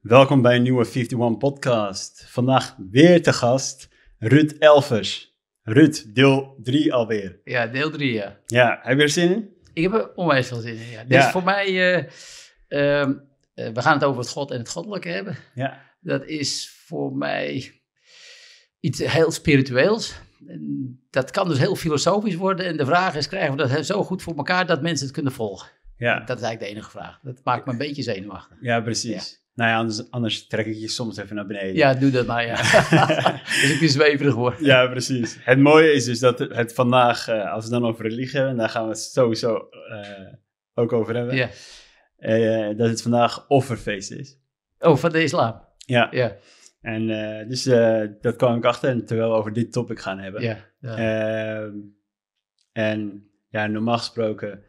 Welkom bij een nieuwe 51 podcast. Vandaag weer te gast Ruud Elvers. Ruud, deel 3 alweer. Ja, deel 3 ja. Ja, heb je er zin in? Ik heb onwijs veel zin in, ja. Dus voor mij, eh, ehm, eh, we gaan het over het God en het Goddelijke hebben. Ja. Dat is voor mij iets heel spiritueels. En dat kan dus heel filosofisch worden. En de vraag is, krijgen we dat zo goed voor elkaar dat mensen het kunnen volgen? Ja. Dat is eigenlijk de enige vraag. Dat maakt me een beetje zenuwachtig. Ja, precies. Ja. Nou ja, anders, trek ik je soms even naar beneden. Ja, doe dat maar, ja. dus ik ben zweverig worden. Ja, precies. Het mooie is dus dat het vandaag, eh, als we dan over religie hebben, en daar gaan we het sowieso eh, ook over hebben, ja. Eh, dat het vandaag offerfeest is. Oh, van de islam? Ja. ja. En dus dat kwam ik achter, terwijl we over dit topic gaan hebben. Ja. Ehm, en ja, normaal gesproken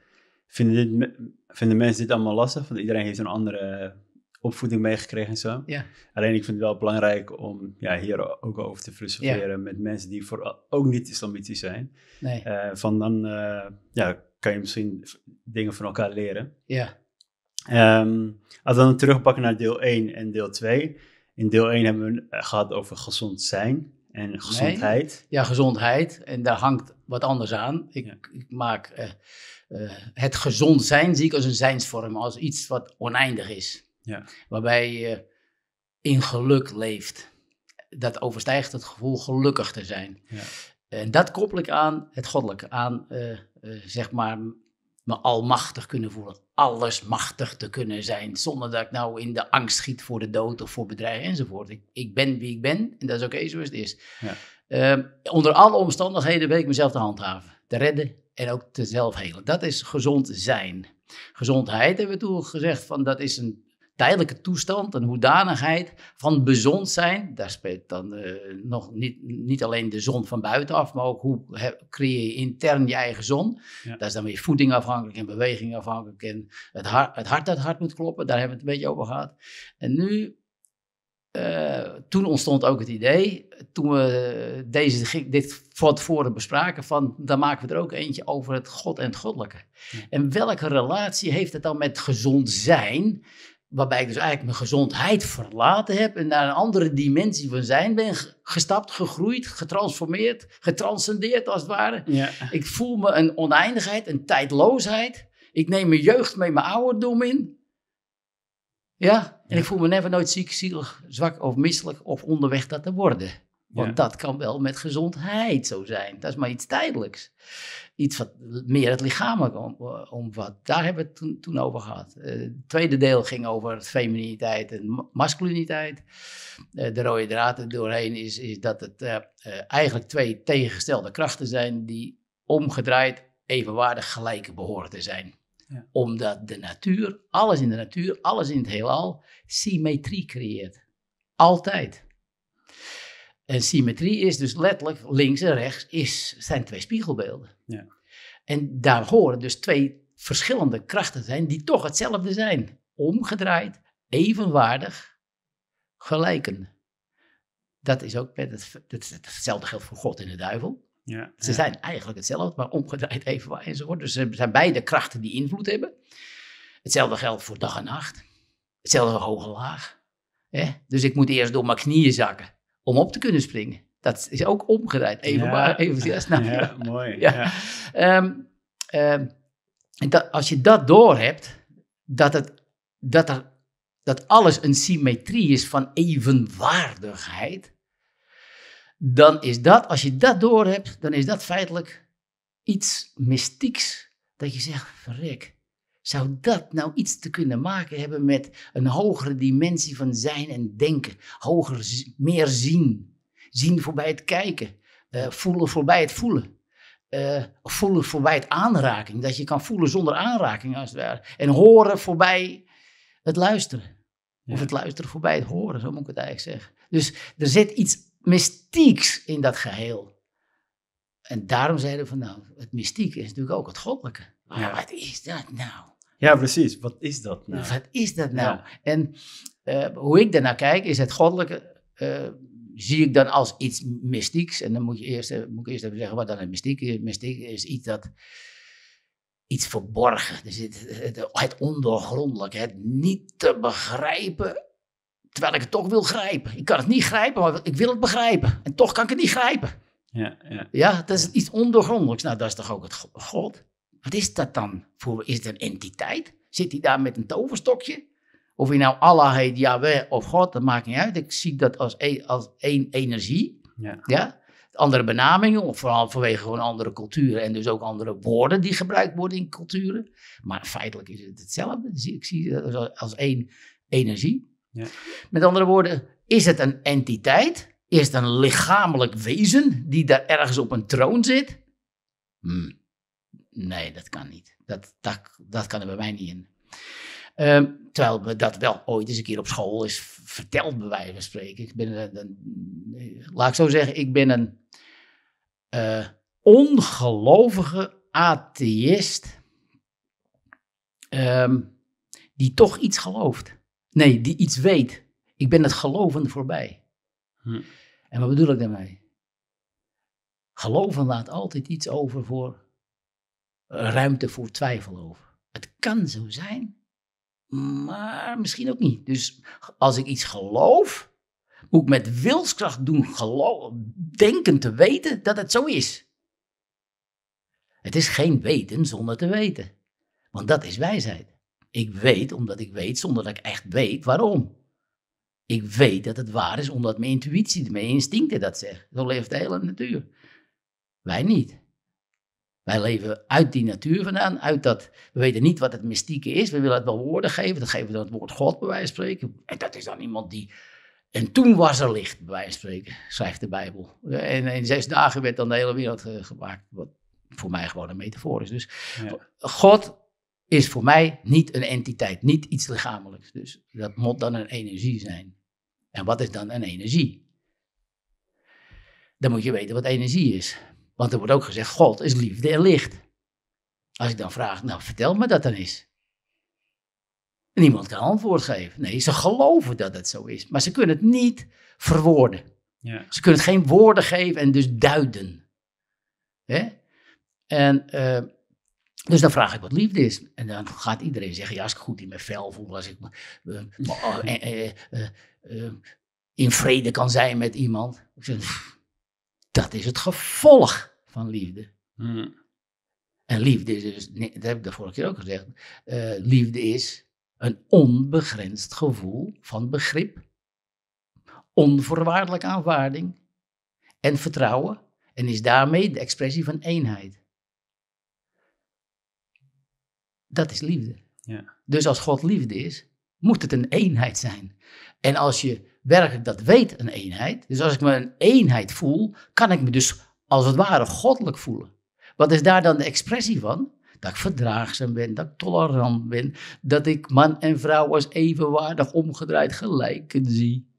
vinden, dit, vinden mensen dit allemaal lastig, want iedereen heeft een andere opvoeding meegekregen en zo. Ja. Alleen ik vind het wel belangrijk om ja, hier ook over te filosoferen met mensen die vooral ook niet islamitisch zijn. Nee. Eh, van dan eh, ja, kan je misschien dingen van elkaar leren. Ja. Ehm, als we dan terugpakken naar deel 1 en deel 2. In deel 1 hebben we eh, gehad over gezond zijn en gezondheid. Ja, gezondheid. En daar hangt wat anders aan. Ik, ik maak het gezond zijn zie ik als een zijnsvorm, als iets wat oneindig is. Ja. Waarbij je in geluk leeft. Dat overstijgt het gevoel gelukkig te zijn. Ja. En dat koppel ik aan het goddelijke, aan eh, eh, zeg maar me almachtig kunnen voelen. Alles machtig te kunnen zijn, zonder dat ik nou in de angst schiet voor de dood of voor bedreigen enzovoort. Ik, ik ben wie ik ben en dat is oké zoals het is. Ja. Ehm, onder alle omstandigheden weet ik mezelf te handhaven, te redden en ook te zelf helen. Dat is gezond zijn. Gezondheid hebben we toen gezegd van dat is een tijdelijke toestand, een hoedanigheid van bezond zijn. Daar speelt dan eh, nog niet, niet alleen de zon van buitenaf, maar ook hoe creëer je intern je eigen zon. Daar is dan weer voeding afhankelijk en beweging afhankelijk en het, hart, het hart dat moet kloppen. Daar hebben we het een beetje over gehad. En nu, eh, toen ontstond ook het idee, toen we deze, dit van tevoren bespraken, van dan maken we er ook eentje over het God en het Goddelijke. En welke relatie heeft het dan met gezond zijn? waarbij ik dus eigenlijk mijn gezondheid verlaten heb en naar een andere dimensie van zijn ben gestapt, gegroeid, getransformeerd, getranscendeerd als het ware. Ja. Ik voel me een oneindigheid, een tijdloosheid. Ik neem mijn jeugd mee mijn ouderdom in. Ja, en ik voel me never nooit ziek, zielig, zwak of misselijk of onderweg dat te worden. Want dat kan wel met gezondheid zo zijn. Dat is maar iets tijdelijks. Iets wat meer het lichamelijk om, eh, omvat. Daar hebben we het toen, toen over gehad. Eh, het tweede deel ging over femininiteit en masculiniteit. Eh, de rode draad er doorheen is, is dat het eigenlijk twee tegengestelde krachten zijn die omgedraaid evenwaardig gelijk behoren te zijn. Ja. Omdat de natuur, alles in de natuur, alles in het heelal, symmetrie creëert. Altijd. En symmetrie is dus letterlijk links en rechts is, zijn twee spiegelbeelden. Ja. En daar horen dus twee verschillende krachten zijn die toch hetzelfde zijn. Omgedraaid, evenwaardig, gelijken. Dat is ook met het, hetzelfde geldt voor God en de duivel. Ja, ze zijn eigenlijk hetzelfde, maar omgedraaid evenwaardig enzovoort. Dus er zijn beide krachten die invloed hebben. Hetzelfde geldt voor dag en nacht. Hetzelfde hoog en laag. Dus ik moet eerst door mijn knieën zakken om op te kunnen springen. Dat is ook Even maar even snel. Ja, mooi. Ja. Ehm, ehm, dat, als je dat doorhebt, dat, het, dat, er, dat alles een symmetrie is van evenwaardigheid, dan is dat, als je dat doorhebt, dan is dat feitelijk iets mystieks. Dat je zegt, verrek, zou dat nou iets te kunnen maken hebben met een hogere dimensie van zijn en denken? Hoger, meer zien. Zien voorbij het kijken. Eh, voelen voorbij het voelen. Eh, voelen voorbij het aanraking. Dat je kan voelen zonder aanraking als het ware. En horen voorbij het luisteren. Of het luisteren voorbij het horen, zo moet ik het eigenlijk zeggen. Dus er zit iets mystieks in dat geheel. En daarom zeiden we van nou, het mystiek is natuurlijk ook het goddelijke. Maar wat is dat nou? Ja, precies. Wat is dat nou? Wat is dat nou? En eh, hoe ik daarnaar kijk, is het goddelijke. Eh, zie ik dan als iets mystieks. En dan moet, je eerst, eh, moet ik eerst even zeggen wat dan een mystiek is. Mystiek is iets dat iets verborgen. Dus het, het, het niet te begrijpen, terwijl ik het toch wil grijpen. Ik kan het niet grijpen, maar ik wil het begrijpen. En toch kan ik het niet grijpen. Ja, ja. ja dat is iets ondoorgrondelijks. Nou, dat is toch ook het God? Wat is dat dan? Voor, is het een entiteit? Zit hij daar met een toverstokje? Of hij nou Allah heet, Yahweh of God, dat maakt niet uit. Ik zie dat als één e, als één energie. Ja. ja? Andere benamingen, of vooral vanwege gewoon andere culturen en dus ook andere woorden die gebruikt worden in culturen. Maar feitelijk is het hetzelfde. Dus ik zie het als één energie. Ja. Met andere woorden, is het een entiteit? Is het een lichamelijk wezen die daar ergens op een troon zit? Hmm nee, dat kan niet. Dat, dat, dat kan er bij mij niet in. Ehm, terwijl me dat wel ooit eens een keer op school is verteld, bij wijze van spreken. Ik ben een, eh, laat ik zo zeggen, ik ben een eh, ongelovige atheïst ehm, die toch iets gelooft. Nee, die iets weet. Ik ben het gelovende voorbij. Hm. En wat bedoel ik daarmee? Geloven laat altijd iets over voor eh, ruimte voor twijfel over. Het kan zo zijn, maar misschien ook niet. Dus als ik iets geloof, moet ik met wilskracht doen denken te weten dat het zo is. Het is geen weten zonder te weten. Want dat is wijsheid. Ik weet omdat ik weet zonder dat ik echt weet waarom. Ik weet dat het waar is omdat mijn intuïtie, mijn instincten dat zegt. Zo leeft de hele natuur. Wij niet. Wij leven uit die natuur vandaan, uit dat, we weten niet wat het mystieke is, we willen het wel woorden geven, dan geven we dan het woord God bij wijze van spreken. En dat is dan iemand die, en toen was er licht bij wijze van spreken, schrijft de Bijbel. En in zes dagen werd dan de hele wereld eh, gemaakt, wat voor mij gewoon een metafoor is. Dus God is voor mij niet een entiteit, niet iets lichamelijks. Dus dat moet dan een energie zijn. En wat is dan een energie? Dan moet je weten wat energie is. Want er wordt ook gezegd, God is liefde en licht. Als ik dan vraag, nou vertel me dat dan eens. Niemand kan antwoord geven. Nee, ze geloven dat het zo is. Maar ze kunnen het niet verwoorden. Ja. Ze kunnen het geen woorden geven en dus duiden. Hè? En eh, dus dan vraag ik wat liefde is. En dan gaat iedereen zeggen, ja, als ik goed in mijn vel voel, als ik eh, eh, in vrede kan zijn met iemand. Ik zeg, dat is het gevolg van liefde. Hmm. En liefde is dus, dat heb ik de vorige keer ook gezegd, eh, liefde is een onbegrensd gevoel van begrip, onvoorwaardelijke aanvaarding en vertrouwen en is daarmee de expressie van eenheid. Dat is liefde. Ja. Dus als God liefde is, moet het een eenheid zijn. En als je werkelijk dat weet, een eenheid. Dus als ik me een eenheid voel, kan ik me dus als het ware goddelijk voelen. Wat is daar dan de expressie van? Dat ik verdraagzaam ben, dat ik tolerant ben, dat ik man en vrouw als evenwaardig omgedraaid gelijk zie.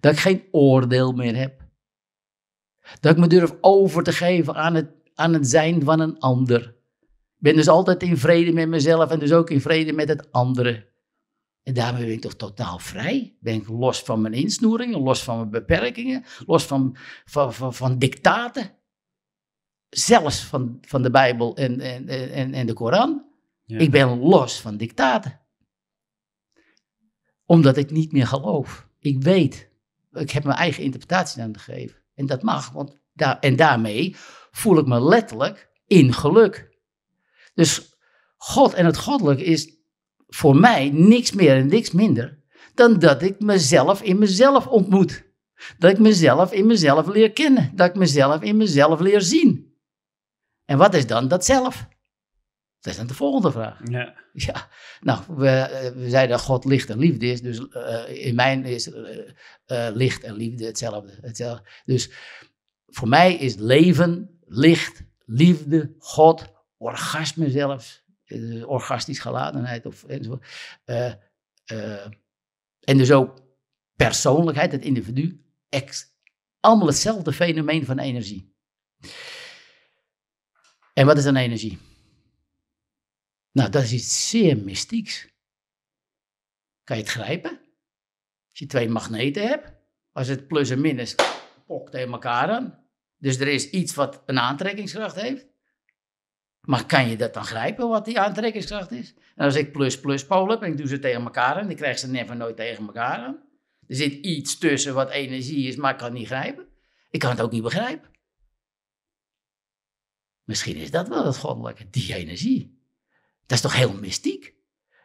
Dat ik geen oordeel meer heb. Dat ik me durf over te geven aan het, aan het zijn van een ander. Ik ben dus altijd in vrede met mezelf en dus ook in vrede met het andere. En daarmee ben ik toch totaal vrij. Ben ik los van mijn insnoeringen, los van mijn beperkingen, los van, van, van, van dictaten. Zelfs van, van de Bijbel en, en, en, en de Koran. Ik ben los van dictaten. Omdat ik niet meer geloof. Ik weet. Ik heb mijn eigen interpretatie aan te geven. En dat mag, want daar, en daarmee voel ik me letterlijk in geluk. Dus God en het goddelijk is voor mij niks meer en niks minder dan dat ik mezelf in mezelf ontmoet. Dat ik mezelf in mezelf leer kennen. Dat ik mezelf in mezelf leer zien. En wat is dan dat zelf? Dat is dan de volgende vraag. Ja. ja. Nou, we, eh, we zeiden dat God licht en liefde is. Dus eh, in mijn is eh, licht en liefde hetzelfde, hetzelfde. Dus voor mij is leven, licht, liefde, God, orgasme zelfs. Eh, orgastisch geladenheid of enzovoort. Eh, eh, en dus ook persoonlijkheid, het individu, ex, allemaal hetzelfde fenomeen van energie. En wat is dan energie? Nou, dat is iets zeer mystieks. Kan je het grijpen? Als je twee magneten hebt, als het plus en min is pokt tegen elkaar aan. Dus er is iets wat een aantrekkingskracht heeft. Maar kan je dat dan grijpen, wat die aantrekkingskracht is? En als ik plus plus polen heb en ik doe ze tegen elkaar en dan krijg ze never nooit tegen elkaar aan. Er zit iets tussen wat energie is, maar ik kan het niet grijpen. Ik kan het ook niet begrijpen. Misschien is dat wel het goddelijke, die energie. Dat is toch heel mystiek?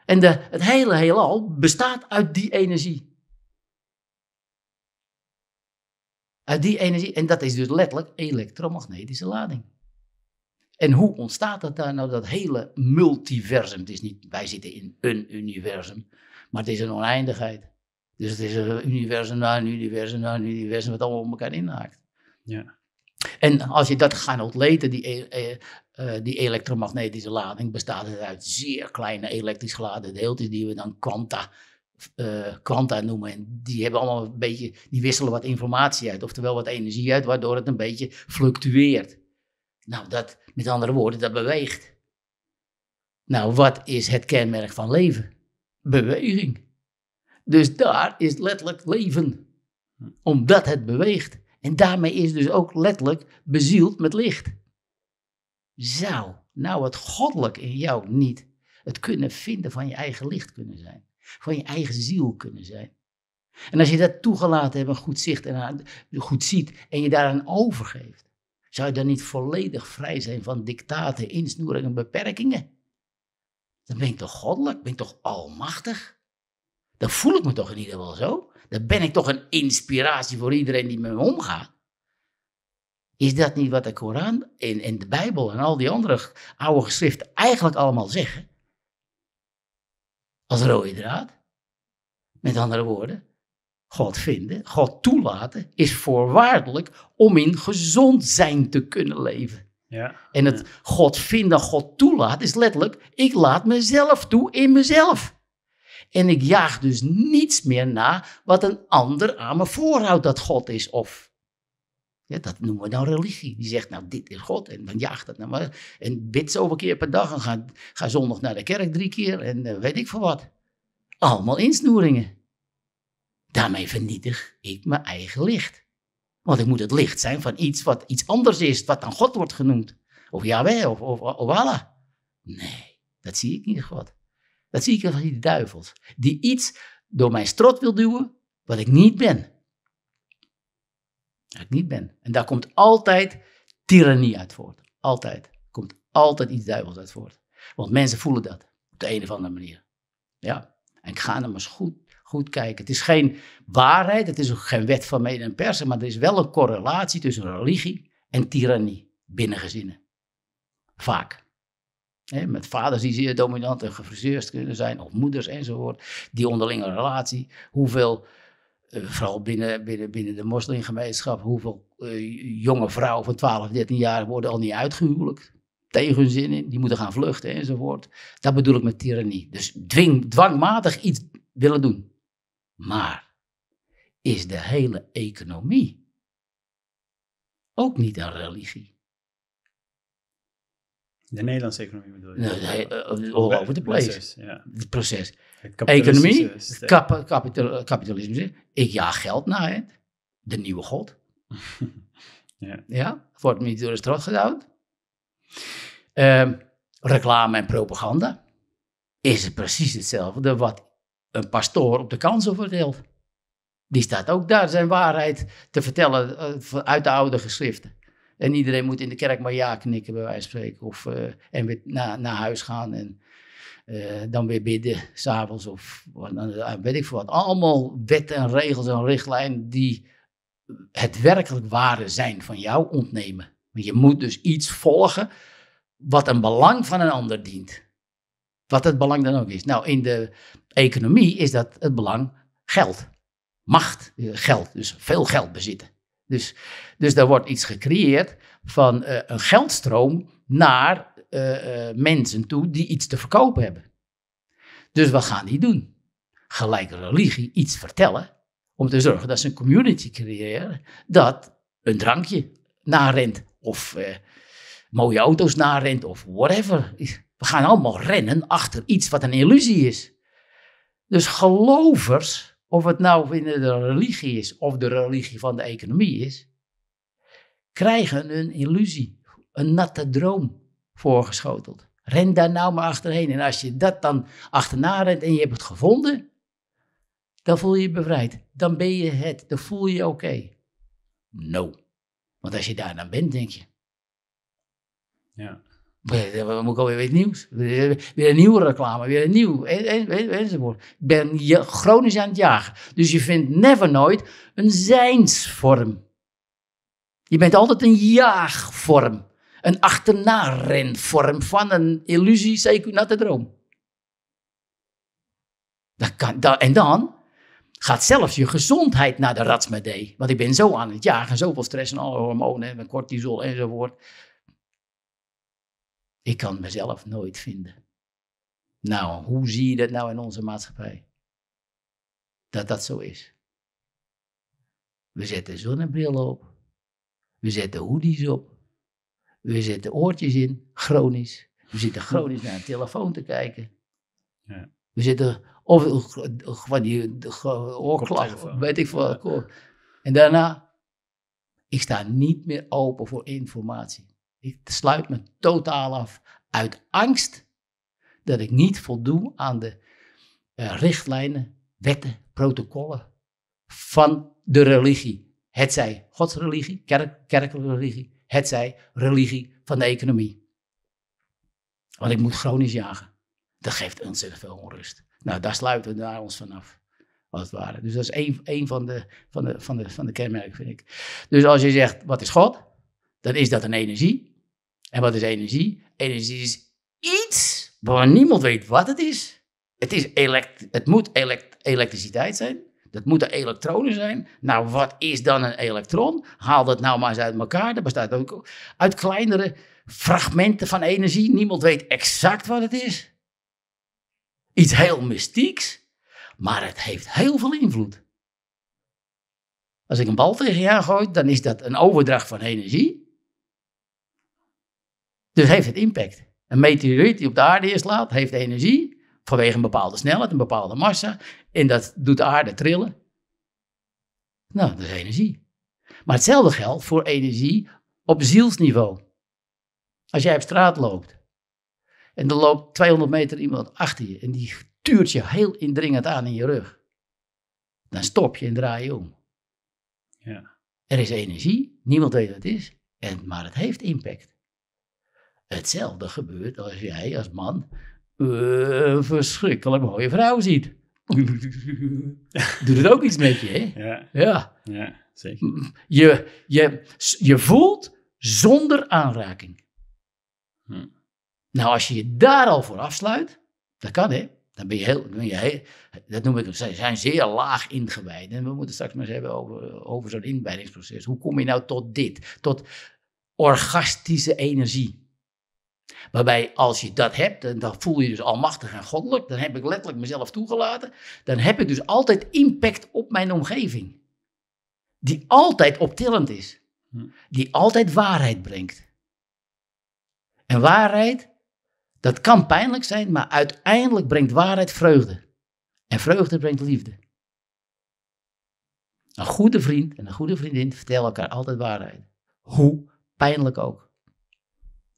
En de, het hele heelal bestaat uit die energie. Uit die energie, en dat is dus letterlijk elektromagnetische lading. En hoe ontstaat dat daar nou, dat hele multiversum? Het is niet, wij zitten in een universum, maar het is een oneindigheid. Dus het is een universum na een universum na een universum, wat allemaal op elkaar inhaakt. Ja. En als je dat gaat ontleden, die, eh, eh, eh, die elektromagnetische lading bestaat uit zeer kleine elektrisch geladen deeltjes, die we dan quanta, quanta noemen. En die hebben allemaal een beetje, die wisselen wat informatie uit, oftewel wat energie uit, waardoor het een beetje fluctueert. Nou, dat, met andere woorden, dat beweegt. Nou, wat is het kenmerk van leven? Beweging. Dus daar is letterlijk leven, omdat het beweegt. En daarmee is dus ook letterlijk bezield met licht. Zou nou het goddelijk in jou niet het kunnen vinden van je eigen licht kunnen zijn? Van je eigen ziel kunnen zijn? En als je dat toegelaten hebt goed, zicht en goed ziet en je daaraan overgeeft, zou je dan niet volledig vrij zijn van dictaten, insnoeringen, beperkingen? Dan ben ik toch goddelijk? Ben ik toch almachtig? Dan voel ik me toch in ieder geval zo? Dan ben ik toch een inspiratie voor iedereen die met me omgaat? Is dat niet wat de Koran en, en de Bijbel en al die andere oude geschriften eigenlijk allemaal zeggen? Als rode draad? Met andere woorden, God vinden, God toelaten, is voorwaardelijk om in gezond zijn te kunnen leven. Ja, en het God vinden, God toelaten, is letterlijk, ik laat mezelf toe in mezelf. En ik jaag dus niets meer na wat een ander aan me voorhoudt dat God is. Of, ja, dat noemen we dan nou religie. Die zegt, nou dit is God en dan jaagt dat naar nou, maar. En bid zoveel keer per dag en ga, ga zondag naar de kerk drie keer en eh, weet ik veel wat. Allemaal insnoeringen. Daarmee vernietig ik mijn eigen licht. Want ik moet het licht zijn van iets wat iets anders is, wat dan God wordt genoemd. Of Yahweh, of, of, of Allah. Nee, dat zie ik niet God. Dat zie ik als die duivels. Die iets door mijn strot wil duwen wat ik niet ben. Wat ik niet ben. En daar komt altijd tirannie uit voort. Altijd. komt altijd iets duivels uit voort. Want mensen voelen dat. Op de een of andere manier. Ja. En ik ga hem eens goed goed kijken. Het is geen waarheid, het is ook geen wet van mede en persen, maar er is wel een correlatie tussen religie en tirannie binnen gezinnen. Vaak. met vaders die zeer dominant en gefriseerd kunnen zijn, of moeders enzovoort, die onderlinge relatie, hoeveel, eh, vooral binnen, binnen, binnen de moslimgemeenschap, hoeveel eh, jonge vrouwen van 12, 13 jaar worden al niet uitgehuwelijkt tegen hun zin in, die moeten gaan vluchten enzovoort. Dat bedoel ik met tirannie. Dus dwing, dwangmatig iets willen doen. Maar is de hele economie ook niet een religie? De Nederlandse economie bedoel je? Nee, all eh, eh, over the place. ja. Het proces. economie, kapitalisme. Ik jaag geld naar het. De nieuwe god. ja. ja. Wordt niet door de strot gedouwd. Ehm, reclame en propaganda is het precies hetzelfde wat een pastoor op de kansel verdeelt. Die staat ook daar zijn waarheid te vertellen eh, uit de oude geschriften. En iedereen moet in de kerk maar ja knikken, bij wijze van spreken. Of, eh, en weer na, naar huis gaan en eh, dan weer bidden, s'avonds of weet ik veel wat. Allemaal wetten en regels en richtlijnen die het werkelijk ware zijn van jou ontnemen. Want je moet dus iets volgen wat een belang van een ander dient. Wat het belang dan ook is. Nou, in de economie is dat het belang geld. Macht, eh, geld, dus veel geld bezitten. Dus, dus daar wordt iets gecreëerd van eh, een geldstroom naar eh, mensen toe die iets te verkopen hebben. Dus wat gaan die doen? Gelijk religie iets vertellen om te zorgen dat ze een community creëren dat een drankje narent of mooie auto's narent of whatever. We gaan allemaal rennen achter iets wat een illusie is. Dus gelovers, of het nou binnen de religie is of de religie van de economie is, krijgen een illusie, een natte droom voorgeschoteld. Ren daar nou maar achterheen. En als je dat dan achterna rent en je hebt het gevonden, dan voel je je bevrijd. Dan ben je het, dan voel je oké. No. Want als je daar bent, denk je. Ja. Dan moet alweer weer nieuws. Weer een nieuwe reclame, weer een nieuw, en, en, enzovoort. Ik ben je chronisch aan het jagen. Dus je vindt never nooit een zijnsvorm. Je bent altijd een jaagvorm. Een achternarenvorm van een illusie, natte droom. Dat kan, en dan gaat zelfs je gezondheid naar de ratsmedee. Want ik ben zo aan het jagen, zoveel stress en alle hormonen en cortisol enzovoort. Ik kan mezelf nooit vinden. Nou, hoe zie je dat nou in onze maatschappij? Dat dat zo is. We zetten zonnebrillen op. We zetten hoodies op. We zetten oortjes in, chronisch. We zitten chronisch naar een telefoon te kijken. Ja. We zitten, of van die oorklacht, weet ik veel. En daarna, ik sta niet meer open voor informatie. Ik sluit me totaal af uit angst dat ik niet voldoe aan de eh, richtlijnen, wetten, protocollen van de religie. Het zij godsreligie, kerk, kerkelijke religie, het zij religie van de economie. Want ik moet chronisch jagen. Dat geeft ontzettend veel onrust. Nou, daar sluiten we daar ons vanaf. Als het ware. Dus dat is één, van, de, van, de, van, de, van de kenmerken, vind ik. Dus als je zegt, wat is God? Dan is dat een energie. En wat is energie? Energie is iets waar niemand weet wat het is. Het, is elekt het moet elektriciteit zijn. Dat moeten elektronen zijn. Nou, wat is dan een elektron? Haal dat nou maar eens uit elkaar. Dat bestaat ook uit kleinere fragmenten van energie. Niemand weet exact wat het is. Iets heel mystieks, maar het heeft heel veel invloed. Als ik een bal tegen je aangooi, dan is dat een overdracht van energie. Dus heeft het impact. Een meteoriet die op de aarde slaat, heeft energie vanwege een bepaalde snelheid, een bepaalde massa. En dat doet de aarde trillen. Nou, dat is energie. Maar hetzelfde geldt voor energie op zielsniveau. Als jij op straat loopt en er loopt 200 meter iemand achter je en die tuurt je heel indringend aan in je rug, dan stop je en draai je om. Ja. Er is energie, niemand weet wat het is, en, maar het heeft impact. Hetzelfde gebeurt als jij als man een verschrikkelijk mooie vrouw ziet. Doet het ook iets met je, hè? Ja. ja. ja zeker. Je, je, je voelt zonder aanraking. Hm. Nou, als je je daar al voor afsluit, dat kan, hè? Dan ben je heel, ben je heel dat noem ik, ze zijn zeer laag ingewijd. En we moeten straks maar eens hebben over, over zo'n inwijdingsproces. Hoe kom je nou tot dit? Tot orgastische energie. Waarbij als je dat hebt, en dan voel je dus almachtig en goddelijk, dan heb ik letterlijk mezelf toegelaten, dan heb ik dus altijd impact op mijn omgeving. Die altijd optillend is. Hm. Die altijd waarheid brengt. En waarheid, dat kan pijnlijk zijn, maar uiteindelijk brengt waarheid vreugde. En vreugde brengt liefde. Een goede vriend en een goede vriendin vertellen elkaar altijd waarheid. Hoe pijnlijk ook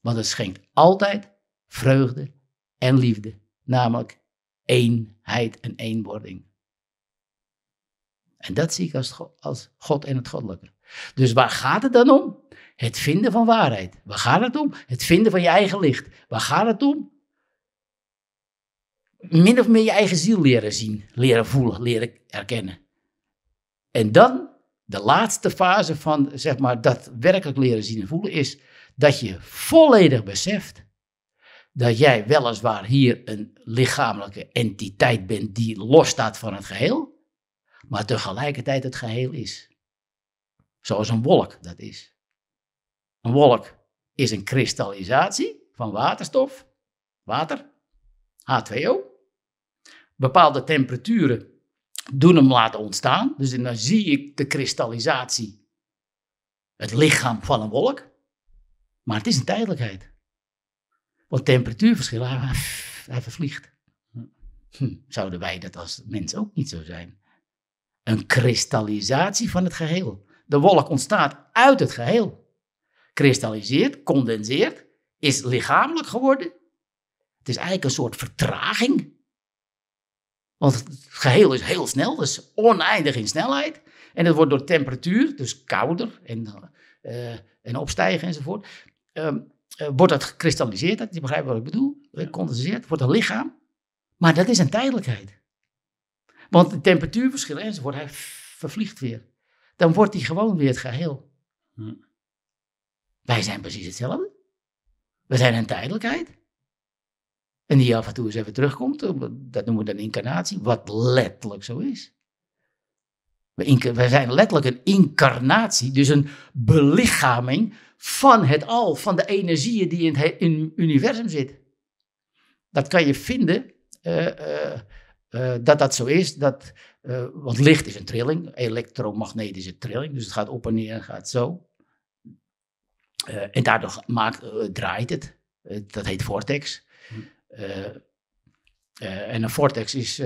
want het schenkt altijd vreugde en liefde, namelijk eenheid en eenwording. En dat zie ik als, als God en het goddelijke. Dus waar gaat het dan om? Het vinden van waarheid. Waar gaat het om? Het vinden van je eigen licht. Waar gaat het om? Min of meer je eigen ziel leren zien, leren voelen, leren erkennen. En dan de laatste fase van zeg maar, dat werkelijk leren zien en voelen is dat je volledig beseft dat jij weliswaar hier een lichamelijke entiteit bent die losstaat van het geheel, maar tegelijkertijd het geheel is. Zoals een wolk dat is. Een wolk is een kristallisatie van waterstof, water, H2O. Bepaalde temperaturen doen hem laten ontstaan. Dus dan zie ik de kristallisatie, het lichaam van een wolk. Maar het is een tijdelijkheid. Want temperatuurverschillen, hij, vervliegt. Hm. zouden wij dat als mens ook niet zo zijn? Een kristallisatie van het geheel. De wolk ontstaat uit het geheel. Kristalliseert, condenseert, is lichamelijk geworden. Het is eigenlijk een soort vertraging. Want het geheel is heel snel, dus oneindig in snelheid. En het wordt door temperatuur, dus kouder en, uh, en opstijgen enzovoort, Ehm, eh, wordt dat gekristalliseerd. Dat je begrijpt wat ik bedoel. Gecondenseerd, wordt een lichaam. Maar dat is een tijdelijkheid. Want de temperatuurverschillen enzovoort, hij vervliegt weer. Dan wordt hij gewoon weer het geheel. Wij zijn precies hetzelfde. We zijn een tijdelijkheid. En die af en toe eens even terugkomt. Dat noemen we dan incarnatie, wat letterlijk zo is we zijn letterlijk een incarnatie, dus een belichaming van het al, van de energieën die in het, in universum zit. Dat kan je vinden, eh, eh, eh, dat dat zo is. Dat, want licht is een trilling, elektromagnetische trilling, dus het gaat op en neer en gaat zo. en daardoor maakt, draait het. dat heet vortex. Hm. en een vortex is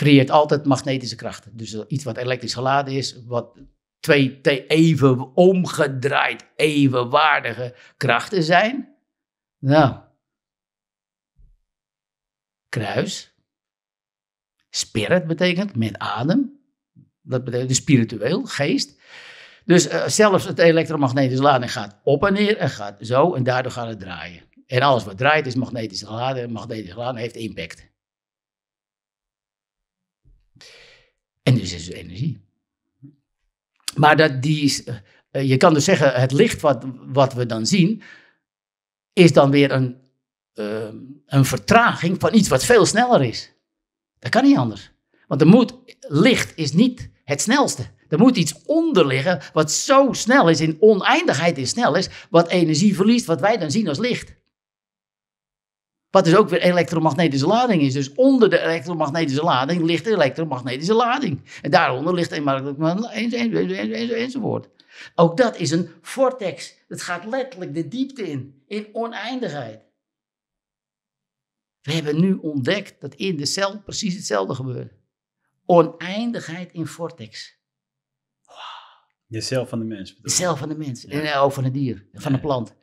creëert altijd magnetische krachten. Dus iets wat elektrisch geladen is, wat twee even omgedraaid evenwaardige krachten zijn. Nou, kruis. Spirit betekent met adem. Dat betekent dus spiritueel, geest. Dus eh, zelfs het elektromagnetische lading gaat op en neer en gaat zo en daardoor gaat het draaien. En alles wat draait is magnetisch geladen en magnetisch geladen heeft impact. En dus is het energie. Maar dat die, eh, eh, je kan dus zeggen, het licht wat, wat we dan zien, is dan weer een, eh, een vertraging van iets wat veel sneller is. Dat kan niet anders. Want er moet, licht is niet het snelste. Er moet iets onder liggen wat zo snel is, in oneindigheid in snel is, wat energie verliest, wat wij dan zien als licht. Wat dus ook weer elektromagnetische lading is. Dus onder de elektromagnetische lading ligt de elektromagnetische lading. En daaronder ligt een enzovoort. Ook dat is een vortex. Het gaat letterlijk de diepte in, in oneindigheid. We hebben nu ontdekt dat in de cel precies hetzelfde gebeurt. Oneindigheid in vortex. De cel van de mens. Bedoel. De cel van de mens. En eh, ook van het dier, van de plant.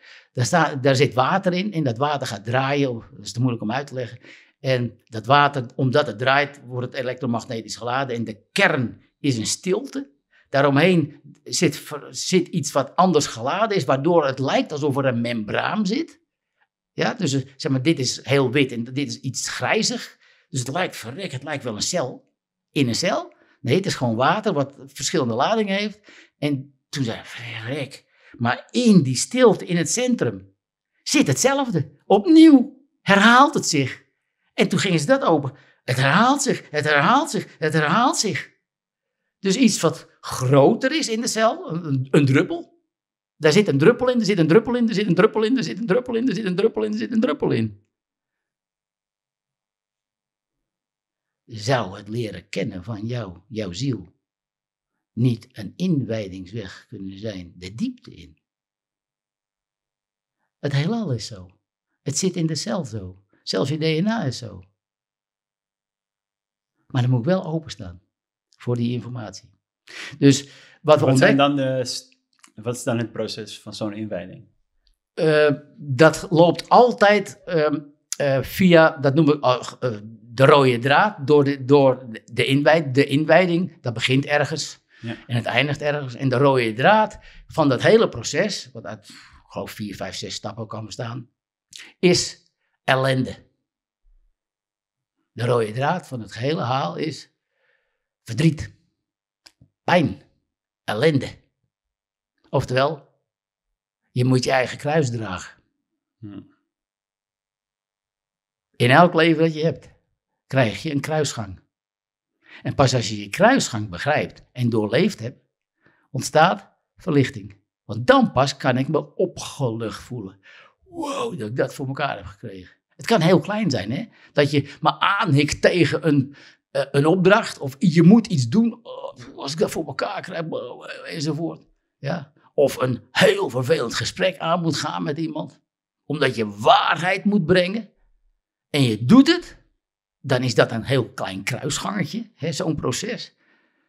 Daar, zit water in en dat water gaat draaien. Dat is te moeilijk om uit te leggen. En dat water, omdat het draait, wordt het elektromagnetisch geladen. En de kern is een stilte. Daaromheen zit, zit iets wat anders geladen is, waardoor het lijkt alsof er een membraan zit. Ja, dus eh, zeg maar, dit is heel wit en dit is iets grijzig. Dus het lijkt verrek, het lijkt wel een cel in een cel. Nee, het is gewoon water wat verschillende ladingen heeft. En toen zei hij, verrek, maar in die stilte in het centrum zit hetzelfde. Opnieuw herhaalt het zich. En toen gingen ze dat open. Het herhaalt zich, het herhaalt zich, het herhaalt zich. Dus iets wat groter is in de cel, een, druppel. Daar zit een druppel in, er zit een druppel in, er zit een druppel in, er zit een druppel in, er zit een druppel in, er zit een druppel in. Zou het leren kennen van jou, jouw ziel niet een inwijdingsweg kunnen zijn, de diepte in. Het heelal is zo. Het zit in de cel zo. Zelfs je DNA is zo. Maar dan moet ik wel openstaan voor die informatie. Dus wat we Dan wat is dan het proces van zo'n inwijding? Eh, dat loopt altijd ehm, eh, via, dat noemen we oh, eh, de rode draad, door de, door de, inwijd, de inwijding. Dat begint ergens. En het eindigt ergens. En de rode draad van dat hele proces, wat uit, ik geloof, vier, vijf, zes stappen kan bestaan, is ellende. De rode draad van het gehele haal is verdriet, pijn, ellende. Oftewel, je moet je eigen kruis dragen. In elk leven dat je hebt, krijg je een kruisgang. En pas als je je kruisgang begrijpt en doorleefd hebt, ontstaat verlichting. Want dan pas kan ik me opgelucht voelen. Wow, dat ik dat voor elkaar heb gekregen. Het kan heel klein zijn, hè? Dat je me aanhikt tegen een, eh, een opdracht of je moet iets doen. Eh, als ik dat voor elkaar krijg, enzovoort. Ja? Of een heel vervelend gesprek aan moet gaan met iemand, omdat je waarheid moet brengen. En je doet het dan is dat een heel klein kruisgangetje, zo'n proces.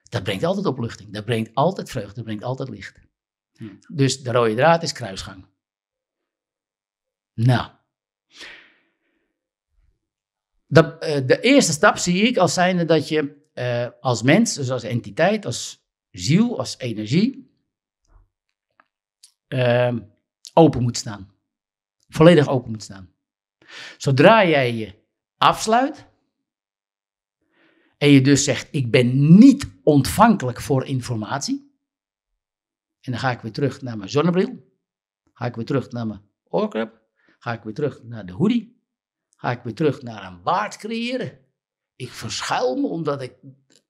Dat brengt altijd opluchting, dat brengt altijd vreugde, dat brengt altijd licht. Dus de rode draad is kruisgang. Nou. De, eh, de, eerste stap zie ik als zijnde dat je eh, als mens, dus als entiteit, als ziel, als energie, ehm, open moet staan. Volledig open moet staan. Zodra jij je afsluit, en je dus zegt, ik ben niet ontvankelijk voor informatie, en dan ga ik weer terug naar mijn zonnebril, ga ik weer terug naar mijn oorkrap, ga ik weer terug naar de hoodie, ga ik weer terug naar een baard creëren. Ik verschuil me omdat ik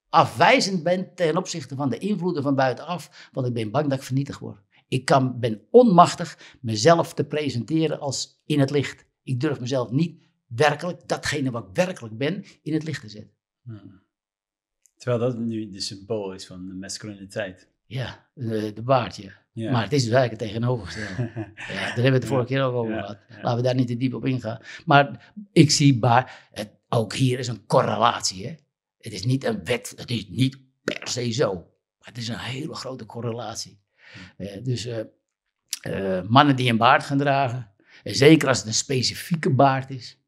afwijzend ben ten opzichte van de invloeden van buitenaf, want ik ben bang dat ik vernietigd word. Ik kan, ben onmachtig mezelf te presenteren als in het licht. Ik durf mezelf niet werkelijk, datgene wat ik werkelijk ben, in het licht te zetten. Hmm. Terwijl dat nu de symbool is van de masculiniteit. Ja, de, de baard, ja. Maar het is dus eigenlijk het tegenovergestelde. ja, daar hebben we het de vorige keer ook over gehad. Laten we daar niet te diep op ingaan. Maar ik zie baard, het, ook hier is een correlatie. Hè? Het is niet een wet, het is niet per se zo. Maar het is een hele grote correlatie. Hm. Eh, dus eh, eh, mannen die een baard gaan dragen, en zeker als het een specifieke baard is,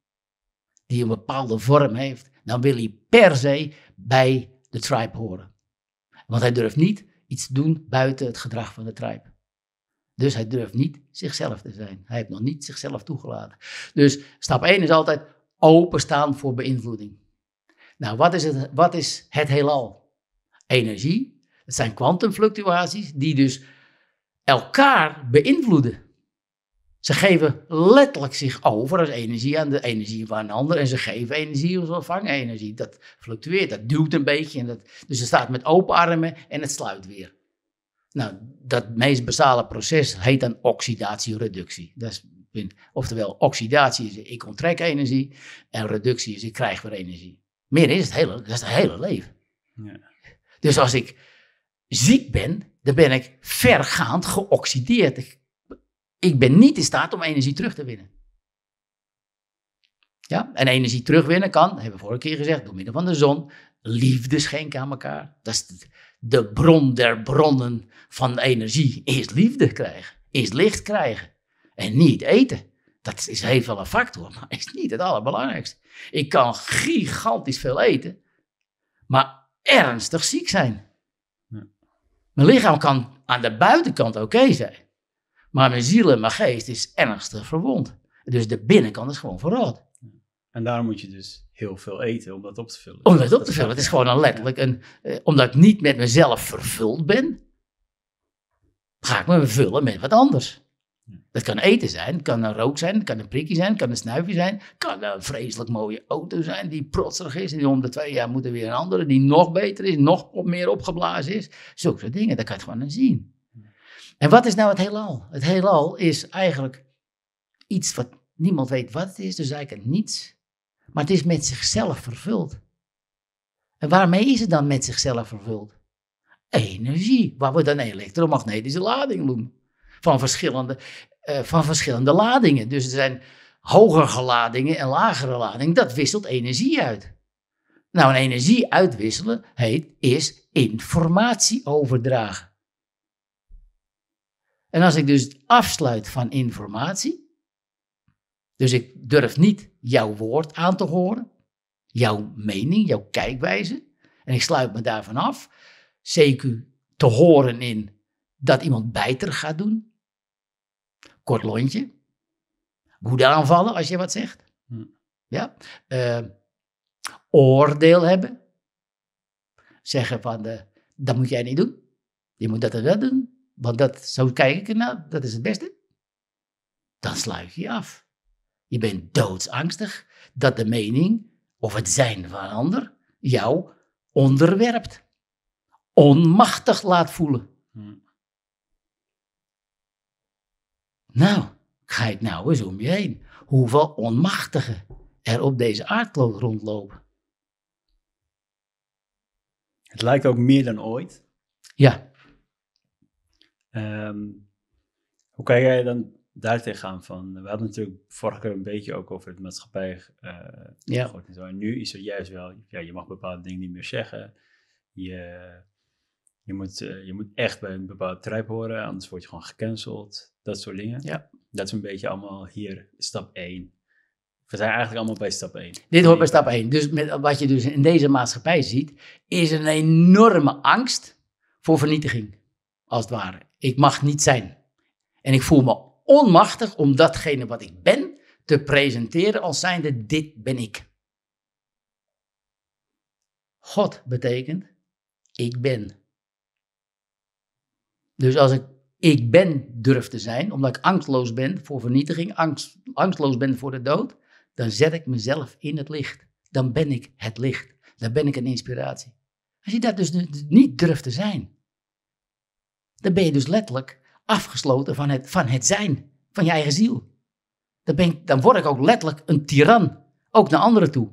die een bepaalde vorm heeft, dan wil hij per se bij de tribe horen. Want hij durft niet iets doen buiten het gedrag van de tribe. Dus hij durft niet zichzelf te zijn. Hij heeft nog niet zichzelf toegelaten. Dus stap 1 is altijd openstaan voor beïnvloeding. Nou, wat is het, wat is het heelal? Energie. Het zijn kwantumfluctuaties die dus elkaar beïnvloeden. Ze geven letterlijk zich over als energie aan de energie van een ander. En ze geven energie of ze ontvangen energie. Dat fluctueert, dat duwt een beetje. En dat, dus ze staat met open armen en het sluit weer. Nou, dat meest basale proces heet dan oxidatie-reductie. Dat is, oftewel, oxidatie is ik onttrek energie en reductie is ik krijg weer energie. Meer is het hele, dat is het hele leven. Ja. Dus als ik ziek ben, dan ben ik vergaand geoxideerd. Ik ben niet in staat om energie terug te winnen. Ja, en energie terugwinnen kan, hebben we vorige keer gezegd, door middel van de zon. Liefde schenken aan elkaar. Dat is de, bron der bronnen van energie. Is liefde krijgen, is licht krijgen. En niet eten. Dat is heel veel een factor, maar is niet het allerbelangrijkste. Ik kan gigantisch veel eten, maar ernstig ziek zijn. Mijn lichaam kan aan de buitenkant oké zijn. Maar mijn ziel en mijn geest is ernstig verwond. Dus de binnenkant is gewoon verrot. En daar moet je dus heel veel eten om dat op te vullen. Om dat op te vullen. Het is gewoon letterlijk een. Eh, omdat ik niet met mezelf vervuld ben, ga ik me vullen met wat anders. Dat kan eten zijn, kan een rook zijn, kan een prikje zijn, kan een snuifje zijn, kan een vreselijk mooie auto zijn die protserig is en die om de twee jaar moet er weer een andere die nog beter is, nog meer opgeblazen is. Zulke soort dingen, Dat kan je gewoon aan zien. En wat is nou het heelal? Het heelal is eigenlijk iets wat niemand weet wat het is, dus eigenlijk niets. Maar het is met zichzelf vervuld. En waarmee is het dan met zichzelf vervuld? Energie, waar we dan elektromagnetische lading noemen. Van verschillende, eh, van verschillende ladingen. Dus er zijn hogere ladingen en lagere ladingen. Dat wisselt energie uit. Nou, een energie uitwisselen heet, is informatie overdragen. En als ik dus afsluit van informatie, dus ik durf niet jouw woord aan te horen, jouw mening, jouw kijkwijze, en ik sluit me daarvan af, CQ te horen in dat iemand bijter gaat doen, kort lontje, woede aanvallen als je wat zegt, hm. ja, eh, oordeel hebben, zeggen van, de, eh, dat moet jij niet doen, je moet dat en dat doen, want dat, zo kijk ik ernaar, dat is het beste. Dan sluit je af. Je bent doodsangstig dat de mening of het zijn van een ander jou onderwerpt. Onmachtig laat voelen. Hmm. Nou, kijk nou eens om je heen. Hoeveel onmachtigen er op deze aardkloot rondlopen. Het lijkt ook meer dan ooit. Ja. Ehm, hoe kan jij dan daar gaan van, we hadden natuurlijk vorige keer een beetje ook over het maatschappij uh, zo. En nu is er juist wel, ja, je mag bepaalde dingen niet meer zeggen. Je, je, moet, eh, je moet echt bij een bepaald trip horen, anders word je gewoon gecanceld. Dat soort dingen. Ja. Dat is een beetje allemaal hier stap 1. We zijn eigenlijk allemaal bij stap 1. Dit hoort bij stap 1. Dus met, wat je dus in deze maatschappij ziet, is een enorme angst voor vernietiging als het ware. Ik mag niet zijn. En ik voel me onmachtig om datgene wat ik ben te presenteren als zijnde dit ben ik. God betekent ik ben. Dus als ik ik ben durf te zijn, omdat ik angstloos ben voor vernietiging, angst, angstloos ben voor de dood, dan zet ik mezelf in het licht. Dan ben ik het licht. Dan ben ik een inspiratie. Als je dat dus niet durft te zijn, dan ben je dus letterlijk afgesloten van het, van het zijn, van je eigen ziel. Dan, ben dan word ik ook letterlijk een tiran, ook naar anderen toe.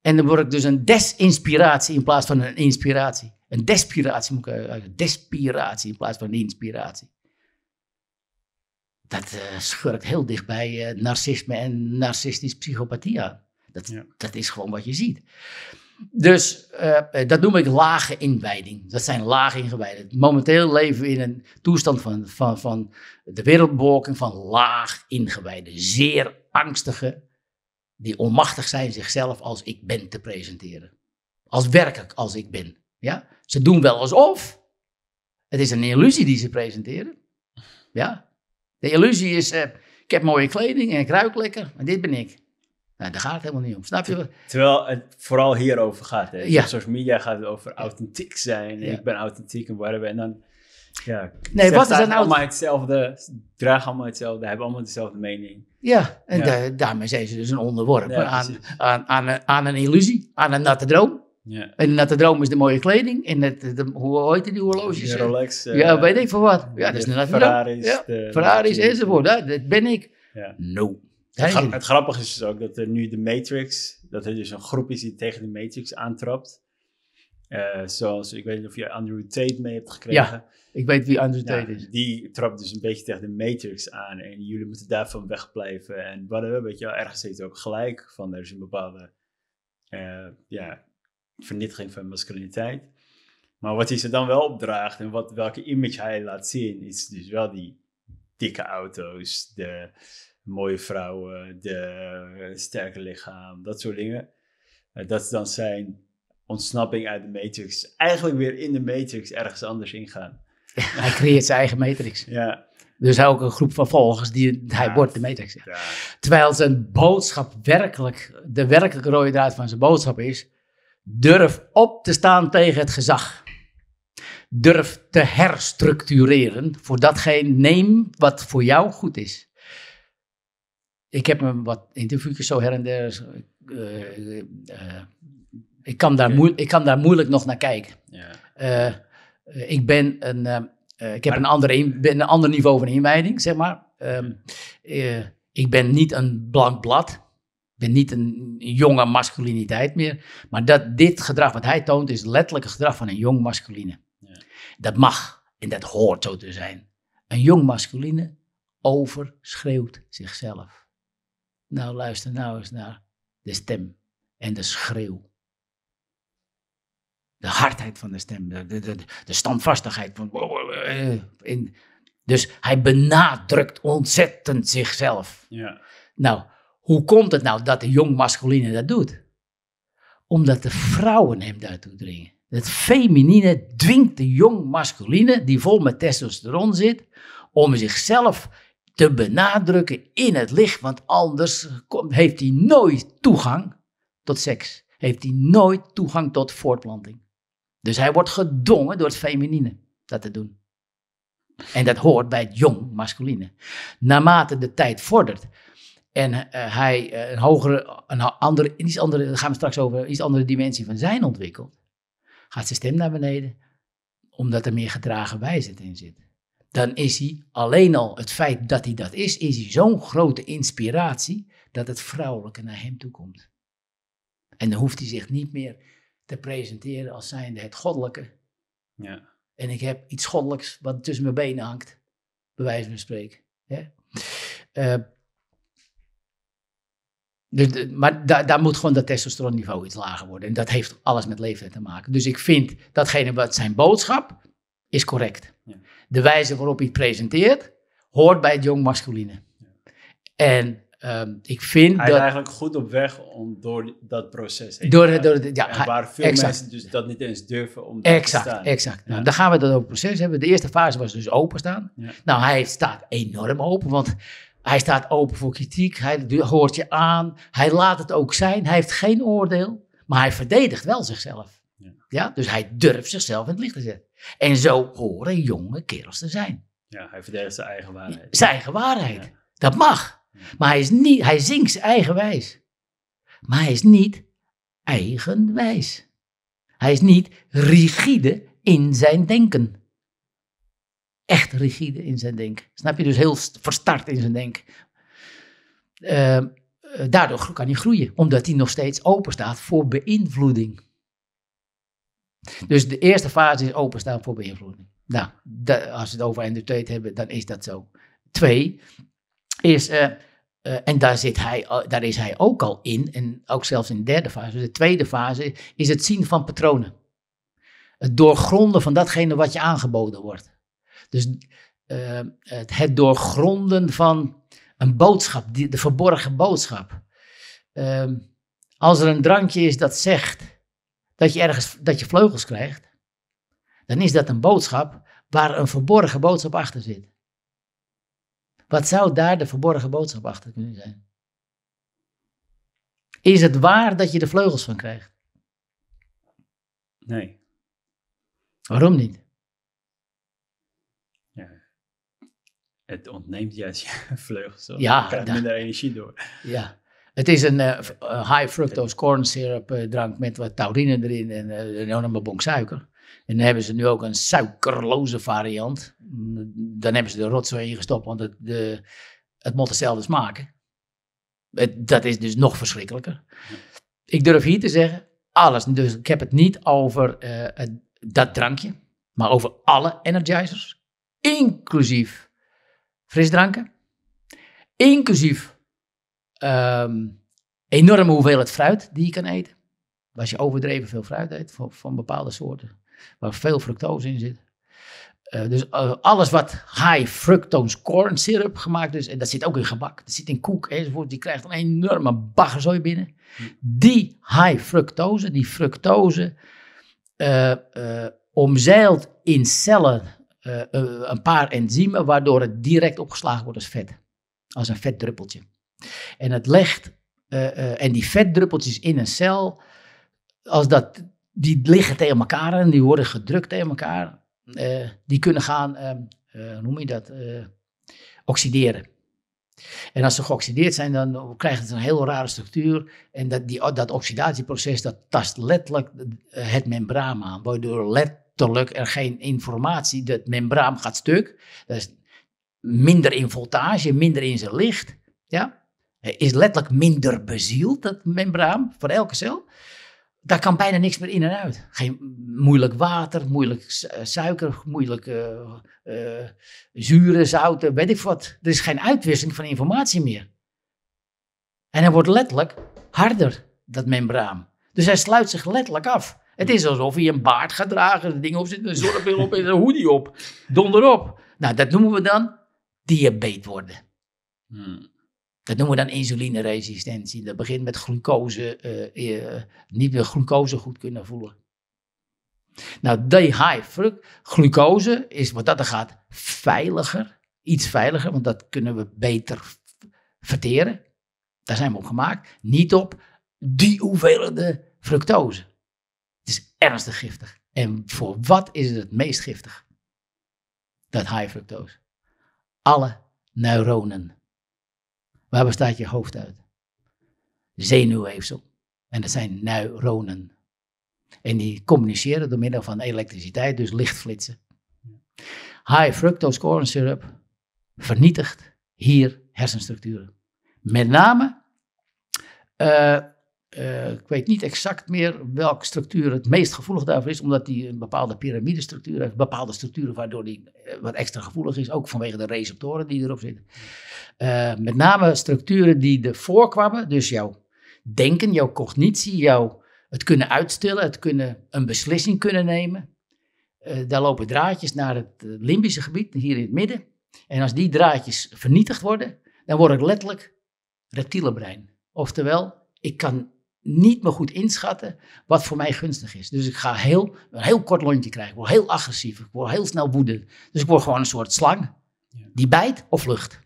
En dan word ik dus een desinspiratie in plaats van een inspiratie. Een despiratie moet ik despiratie in plaats van een inspiratie. Dat uh, schurkt heel dicht bij uh, narcisme en narcistische psychopathie aan. Dat, dat is gewoon wat je ziet. Dus eh, eh, dat noem ik lage inwijding. Dat zijn lage ingewijden. Momenteel leven we in een toestand van, van, van de wereldbevolking van laag ingewijden. Zeer angstige, die onmachtig zijn zichzelf als ik ben te presenteren. Als werkelijk als ik ben. Ja? Ze doen wel alsof. Het is een illusie die ze presenteren. Ja? De illusie is, eh, ik heb mooie kleding en ik ruik lekker. En dit ben ik. Ja, daar gaat het helemaal niet om. Snap je? Terwijl het vooral hierover gaat. Hè? Ja. social media gaat het over authentiek zijn. Ik ben authentiek en whatever. En dan, ja, nee, wat is nou? allemaal hetzelfde, dragen allemaal hetzelfde, hebben allemaal dezelfde mening. Ja, en daarmee zijn ze dus een onderworpen aan, aan, aan, een, illusie, aan een natte droom. Ja. En een natte droom is de mooie kleding en het, de, hoe heet die horloges? De Rolex. Eh, ja, weet ik voor wat. Ja, dat is de natte Ferraris. Droom. Ja, enzovoort, dat, dat ben ik. No. Het, het, grappige is dus ook dat er nu de Matrix, dat er dus een groep is die tegen de Matrix aantrapt. Eh, zoals, ik weet niet of je Andrew Tate mee hebt gekregen. Ja, ik weet wie Andrew nou, Tate is. Die trapt dus een beetje tegen de Matrix aan en jullie moeten daarvan wegblijven. En we, weet je wel, ergens heeft ook gelijk van er is een bepaalde uh, ja, vernietiging van masculiniteit. Maar wat hij ze dan wel opdraagt en wat, welke image hij laat zien, is dus wel die dikke auto's, de mooie vrouwen, eh, de, eh, sterke lichaam, dat soort dingen. Eh, dat is dan zijn ontsnapping uit de matrix. Eigenlijk weer in de matrix ergens anders ingaan. hij creëert zijn eigen matrix. Ja. Dus hij ook een groep van volgers die hij wordt de matrix. Terwijl zijn boodschap werkelijk, de werkelijke rode draad van zijn boodschap is: durf op te staan tegen het gezag. Durf te herstructureren voor datgene, neem wat voor jou goed is ik heb hem wat interviewjes zo her en der. Eh, eh, eh, ik, kan daar ik kan daar moeilijk nog naar kijken. ik ben een, ik heb een, andere een ander niveau van inwijding, zeg maar. Ehm, ik ben niet een blank blad ben niet een, jonge masculiniteit meer. Maar dat, dit gedrag wat hij toont is letterlijk het gedrag van een jong masculine. Dat mag en dat hoort zo te zijn. Een jong masculine overschreeuwt zichzelf. Nou, luister nou eens naar de stem en de schreeuw. De hardheid van de stem, de, de, de, standvastigheid. Van, eh, in, dus hij benadrukt ontzettend zichzelf. Ja. Nou, hoe komt het nou dat de jong masculine dat doet? Omdat de vrouwen hem daartoe dringen. Het feminine dwingt de jong masculine, die vol met testosteron zit, om zichzelf te benadrukken in het licht, want anders heeft hij nooit toegang tot seks. Heeft hij nooit toegang tot voortplanting. Dus hij wordt gedwongen door het feminine dat te doen. En dat hoort bij het jong masculine. Naarmate de tijd vordert en eh, hij eh, een hogere, een andere, iets andere, daar gaan we straks over, iets andere dimensie van zijn ontwikkelt, gaat zijn stem naar beneden, omdat er meer gedragen wijsheid in zit dan is hij alleen al het feit dat hij dat is, is hij zo'n grote inspiratie dat het vrouwelijke naar hem toe komt. En dan hoeft hij zich niet meer te presenteren als zijnde het goddelijke. Ja. En ik heb iets goddelijks wat tussen mijn benen hangt, bij wijze van spreken. dus, maar daar, daar moet gewoon dat testosteronniveau iets lager worden. En dat heeft alles met leeftijd te maken. Dus ik vind datgene wat zijn boodschap is correct. Ja de wijze waarop hij het presenteert, hoort bij het jong masculine. En ehm, ik vind hij dat... eigenlijk goed op weg om door dat proces heen door, door, ja, waar veel mensen dus dat niet eens durven om te staan. Exact, nou, ja. nou, dan gaan we dat over het proces hebben. De eerste fase was dus openstaan. Nou, hij staat enorm open, want... Hij staat open voor kritiek, hij hoort je aan, hij laat het ook zijn, hij heeft geen oordeel, maar hij verdedigt wel zichzelf. Ja, dus hij durft zichzelf in het licht te zetten. En zo horen jonge kerels te zijn. Ja, hij verdedigt zijn eigen waarheid. Zijn eigen waarheid. Dat mag. Maar hij, is niet, hij zingt eigenwijs. Maar hij is niet eigenwijs. Hij is niet rigide in zijn denken. Echt rigide in zijn denken. Snap je? Dus heel verstart in zijn denken. Eh, eh, daardoor kan hij groeien, omdat hij nog steeds open staat voor beïnvloeding. Dus de eerste fase is openstaan voor beïnvloeding. Nou, als we het over identiteit hebben, dan is dat zo. Twee is, eh, eh, en daar, zit hij, daar is hij ook al in, en ook zelfs in de derde fase. Dus de tweede fase is het zien van patronen. Het doorgronden van datgene wat je aangeboden wordt. Dus eh, het, het, doorgronden van een boodschap, die, de verborgen boodschap. Ehm, als er een drankje is dat zegt dat je ergens dat je vleugels krijgt, dan is dat een boodschap waar een verborgen boodschap achter zit. Wat zou daar de verborgen boodschap achter kunnen zijn? Is het waar dat je de vleugels van krijgt? Nee. Waarom niet? het ontneemt juist je vleugels. Zo. je minder energie door. Ja. Het is een eh, eh, high fructose corn syrup eh, drank met wat taurine erin en uh, een enorme bonk suiker. En dan hebben ze nu ook een suikerloze variant. Dan hebben ze de rotzooi ingestopt, want het, de, het moet dezelfde smaken. Het, dat is dus nog verschrikkelijker. Ik durf hier te zeggen, alles. Dus ik heb het niet over dat drankje, maar over alle energizers. Inclusief frisdranken, inclusief Um, enorme hoeveelheid fruit die je kan eten. Als je overdreven veel fruit eet van, bepaalde soorten. Waar veel fructose in zit. Eh, dus eh, alles wat high fructose corn syrup gemaakt is, en dat zit ook in gebak, dat zit in koek enzovoort, die krijgt een enorme baggerzooi binnen. Hm. Die high fructose, die fructose, eh, omzeilt in cellen een paar enzymen, waardoor het direct opgeslagen wordt als vet. Als een vetdruppeltje. En het legt, eh, eh, en die vetdruppeltjes in een cel, als dat, die liggen tegen elkaar en die worden gedrukt tegen elkaar. Eh, die kunnen gaan, ehm, hoe noem je dat, oxideren. En als ze geoxideerd zijn, dan krijgen ze een heel rare structuur. En dat, die, dat oxidatieproces, dat tast letterlijk het membraan aan. Waardoor letterlijk er geen informatie, dat membraan gaat stuk. Dat is minder in voltage, minder in zijn licht. Ja? is letterlijk minder bezield, dat membraan, voor elke cel. Daar kan bijna niks meer in en uit. Geen moeilijk water, moeilijk eh, suiker, moeilijk uh, eh, eh, zuren, zouten, weet ik wat. Er is geen uitwisseling van informatie meer. En hij wordt letterlijk harder, dat membraan. Dus hij sluit zich letterlijk af. Het is alsof hij een baard gaat dragen, een dingen op zit, een zonnebril op en een hoodie op. Donder op. Nou, dat noemen we dan diabetes worden. Hmm. Dat noemen we dan insulineresistentie. Dat begint met glucose, eh, eh, niet meer glucose goed kunnen voelen. Nou, high glucose is wat dat er gaat veiliger, iets veiliger, want dat kunnen we beter verteren. Daar zijn we op gemaakt. Niet op die hoeveelheid fructose. Het is ernstig giftig. En voor wat is het het meest giftig? Dat high fructose. Alle neuronen Waar bestaat je hoofd uit? Zenuwweefsel. En dat zijn neuronen. En die communiceren door middel van elektriciteit, dus lichtflitsen. High fructose corn syrup vernietigt hier hersenstructuren. Met name eh, eh, ik weet niet exact meer welke structuur het meest gevoelig daarvoor is, omdat die een bepaalde piramidestructuur heeft, bepaalde structuren waardoor die eh, wat extra gevoelig is, ook vanwege de receptoren die erop zitten. Eh, met name structuren die ervoor kwamen, dus jouw denken, jouw cognitie, jouw, het kunnen uitstellen, het kunnen een beslissing kunnen nemen. Uh, daar lopen draadjes naar het limbische gebied, hier in het midden. En als die draadjes vernietigd worden, dan word ik letterlijk reptielenbrein. Oftewel, ik kan niet meer goed inschatten wat voor mij gunstig is. Dus ik ga heel, een heel kort lontje krijgen. Ik word heel agressief. Ik word heel snel woedend. Dus ik word gewoon een soort slang. Die bijt of lucht.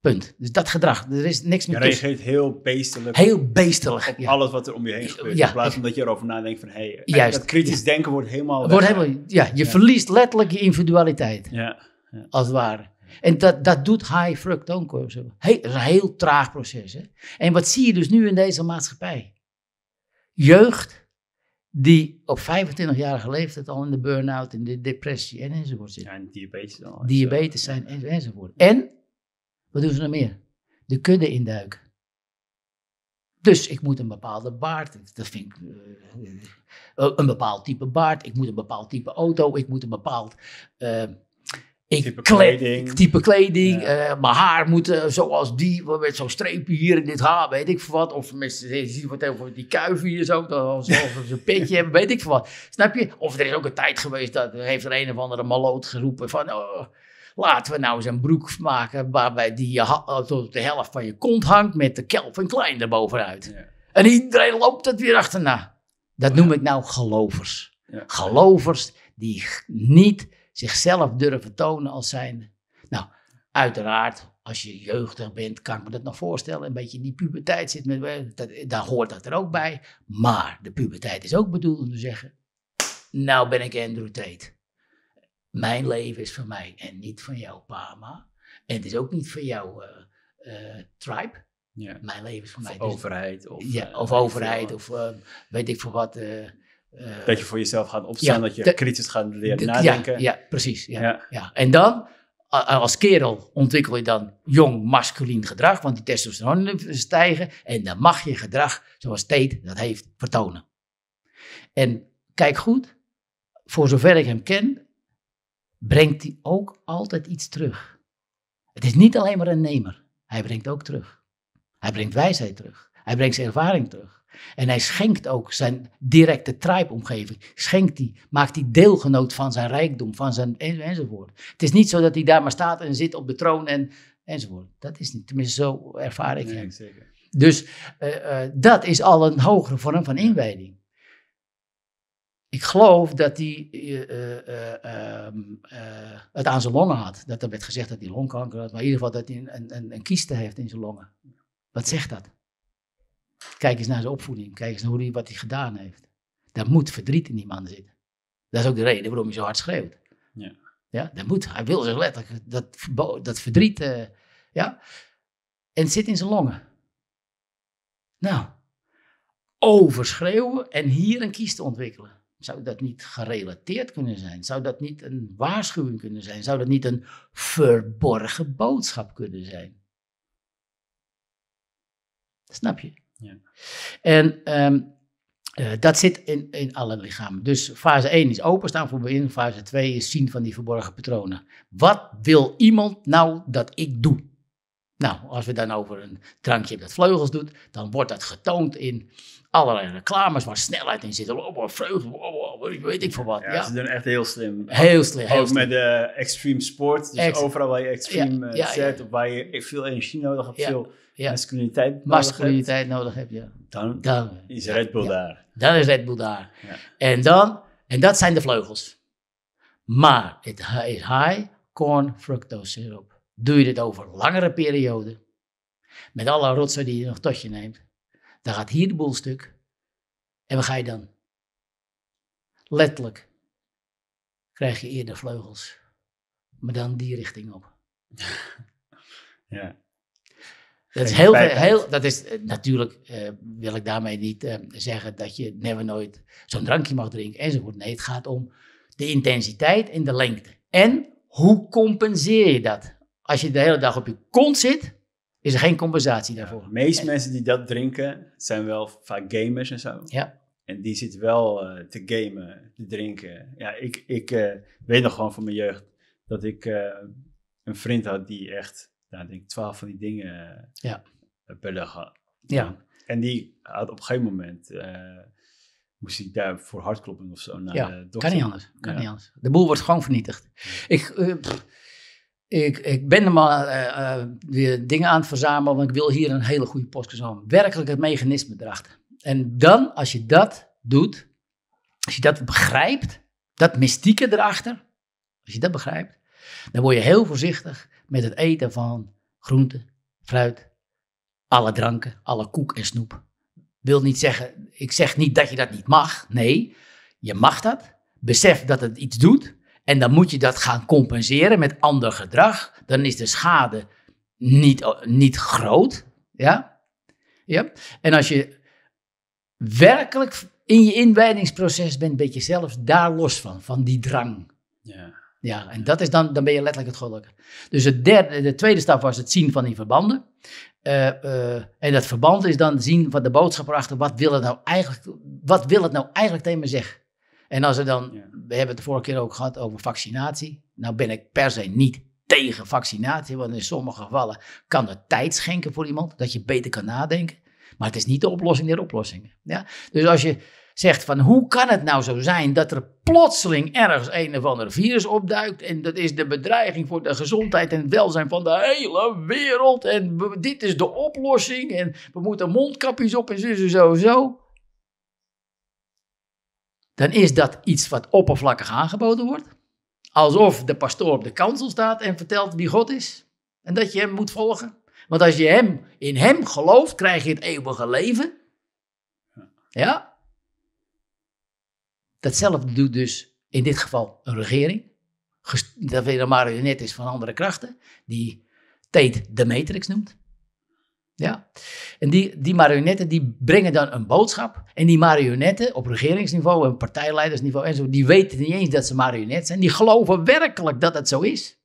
Punt. Dus dat gedrag. Er is niks meer Je reageert heel beestelijk. Heel beestelijk. Op alles wat er om je heen gebeurt. In plaats van dat je erover nadenkt van... Hey, Dat kritisch denken wordt helemaal... Wordt helemaal ja, je verliest letterlijk je individualiteit. Ja. Als het ware. En dat, dat doet high fructone dat is een heel traag proces. Hè? En wat zie je dus nu in deze maatschappij? jeugd die op 25-jarige leeftijd al in de burn-out, in de depressie en enzovoort zit. Ja, en diabetes al. Diabetes zijn enzovoort. En, wat doen ze nog meer? De kudde induiken. Dus ik moet een bepaalde baard, dat vind ik, eh, eh, een bepaald type baard, ik moet een bepaald type auto, ik moet een bepaald eh, ik type kleding. Type eh, kleding. mijn haar moet eh, zoals die, met zo'n streepje hier in dit haar, weet ik veel wat. Of mensen zien wat over die kuiven hier zo, of zo'n petje hebben, weet ik veel wat. Snap je? Of er is ook een tijd geweest dat heeft er een of andere maloot geroepen van... Oh, laten we nou eens een broek maken waarbij die je eh, tot de helft van je kont hangt met de Calvin Klein erbovenuit. bovenuit. En iedereen loopt het weer achterna. Dat noem ik nou gelovers. Gelovers die niet zichzelf durven tonen als zijn. Nou, uiteraard, als je jeugdig bent, kan ik me dat nog voorstellen. Een beetje in die puberteit zit, met, eh, dat, daar hoort dat er ook bij. Maar de puberteit is ook bedoeld om te zeggen: Nou ben ik Andrew Tate. Mijn leven is van mij en niet van jou, Pama. En het is ook niet van jouw eh, eh, tribe. Ja. Mijn leven is van mij. Of dus overheid. Of, ja, of overheid, of weet ik voor wat. Eh, dat je voor jezelf gaat opstaan, dat je kritisch gaat leren nadenken. Ja, precies. Ja, ja, En dan, als kerel ontwikkel je dan jong masculien gedrag, want die testosteron stijgen. En dan mag je gedrag, zoals Tate dat heeft, vertonen. En kijk goed, voor zover ik hem ken, brengt hij ook altijd iets terug. Het is niet alleen maar een nemer, hij brengt ook terug. Hij brengt wijsheid terug. Hij brengt zijn ervaring terug. En hij schenkt ook zijn directe tribe-omgeving. Schenkt die, maakt die deelgenoot van zijn rijkdom, van zijn enzovoort. Het is niet zo dat hij daar maar staat en zit op de troon en, enzovoort. Dat is niet, tenminste zo ervaar ik hem. Zeker. Dus eh, eh, dat is al een hogere vorm van inwijding. Ik geloof dat hij eh, ehm, het aan zijn longen had. Dat er werd gezegd dat hij longkanker had, maar in ieder geval dat hij een, een, een, een kieste heeft in zijn longen. Wat zegt dat? Kijk eens naar zijn opvoeding. Kijk eens naar hoe die, wat hij gedaan heeft. Daar moet verdriet in die man zitten. Dat is ook de reden waarom hij zo hard schreeuwt. Ja. Ja, dat moet. Hij wil zich letterlijk dat, dat verdriet. Eh, ja. En het zit in zijn longen. Nou, overschreeuwen en hier een kies te ontwikkelen. Zou dat niet gerelateerd kunnen zijn? Zou dat niet een waarschuwing kunnen zijn? Zou dat niet een verborgen boodschap kunnen zijn? Snap je? Ja. En ehm, eh, dat zit in, in alle lichamen. Dus fase 1 is openstaan voor begin, fase 2 is zien van die verborgen patronen. Wat wil iemand nou dat ik doe? Nou, als we dan over een drankje dat vleugels doet, dan wordt dat getoond in allerlei reclames waar snelheid in zit. Oh, vleugels, oh, weet ik veel wat. Ja, ja, ze doen echt heel slim. Heel slim. Ook heel slim. met de eh, extreme sport. Dus overal waar je extreme zet, eh, of waar je veel energie nodig hebt, veel ja. masculiniteit nodig nodig heb, je. Dan, dan is Red Bull daar. Dan is Red Bull daar. Ja. En, dan, en dat zijn de vleugels. Maar het is high corn fructose syrup. Doe je dit over langere perioden, met alle rotzooi die je nog tot je neemt, dan gaat hier de boel stuk. En wat ga je dan? Letterlijk krijg je eerder vleugels. Maar dan die richting op. ja. Dat is, heel, heel, dat is eh, natuurlijk, eh, wil ik daarmee niet eh, zeggen dat je never nooit zo'n drankje mag drinken enzovoort. Nee, het gaat om de intensiteit en de lengte. En hoe compenseer je dat? Als je de hele dag op je kont zit, is er geen compensatie daarvoor. de meeste mensen die dat drinken zijn wel vaak gamers en zo. Ja. En die zitten wel te gamen, te drinken. Ja, ik, ik weet nog gewoon van mijn jeugd dat ik een vriend had die echt nou, denk ik, twaalf van die dingen ja. per eh, dag Ja. En die had op geen moment, eh, moest hij daar voor hartkloppen of zo naar ja, de dokter. kan niet anders. Kan niet anders. De boel wordt gewoon vernietigd. Ik... Eh, ik, ik ben er maar weer dingen aan het verzamelen, want ik wil hier een hele goede podcast om. Werkelijk het mechanisme erachter. En dan, als je dat doet, als je dat begrijpt, dat mystieke erachter, als je dat begrijpt, dan word je heel voorzichtig met het eten van groenten, fruit, alle dranken, alle koek en snoep. Wil niet zeggen, ik zeg niet dat je dat niet mag. Nee, je mag dat. Besef dat het iets doet. En dan moet je dat gaan compenseren met ander gedrag. Dan is de schade niet, niet groot. Ja? Ja? En als je werkelijk in je inwijdingsproces bent, ben je zelfs daar los van, van die drang. Ja ja, en dat is dan, dan ben je letterlijk het geluk. Dus het derde, de tweede stap was het zien van die verbanden. Eh, eh, en dat verband is dan zien van de boodschap erachter, wat wil het nou eigenlijk, wat wil het nou eigenlijk tegen me zeggen? En als er dan, we hebben het de vorige keer ook gehad over vaccinatie. Nou ben ik per se niet tegen vaccinatie, want in sommige gevallen kan het tijd schenken voor iemand, dat je beter kan nadenken. Maar het is niet de oplossing der oplossingen. Ja? Dus als je zegt van hoe kan het nou zo zijn dat er plotseling ergens een of ander virus opduikt en dat is de bedreiging voor de gezondheid en het welzijn van de hele wereld en dit is de oplossing en we moeten mondkapjes op en zo zo zo. Dan is dat iets wat oppervlakkig aangeboden wordt. Alsof de pastoor op de kansel staat en vertelt wie God is en dat je hem moet volgen. Want als je hem, in hem gelooft, krijg je het eeuwige leven. Ja, Datzelfde doet dus in dit geval een regering. Dat weer een marionet is van andere krachten. Die Tate de Matrix noemt. Ja. En die, die marionetten die brengen dan een boodschap. En die marionetten op regeringsniveau en partijleidersniveau en zo, die weten niet eens dat ze marionetten zijn. Die geloven werkelijk dat het zo is.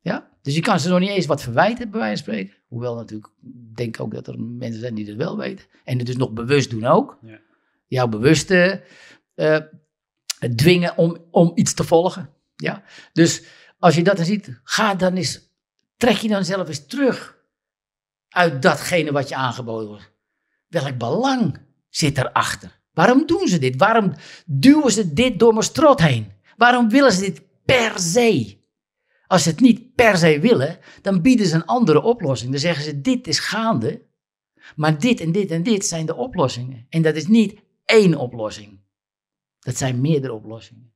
Ja? Dus je kan ze nog niet eens wat verwijten, bij wijze van spreken. Hoewel natuurlijk, denk ik ook dat er mensen zijn die dat wel weten. En het dus nog bewust doen ook. Ja. Jouw bewuste eh, dwingen om, om iets te volgen. Ja? Dus als je dat dan ziet, ga dan eens, trek je dan zelf eens terug uit datgene wat je aangeboden wordt. Welk belang zit erachter? Waarom doen ze dit? Waarom duwen ze dit door mijn strot heen? Waarom willen ze dit per se? Als ze het niet per se willen, dan bieden ze een andere oplossing. Dan zeggen ze: dit is gaande, maar dit en dit en dit zijn de oplossingen. En dat is niet één oplossing. Dat zijn meerdere oplossingen.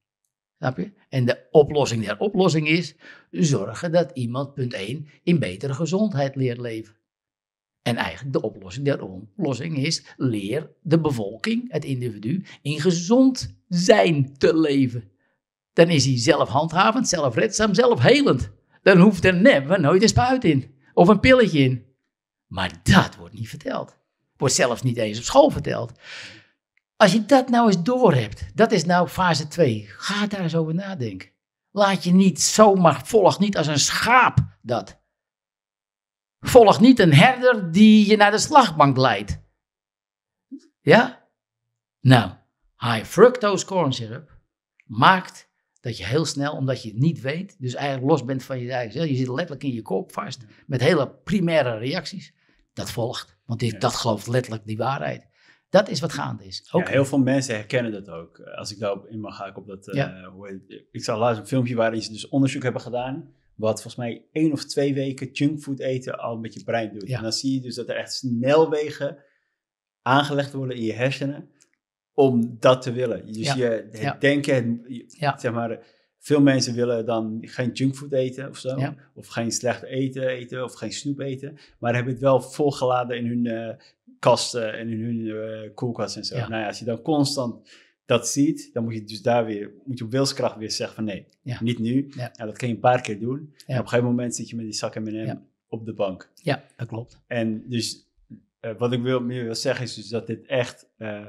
Snap je? En de oplossing der oplossing is zorgen dat iemand, punt 1, in betere gezondheid leert leven. En eigenlijk de oplossing der oplossing is leer de bevolking, het individu, in gezond zijn te leven. Dan is hij handhavend, zelfredzaam, zelfhelend. Dan hoeft er never nooit een spuit in of een pilletje in. Maar dat wordt niet verteld. Wordt zelfs niet eens op school verteld. Als je dat nou eens doorhebt, dat is nou fase 2. Ga daar eens over nadenken. Laat je niet zomaar, volg niet als een schaap dat. Volg niet een herder die je naar de slagbank leidt. Ja? Nou, high fructose corn syrup maakt dat je heel snel, omdat je het niet weet, dus eigenlijk los bent van je eigen je zit letterlijk in je kop vast met hele primaire reacties, dat volgt. Want dit, dat gelooft letterlijk die waarheid. Dat is wat gaande is. Ook heel veel mensen herkennen dat ook. Eh, als ik daarop in mag, ga ik op dat. Eh, ik zag laatst een filmpje waarin ze dus onderzoek hebben gedaan. Wat volgens mij één of twee weken junkfood eten al met je brein doet. En dan zie je dus dat er echt snelwegen aangelegd worden in je hersenen. om dat te willen. Dus je denken, zeg maar. Veel mensen willen dan geen junkfood eten of zo. Of geen slecht eten eten of geen snoep eten. Maar hebben het wel volgeladen in hun eh, kasten en in hun uh, koelkast en zo. Nou ja, als je dan constant dat ziet, dan moet je dus daar weer, moet je op wilskracht weer zeggen van nee, niet nu. Ja. Nou, dat kan je een paar keer doen. En op een gegeven moment zit je met die zak M&M op de bank. Ja, dat klopt. En dus eh, wat ik wil, meer wil zeggen is dus dat dit echt, eh,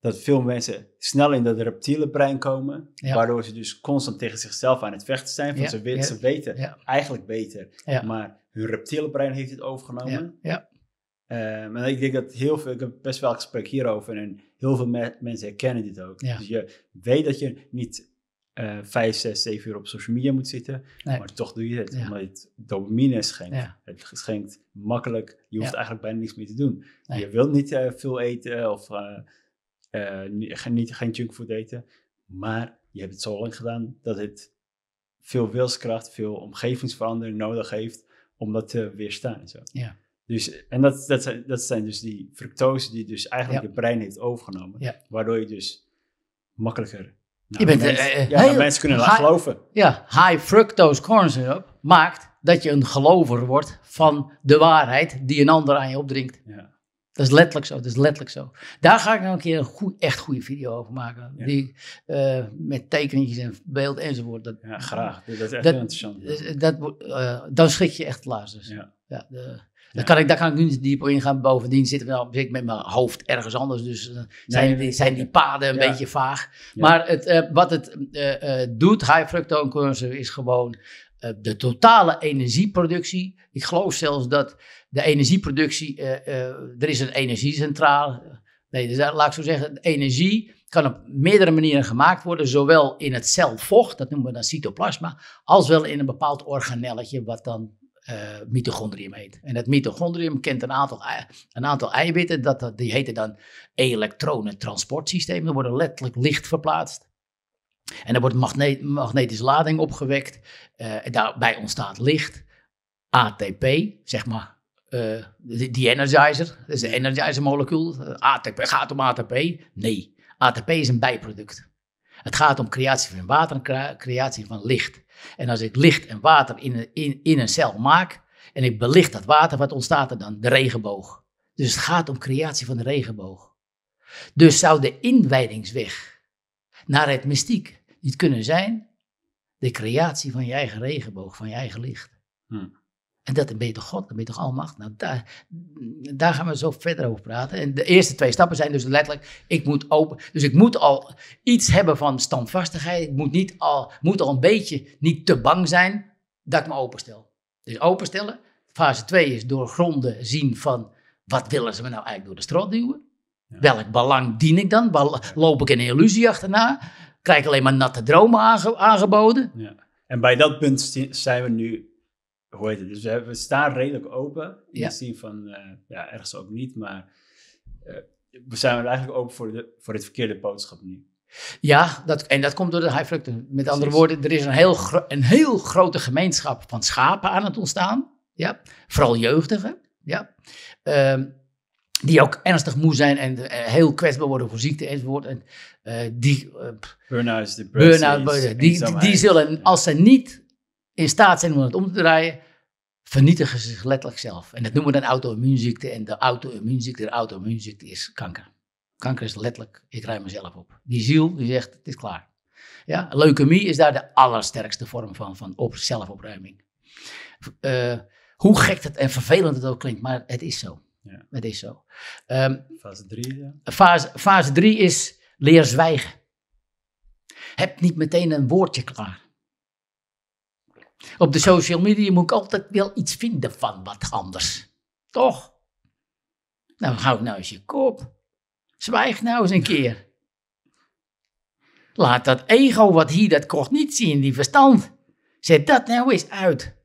dat veel mensen snel in dat reptiele brein komen, waardoor ze dus constant tegen zichzelf aan het vechten zijn, van ze, ze, weten eigenlijk beter, maar hun reptiele brein heeft het overgenomen. ja eh, maar ik denk dat heel veel, ik heb best wel gesprek hierover en heel veel mensen herkennen dit ook. Dus je weet dat je niet uh, vijf, zes, zeven uur op social media moet zitten. Maar toch doe je het, omdat het dopamine schenkt. Het schenkt makkelijk, je hoeft eigenlijk bijna niks meer te doen. Je wilt niet eh, veel eten of geen junkfood eten, maar je hebt het zo lang gedaan dat het veel wilskracht, veel omgevingsverandering nodig heeft om dat te weerstaan en zo. Ja. Dus, en dat, dat, zijn, dat zijn dus die fructose die dus eigenlijk je brein heeft overgenomen. Waardoor je dus makkelijker... naar mensen, eh, eh, ja, mensen kunnen laten geloven. Ja, high fructose corn syrup maakt dat je een gelover wordt van de waarheid die een ander aan je opdringt. Ja. Dat is letterlijk zo, dat is letterlijk zo. Daar ga ik nou een keer een goed, echt goede video over maken. Die, eh, met tekeningen en beeld enzovoort. Dat, ja, graag. Dat is echt interessant. Dat, eh, dan schrik je echt laatst. Dus. Ja. de, daar, kan ik, daar kan ik nu niet dieper in gaan. Bovendien zitten we nou, zit met mijn hoofd ergens anders. Dus eh, zijn, die, zijn die paden een beetje vaag. Maar het, wat het doet, high fructose is gewoon eh, de totale energieproductie. Ik geloof zelfs dat de energieproductie. Eh, eh, er is een energiecentrale. Nee, dus laat ik zo zeggen, energie kan op meerdere manieren gemaakt worden, zowel in het celvocht, dat noemen we dan cytoplasma, als wel in een bepaald organelletje, wat dan mitochondrium heet. En het mitochondrium kent een aantal, een aantal eiwitten, dat, die heten dan elektronentransportsystemen, Er worden letterlijk licht verplaatst. En er wordt magnetische lading opgewekt. Eh, daarbij ontstaat licht. ATP, zeg maar. Uh, energizer, dat is de energizer molecuul. Eh, ATP, gaat om ATP? Nee, ATP is een bijproduct. Het gaat om creatie van water en creatie van licht. En als ik licht en water in een, in, in een cel maak en ik belicht dat water, wat ontstaat er dan? De regenboog. Dus het gaat om creatie van de regenboog. Dus zou de inwijdingsweg naar het mystiek niet kunnen zijn, de creatie van je eigen regenboog, van je eigen licht. Hm. En dat een beetje God, dan ben je toch almacht. Nou, daar, daar gaan we zo verder over praten. En de eerste twee stappen zijn dus letterlijk, ik moet open. Dus ik moet al iets hebben van standvastigheid. Ik moet, niet al, moet al een beetje niet te bang zijn dat ik me openstel. Dus openstellen. Fase 2 is doorgronden zien van wat willen ze me nou eigenlijk door de strot duwen. Welk belang dien ik dan? Loop ik een illusie achterna? krijg alleen maar natte dromen aangeboden. Ja. En bij dat punt zijn we nu, hoe heet het, dus we, staan redelijk open. In ja. zin van, eh, ja, ergens ook niet, maar eh, we zijn eigenlijk open voor, de, voor het verkeerde boodschap nu. Ja, dat, en dat komt door de high Met andere woorden, er is een heel, een heel grote gemeenschap van schapen aan het ontstaan. Ja, vooral jeugdigen. Ja. Ehm, die ook ernstig moe zijn en eh, heel kwetsbaar worden voor ziekte enzovoort. En, eh, die, eh, burn-out, die, die, zullen, als ze niet in staat zijn om het om te draaien, vernietigen ze zich letterlijk zelf. En dat noemen we dan auto-immuunziekte. En de auto-immuunziekte, de auto-immuunziekte is kanker. Kanker is letterlijk, ik ruim mezelf op. Die ziel die zegt, het is klaar. Ja? Leukemie is daar de allersterkste vorm van, van op, zelfopruiming. Uh, hoe gek het en vervelend het ook klinkt, maar het is zo. Ja. Dat is zo. Ehm, fase 3, ja. Fase, fase is leer zwijgen. Heb niet meteen een woordje klaar. Op de social media moet ik altijd wel iets vinden van wat anders. Toch? Nou, houd nou eens je kop. Zwijg nou eens een keer. Laat dat ego wat hier dat kort niet zien, die verstand. Zet dat nou eens uit.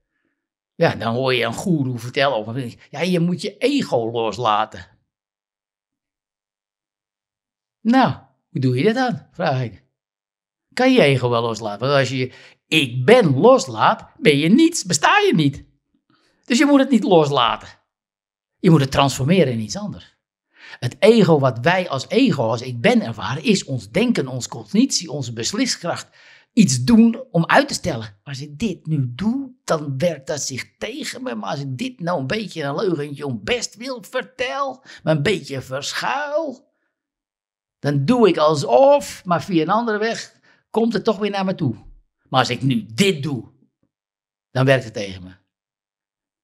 Ja, dan hoor je een goeroe vertellen over, ja, je moet je ego loslaten. Nou, hoe doe je dat dan? Vraag ik. Kan je ego wel loslaten? Want als je ik ben loslaat, ben je niets, besta je niet. Dus je moet het niet loslaten. Je moet het transformeren in iets anders. Het ego wat wij als ego, als ik ben ervaren, is ons denken, onze cognitie, onze besliskracht, iets doen om uit te stellen. Als ik dit nu doe, dan werkt dat zich tegen me. Maar als ik dit nou een beetje een leugentje om best wil vertel, maar een beetje verschuil, dan doe ik alsof, maar via een andere weg komt het toch weer naar me toe. Maar als ik nu dit doe, dan werkt het tegen me.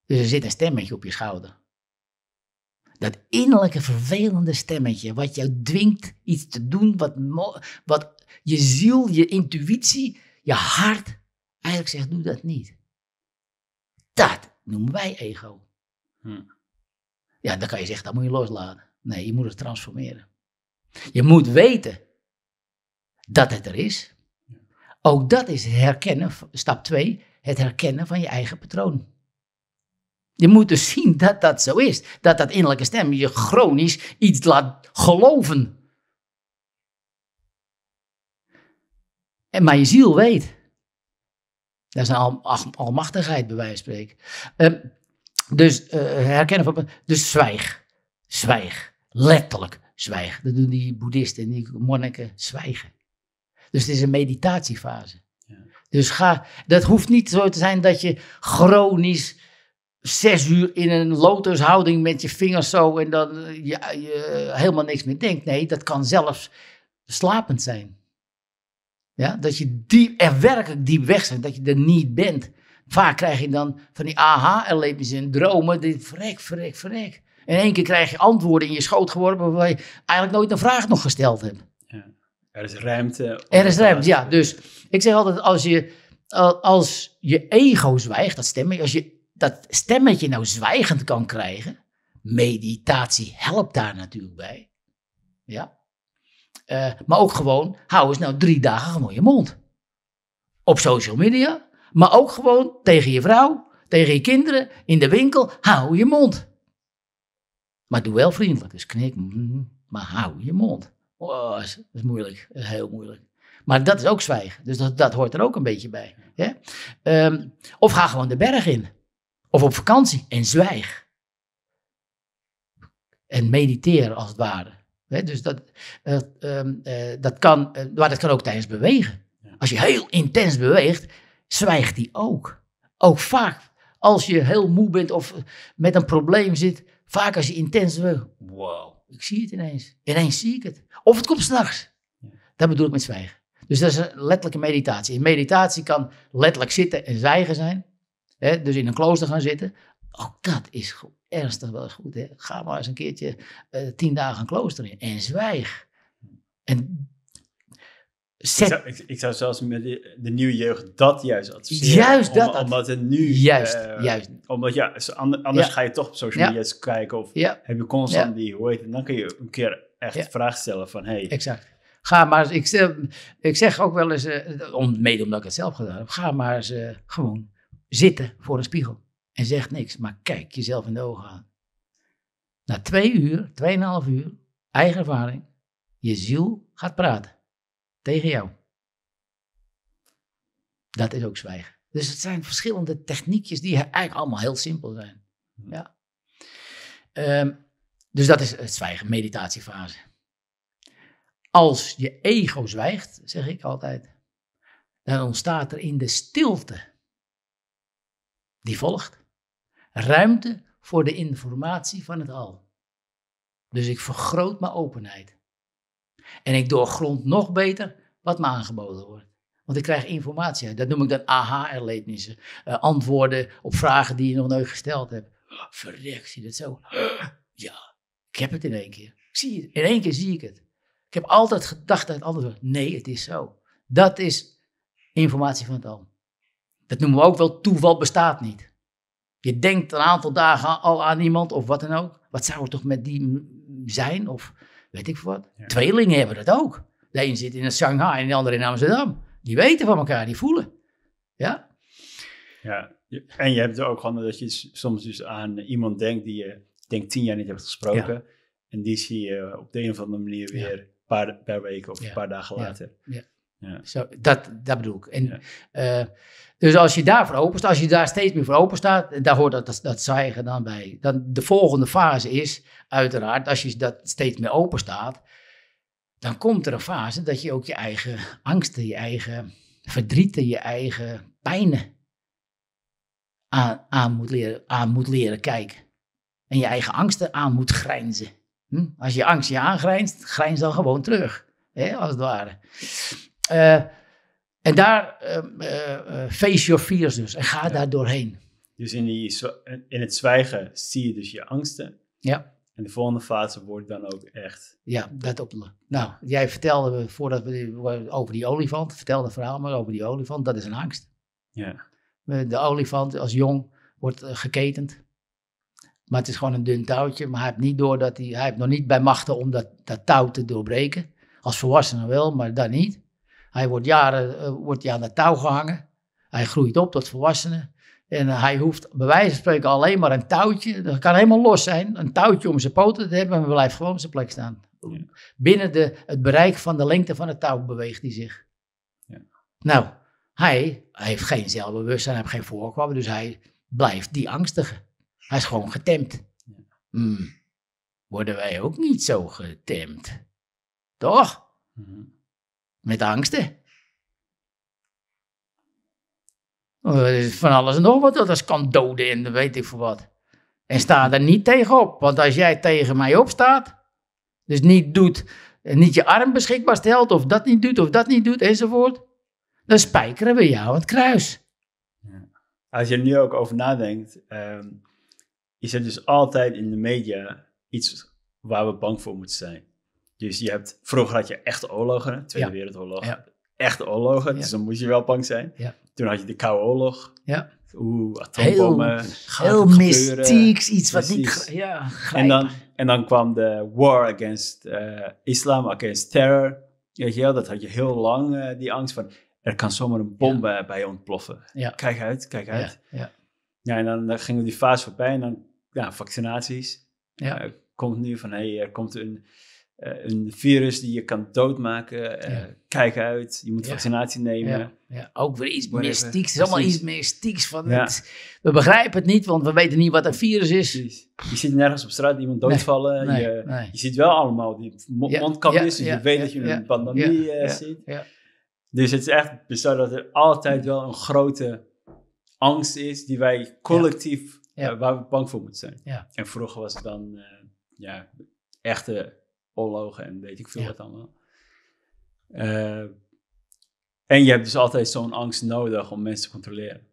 Dus er zit een stemmetje op je schouder. Dat innerlijke vervelende stemmetje wat jou dwingt iets te doen wat, wat je ziel, je intuïtie, je hart eigenlijk zegt, doe dat niet. Dat noemen wij ego. Hm. Ja, dan kan je zeggen, dat moet je loslaten. Nee, je moet het transformeren. Je moet weten dat het er is. Ook dat is herkennen, stap 2, het herkennen van je eigen patroon. Je moet dus zien dat dat zo is. Dat dat innerlijke stem je chronisch iets laat geloven. En, maar je ziel weet. Dat is een al, almachtigheid, bij wijze van spreken. Ehm, dus uh, herkennen van. Dus zwijg. Zwijg. Letterlijk zwijg. Dat doen die boeddhisten en die monniken. Zwijgen. Dus het is een meditatiefase. Ja. Dus ga. Dat hoeft niet zo te zijn dat je chronisch zes uur in een lotushouding met je vingers zo en dan eh, je, je eh, helemaal niks meer denkt. Nee, dat kan zelfs slapend zijn. Ja, dat je diep, werkelijk diep weg bent, dat je er niet bent. Vaak krijg je dan van die aha-erlebnissen en dromen, dit vrek, vrek, vrek. En in één keer krijg je antwoorden in je schoot geworpen waar je eigenlijk nooit een vraag nog gesteld hebt. Ja, er is ruimte. Er is ruimte, ja. Dus ik zeg altijd, als je, als je ego zwijgt, dat stemmetje, als je dat stemmetje nou zwijgend kan krijgen, meditatie helpt daar natuurlijk bij. Ja, eh, maar ook gewoon, hou eens nou drie dagen gewoon je mond. Op social media, maar ook gewoon tegen je vrouw, tegen je kinderen, in de winkel, hou je mond. Maar doe wel vriendelijk, dus knik, mm, mm, maar hou je mond. Oh, dat, is, moeilijk, dat is heel moeilijk. Maar dat is ook zwijgen, dus dat, dat hoort er ook een beetje bij. Hè? Ehm, of ga gewoon de berg in, of op vakantie en zwijg. En mediteer als het ware dus dat, eh, ehm, eh, dat, kan, eh, maar dat kan ook tijdens bewegen. Als je heel intens beweegt, zwijgt die ook. Ook vaak als je heel moe bent of met een probleem zit, vaak als je intens beweegt, wow, ik zie het ineens. Ineens zie ik het. Of het komt s'nachts. Dat bedoel ik met zwijgen. Dus dat is een letterlijke meditatie. meditatie kan letterlijk zitten en zwijgen zijn. dus in een klooster gaan zitten. Ook oh, dat is goed ernstig wel goed. Hè? Ga maar eens een keertje eh, tien dagen een klooster in en zwijg. En zet... ik, zou, ik, ik, zou, zelfs met de, nieuwe jeugd dat juist adviseren. Juist dat. omdat het nu... Juist, eh, juist. Omdat ja, anders ga je toch op social media kijken of heb je constant die, hoe heet het, dan kun je een keer echt vraag stellen van, hey... Exact. Ga maar, ik, ik zeg ook wel eens, eh, om, mede omdat ik het zelf gedaan heb, ga maar eens gewoon zitten voor een spiegel en zegt niks, maar kijk jezelf in de ogen aan. Na twee uur, tweeënhalf uur, eigen ervaring, je ziel gaat praten tegen jou. Dat is ook zwijgen. Dus het zijn verschillende techniekjes die eigenlijk allemaal heel simpel zijn. Ja. Ehm, dus dat is het zwijgen, meditatiefase. Als je ego zwijgt, zeg ik altijd, dan ontstaat er in de stilte die volgt ruimte voor de informatie van het al. Dus ik vergroot mijn openheid. En ik doorgrond nog beter wat me aangeboden wordt. Want ik krijg informatie Dat noem ik dan aha erlevenissen eh, antwoorden op vragen die je nog nooit gesteld hebt. verrek, zie je dat zo? ja, ik heb het in één keer. Ik zie In één keer zie ik het. Ik heb altijd gedacht dat het anders was. Nee, het is zo. Dat is informatie van het al. Dat noemen we ook wel toeval bestaat niet. Je denkt een aantal dagen al aan iemand of wat dan ook. Wat zou er toch met die zijn? Of weet ik wat. Tweelingen hebben dat ook. De een zit in Shanghai en de ander in Amsterdam. Die weten van elkaar, die voelen. Ja. Ja, en je hebt er ook gewoon dat je soms dus aan iemand denkt die je denk tien jaar niet hebt gesproken. En die zie je op de een of andere manier weer ja. paar, per week of een paar dagen later. Ja. Zo, dat, dat bedoel ik. En eh, dus als je voor open staat, als je daar steeds meer voor open staat, eh, daar hoort dat, dat, dat zwijgen dan bij. Dan de volgende fase is, uiteraard, als je dat steeds meer open staat, dan komt er een fase dat je ook je eigen angsten, je eigen verdrieten, je eigen pijnen aan, aan, moet, leren, aan moet leren kijken. En je eigen angsten aan moet grijnzen. Hm? Als je angst je aangrijnst, grijns dan gewoon terug. Hè? Als het ware. Uh, en daar ehm, eh, eh, face your fears dus. En ga daar doorheen. Dus in, die, in het zwijgen zie je dus je angsten. Ja. En de volgende fase wordt dan ook echt. Ja, dat op. Nou, jij vertelde voordat we over die olifant, vertelde verhaal maar over die olifant, dat is een angst. Ja. De olifant als jong wordt eh, geketend. Maar het is gewoon een dun touwtje. Maar hij heeft, niet door dat hij, hij heeft nog niet bij machten om dat, dat touw te doorbreken. Als volwassene wel, maar dan niet. Hij wordt jaren eh, wordt hij aan de touw gehangen. Hij groeit op tot volwassene. En eh, hij hoeft bij wijze van spreken alleen maar een touwtje. Dat kan helemaal los zijn. Een touwtje om zijn poten te hebben. En hij blijft gewoon op zijn plek staan. Binnen de, het bereik van de lengte van het touw beweegt hij zich. Ja. Nou, hij, heeft geen zelfbewustzijn. Hij heeft geen voorkwamen. Dus hij blijft die angstige. Hij is gewoon getemd. Hmm. Worden wij ook niet zo getemd? Toch? Mhm. Met angsten. Oh, van alles en nog wat, dat kan doden en weet ik voor wat. En sta er niet tegenop, want als jij tegen mij opstaat, dus niet doet, eh, niet je arm beschikbaar stelt, of dat niet doet, of dat niet doet, enzovoort, dan spijkeren we jou het kruis. Als je er nu ook over nadenkt, ehm, is er dus altijd in de media iets waar we bang voor moeten zijn. Dus je hebt, vroeger had je echt oorlogen, Tweede Wereldoorlog. Echt oorlogen, dus dan moest je wel bang zijn. Toen had je de Koude Oorlog. Ja. Oeh, atoombommen. Heel, heel iets wat niet... Ja, en, dan, en dan kwam de war against eh, islam, against terror. Weet je wel, dat had je heel lang, eh, die angst van... Er kan zomaar een bom bij, ontploffen. Kijk uit, kijk uit. Ja, ja. en dan, dan gingen die fase voorbij en dan... Ja, vaccinaties. Ja. Eh, komt nu van, hé, hey, er komt een eh, een virus die je kan doodmaken. Uh, Kijk uit, je moet vaccinatie nemen. Ja. Ook weer iets Whatever. mystieks. Het is allemaal iets mystieks van We begrijpen het niet, want we weten niet wat een virus is. Precies. Je ziet nergens op straat iemand doodvallen. Je, je, ziet wel allemaal die mondkapjes, dus je weet dat je een pandemie eh, ziet. Dus het is echt bizar dat er altijd wel een grote angst is die wij collectief, waar we bang voor moeten zijn. En vroeger was het dan ja, echte oorlogen en weet ik veel wat allemaal. Uh, en je hebt dus altijd zo'n angst nodig om mensen te controleren.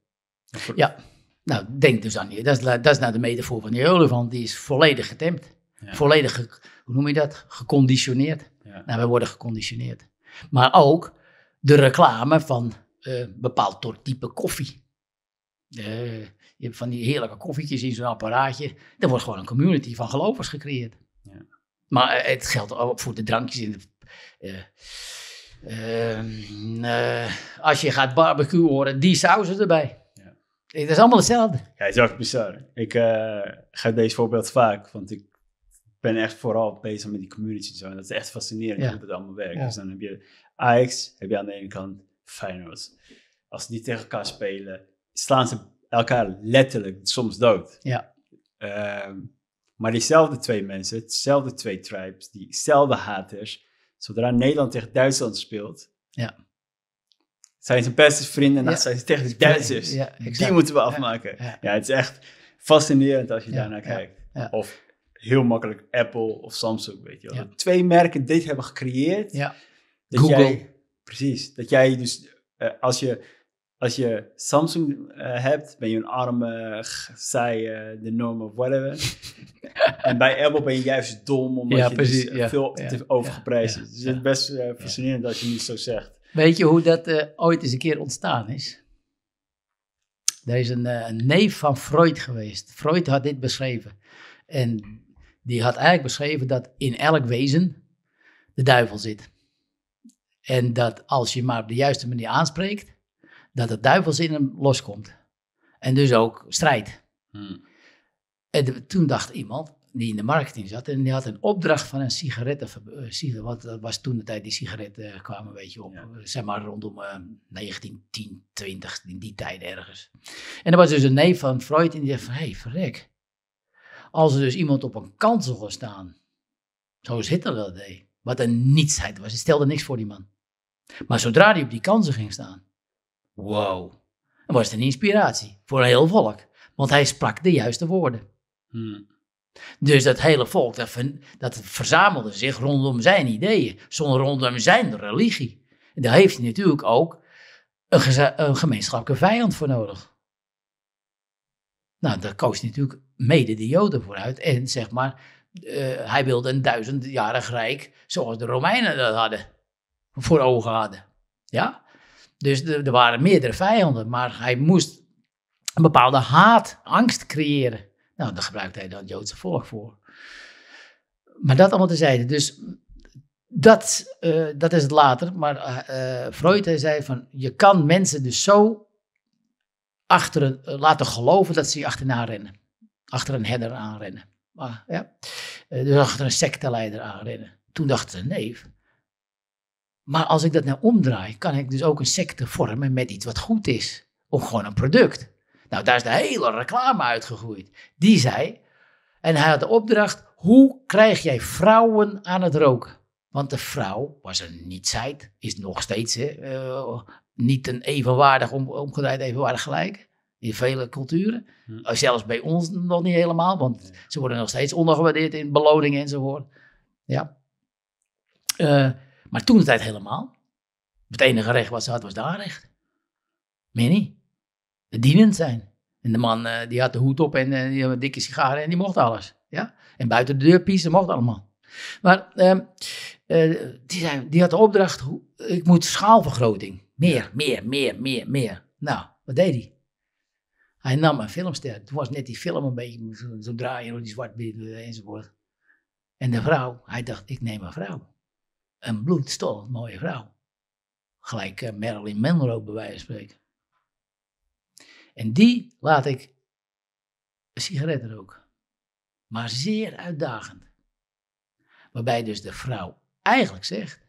Ja, nou denk dus aan je. Dat is, dat is nou de metafoor van die olifant. Die is volledig getemd. Volledig, hoe noem je dat? Geconditioneerd. Ja. Nou, wij worden geconditioneerd. Maar ook de reclame van eh, bepaald soort type koffie. Eh, je hebt van die heerlijke koffietjes in zo'n apparaatje. Er wordt gewoon een community van gelovers gecreëerd. Ja. Maar eh, het geldt ook voor de drankjes in de... Eh, ehm, eh, als je gaat barbecue horen, die sausen erbij. Ja. Het is allemaal hetzelfde. Ja, het is echt bizar. Ik uh, deze voorbeeld vaak, want ik ben echt vooral bezig met die community. Zo. En dat is echt fascinerend hoe het allemaal werkt. Dus dan heb je Ajax, heb je aan de ene kant Feyenoord. Als die tegen elkaar spelen, slaan ze elkaar letterlijk soms dood. Ja. Ehm, maar diezelfde twee mensen, dezelfde twee tribes, diezelfde haters, zodra Nederland tegen Duitsland speelt, ja. zijn ze beste vrienden en nou, dan zijn ze tegen de Duitsers. die moeten we afmaken. Ja, het is echt fascinerend als je daarnaar kijkt. Of heel makkelijk Apple of Samsung, weet je wel. twee merken dit hebben gecreëerd. Dat Jij, precies. Dat jij dus, eh, als je als je Samsung eh, hebt, ben je een arme, saaie, de norm of whatever. en bij Apple ben je juist dom, omdat je dus, precies, eh, veel ja, te overgeprijsd is. Dus het is best eh, fascinerend dat je niet zo zegt. Weet je hoe dat ooit eens een keer ontstaan is? Er is een, een neef van Freud geweest. Freud had dit beschreven. En die had eigenlijk beschreven dat in elk wezen de duivel zit. En dat als je maar op de juiste manier aanspreekt, dat de duivels in hem loskomt. En dus ook strijd. Hmm. En toen dacht iemand, die in de marketing zat, en die had een opdracht van een sigarettenfabrikant. Eh, wat dat was toen de tijd die sigaretten eh, kwamen, weet je, op, eh, zeg maar rondom uh, 1910, 20, in die tijd ergens. En er was dus een neef van Freud en die dacht van, hé, hey, verrek. Als er dus iemand op een kansel gestaan, staan, zoals Hitler dat deed, wat een nietsheid was. Het stelde niks voor die man. Maar zodra hij op die kansen ging staan, Wow. Dat was een inspiratie voor een heel volk, want hij sprak de juiste woorden. Hmm. Dus dat hele volk, dat, dat, verzamelde zich rondom zijn ideeën, rondom zijn religie. En daar heeft hij natuurlijk ook een, een gemeenschappelijke vijand voor nodig. Nou, daar koos natuurlijk mede de Joden vooruit. En zeg maar, eh, hij wilde een duizendjarig rijk zoals de Romeinen dat hadden, voor ogen hadden. Ja? Dus er waren meerdere vijanden, maar hij moest een bepaalde haat, angst creëren. Nou, daar gebruikte hij dan het Joodse volk voor. Maar dat allemaal tezijde. Dus dat, eh, dat is het later. Maar eh, eh, Freud hij zei van, je kan mensen dus zo achter, laten geloven dat ze je achterna rennen. Achter een herder aanrennen. Ah, ja. dus achter een secteleider aanrennen. Toen dachten ze, nee, maar als ik dat nou omdraai, kan ik dus ook een secte vormen met iets wat goed is. Of gewoon een product. Nou, daar is de hele reclame uitgegroeid. Die zei, en hij had de opdracht, hoe krijg jij vrouwen aan het roken? Want de vrouw was er niet-zijt, is nog steeds eh, niet een evenwaardig, om, omgedraaid evenwaardig gelijk. In vele culturen. Hm. Eh, zelfs bij ons nog niet helemaal, want ze worden nog steeds ondergewaardeerd in beloningen enzovoort. Ja. Eh, maar toen de tijd helemaal. Het enige recht wat ze had was daar recht. Meer niet. De dienend zijn. En de man eh, die had de hoed op en eh, die had een dikke sigaren en die mocht alles. Ja? En buiten de deur piezen mocht allemaal. Maar ehm, eh, die, die had de opdracht, ik moet schaalvergroting. Meer, meer, meer, meer, meer. Nou, wat deed hij? Hij nam een filmster. Toen was net die film een beetje zo, draaien rond die zwart enzovoort. En de vrouw, hij dacht, ik neem een vrouw een bloedstollend mooie vrouw. Gelijk uh, Marilyn Monroe bij wijze van spreken. En die laat ik een sigaret roken. Maar zeer uitdagend. Waarbij dus de vrouw eigenlijk zegt.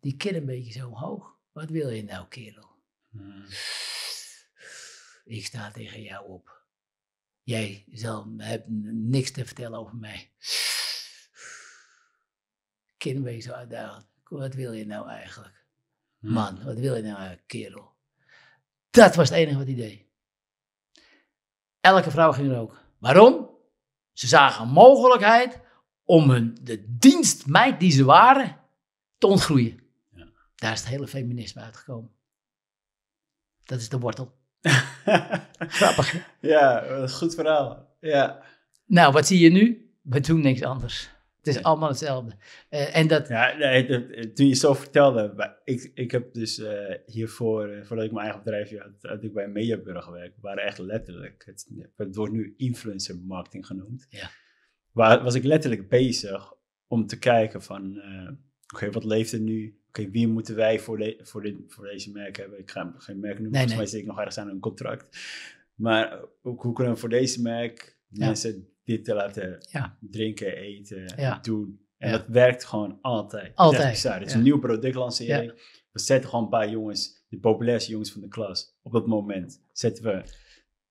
Die kin een beetje zo omhoog. Wat wil je nou, kerel? Hmm. Ik sta tegen jou op. Jij zal, hebt niks te vertellen over mij. zo uitdagend. Wat wil je nou eigenlijk? Hm. Man, wat wil je nou eigenlijk, kerel? Dat was het enige wat hij deed. Elke vrouw ging er ook. Waarom? Ze zagen een mogelijkheid om hun, de dienstmeid die ze waren te ontgroeien. Ja. Daar is het hele feminisme uitgekomen. Dat is de wortel. Grappig. Ja, goed verhaal. Ja. Nou, wat zie je nu? We doen niks anders. Het is allemaal hetzelfde. Eh, en dat... Ja, nee, eh, toen je zo vertelde, ik, ik heb dus eh, hiervoor, voordat ik mijn eigen bedrijfje had, had ik bij een mediabureau gewerkt. We waren echt letterlijk, het, wordt nu influencer marketing genoemd. Ja. Waar was ik letterlijk bezig om te kijken van, oké, wat leeft er nu? okay, wie moeten wij voor, voor, dit, voor deze merk hebben? Ik ga geen merk noemen, nee, volgens mij ik nog ergens aan een contract. Maar hoe kunnen we voor deze merk mensen dit te laten drinken, eten, doen? En dat werkt gewoon altijd. Altijd. Het is een nieuw productlancering. We zetten gewoon een paar jongens, de populairste jongens van de klas, op dat moment zetten we,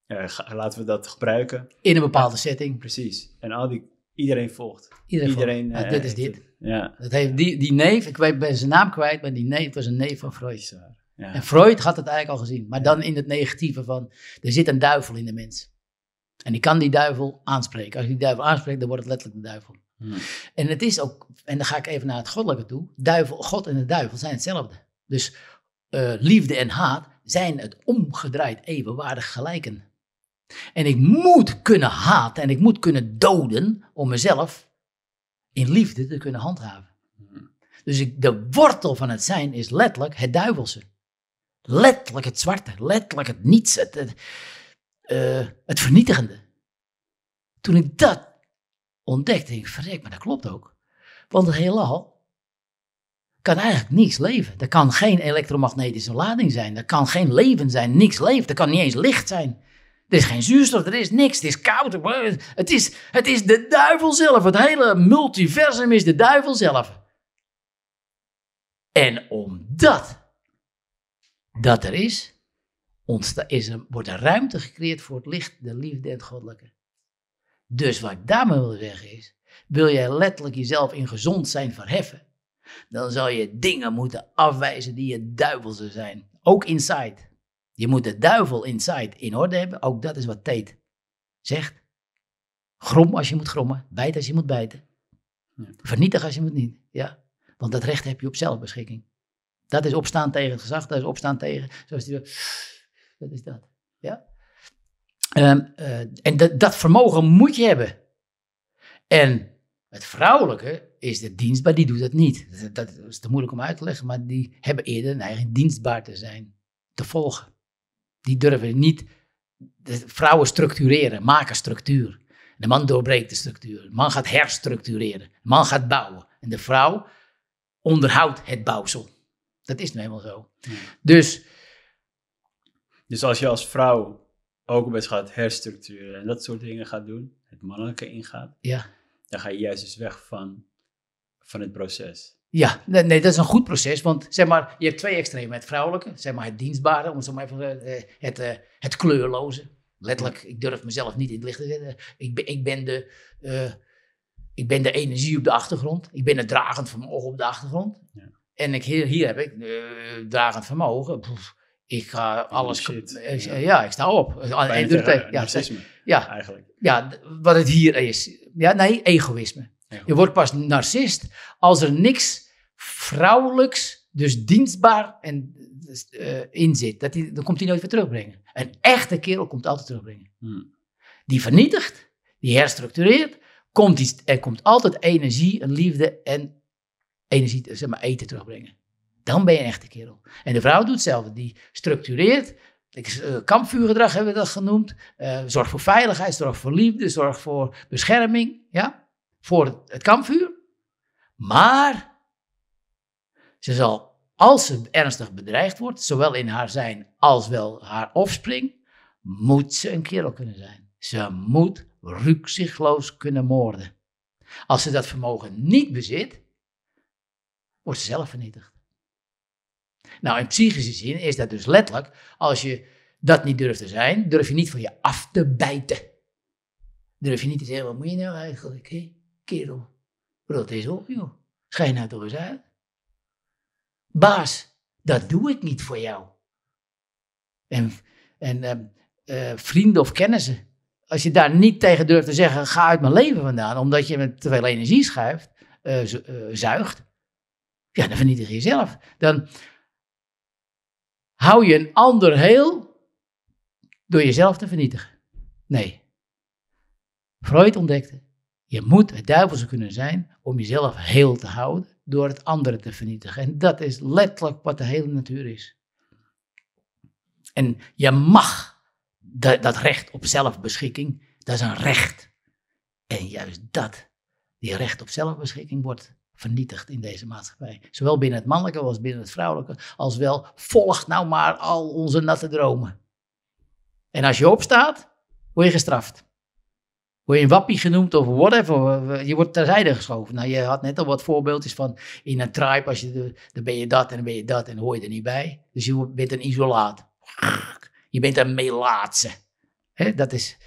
eh, laten we dat gebruiken. In een bepaalde setting. Precies. En al die, iedereen volgt. Iedereen, ah, dit is eh, dit. Ja. Dat heeft die, die neef, ik weet, ben zijn naam kwijt, maar die neef was een neef van Freud. Ja. En Freud had het eigenlijk al gezien, maar dan in het negatieve van, er zit een duivel in de mens. En die kan die duivel aanspreken. Als je die duivel aanspreekt, dan wordt het letterlijk de duivel. En het is ook, en dan ga ik even naar het goddelijke toe, duivel, God en de duivel zijn hetzelfde. Dus eh, liefde en haat zijn het omgedraaid evenwaardig gelijken. En ik moet kunnen haten en ik moet kunnen doden om mezelf in liefde te kunnen handhaven. Dus ik, de wortel van het zijn is letterlijk het duivelse. Letterlijk het zwarte, letterlijk het niets, het, het eh, vernietigende. Toen ik dat ontdekte, dacht ik, verrek, maar dat klopt ook. Want het heelal kan eigenlijk niets leven. Er kan geen elektromagnetische lading zijn. Er kan geen leven zijn, niks leeft. Er kan niet eens licht zijn. Er is geen zuurstof, er is niks, het is koud. Het is, het is de duivel zelf. Het hele multiversum is de duivel zelf. En omdat dat er is, is wordt er ruimte gecreëerd voor het licht, de liefde en het goddelijke. Dus wat ik daarmee wil zeggen is, wil jij letterlijk jezelf in gezond zijn verheffen, dan zal je dingen moeten afwijzen die je duivelse zijn. Ook inside. Je moet de duivel inside in orde hebben. Ook dat is wat Tate zegt. Grom als je moet grommen. Bijt als je moet bijten. Vernietig als je moet niet. Ja. Want dat recht heb je op zelfbeschikking. Dat is opstaan tegen het gezag. Dat is opstaan tegen. Zoals die, dat is dat. Ja. Ehm, eh, en dat, dat vermogen moet je hebben. En het vrouwelijke is de dienstbaar, die doet dat niet. Dat, dat is te moeilijk om uit te leggen, maar die hebben eerder een eigen dienstbaar te zijn, te volgen. Die durven niet de vrouwen structureren, maken structuur. De man doorbreekt de structuur. De man gaat herstructureren. De man gaat bouwen. En de vrouw onderhoudt het bouwsel. Dat is nu helemaal zo. Dus. Dus als je als vrouw ook best gaat herstructureren en dat soort dingen gaat doen, het mannelijke ingaat, ja. dan ga je juist dus weg van, van het proces. Ja, nee, dat is een goed proces. Want zeg maar, je hebt twee extremen. Het vrouwelijke, zeg maar het dienstbare, om zo maar even, eh, het, eh, het kleurloze. Letterlijk, ik durf mezelf niet in het licht te zetten. Ik ben, ik ben de... Eh, ik ben de energie op de achtergrond. Ik ben het dragend vermogen op de achtergrond. Ja. En ik, hier, hier heb ik uh, dragend vermogen. ik ga alles. ja. ik sta op. Bijna en, ja, ja, eigenlijk. Ja, wat het hier is. Ja, nee, egoïsme. Je wordt pas narcist als er niks vrouwelijks, dus dienstbaar en, eh, in zit. Dat die, dan komt hij nooit weer terugbrengen. Een echte kerel komt altijd terugbrengen. Hmm. Die vernietigt, die herstructureert, komt er komt altijd energie en liefde en energie, zeg maar, eten terugbrengen. Dan ben je een echte kerel. En de vrouw doet hetzelfde. Die structureert, eh, kampvuurgedrag hebben we dat genoemd. Uh, eh, zorg voor veiligheid, zorg voor liefde, zorg voor bescherming. Ja? voor het kampvuur. Maar ze zal, als ze ernstig bedreigd wordt, zowel in haar zijn als wel haar offspring, moet ze een kerel kunnen zijn. Ze moet rukzichtloos kunnen moorden. Als ze dat vermogen niet bezit, wordt ze zelf vernietigd. Nou, in psychische zin is dat dus letterlijk, als je dat niet durft te zijn, durf je niet van je af te bijten. Durf je niet te zeggen, wat moet je nou eigenlijk? Hè? kerel. wat dat is op, joh. Schijn nou toch eens uit. Baas, dat doe ik niet voor jou. En, en ehm, eh, vrienden of kennissen. Als je daar niet tegen durft te zeggen, ga uit mijn leven vandaan, omdat je met te veel energie schuift, eh, eh, zuigt, ja, dan vernietig je jezelf. Dan hou je een ander heel door jezelf te vernietigen. Nee. Freud ontdekte je moet het duivelse kunnen zijn om jezelf heel te houden door het andere te vernietigen. En dat is letterlijk wat de hele natuur is. En je mag dat recht op zelfbeschikking, dat is een recht. En juist dat, die recht op zelfbeschikking, wordt vernietigd in deze maatschappij. Zowel binnen het mannelijke als binnen het vrouwelijke, als wel volgt nou maar al onze natte dromen. En als je opstaat, word je gestraft word je een wappie genoemd of whatever. Eh, je wordt terzijde geschoven. Nou, je had net al wat voorbeeldjes van in een tribe, als je, de, dan ben je dat en dan ben je dat en hoor je er niet bij. Dus je bent een isolaat. Je bent een melaatse. dat is...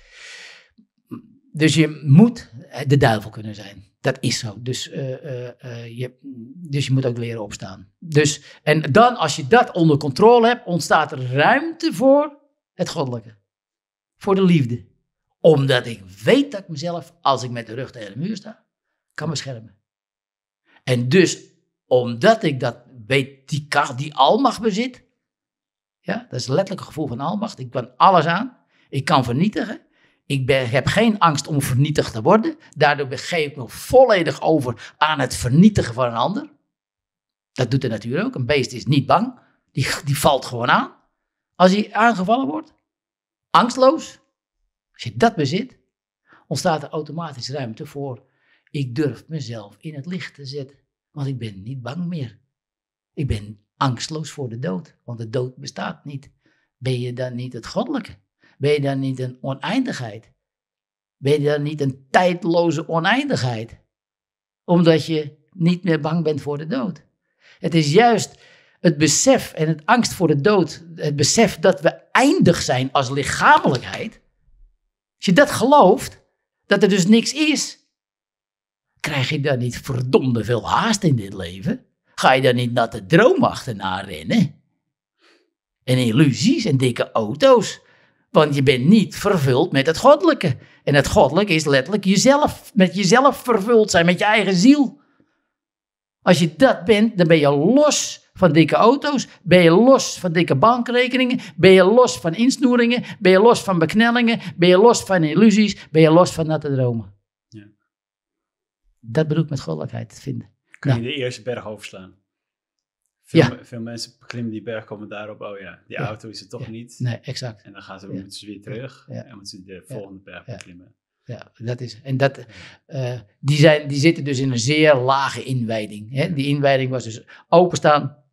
Dus je moet de duivel kunnen zijn. Dat is zo. Dus, eh, eh, je, dus je moet ook leren opstaan. Dus, en dan, als je dat onder controle hebt, ontstaat er ruimte voor het goddelijke. Voor de liefde omdat ik weet dat ik mezelf, als ik met de rug tegen de muur sta, kan beschermen. En dus, omdat ik dat weet, die kracht die almacht bezit, ja, dat is letterlijk een gevoel van almacht. Ik kan alles aan, ik kan vernietigen. Ik ben, heb geen angst om vernietigd te worden. Daardoor geef ik me volledig over aan het vernietigen van een ander. Dat doet de natuur ook. Een beest is niet bang. Die, die valt gewoon aan. Als hij aangevallen wordt. Angstloos. Als je dat bezit, ontstaat er automatisch ruimte voor ik durf mezelf in het licht te zetten, want ik ben niet bang meer. Ik ben angstloos voor de dood, want de dood bestaat niet. Ben je dan niet het goddelijke? Ben je dan niet een oneindigheid? Ben je dan niet een tijdloze oneindigheid? Omdat je niet meer bang bent voor de dood. Het is juist het besef en het angst voor de dood, het besef dat we eindig zijn als lichamelijkheid, als je dat gelooft, dat er dus niks is, krijg je dan niet verdomde veel haast in dit leven? Ga je dan niet natte droom achterna rennen? En illusies en dikke auto's. Want je bent niet vervuld met het goddelijke. En het goddelijke is letterlijk jezelf. Met jezelf vervuld zijn, met je eigen ziel. Als je dat bent, dan ben je los van dikke auto's? Ben je los van dikke bankrekeningen? Ben je los van insnoeringen? Ben je los van beknellingen? Ben je los van illusies? Ben je los van natte dromen? Ja. Dat bedoel ik met goddelijkheid vinden. Kun je nou. de eerste berg overslaan? Veel, ja. veel mensen klimmen die berg, komen daarop, oh ja, die auto is er toch niet. Nee, exact. En dan gaan ze, weer terug en moeten ze de volgende berg beklimmen. Ja, dat is. En dat, eh, die, zijn, die zitten dus in een zeer lage inwijding. Hè? Die inwijding was dus openstaan,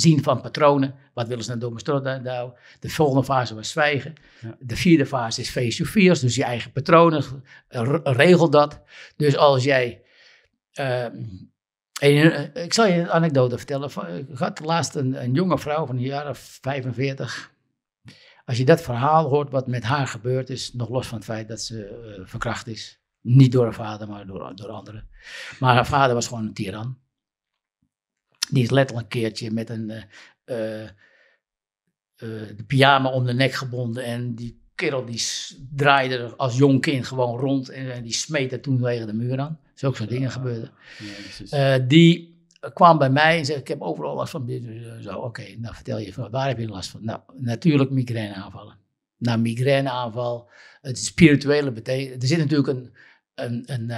zien van patronen. Wat willen ze naar nou Domestroda nou? De volgende fase was zwijgen. De vierde fase is face-to-face, dus je eigen patronen. Eh, regel dat. Dus als jij... Ehm, eh, ik zal je een anekdote vertellen. Ik had laatst een, jonge vrouw van een jaar of 45. Als je dat verhaal hoort wat met haar gebeurd is, nog los van het feit dat ze eh, verkracht is. Niet door haar vader, maar door, door anderen. Maar haar vader was gewoon een tiran. Die is letterlijk een keertje met een eh, eh, eh, de pyjama om de nek gebonden. En die kerel die draaide als jong kind gewoon rond. En, die smeet er toen tegen de muur aan. zulke ook zo'n dingen ah, gebeurden. Ja, die kwam bij mij en zei: Ik heb overal last van Zo, oké, nou vertel je, waar heb je last van? Nou, natuurlijk migraineaanvallen. Na migraineaanval, het spirituele betekent. Er zit natuurlijk een, een,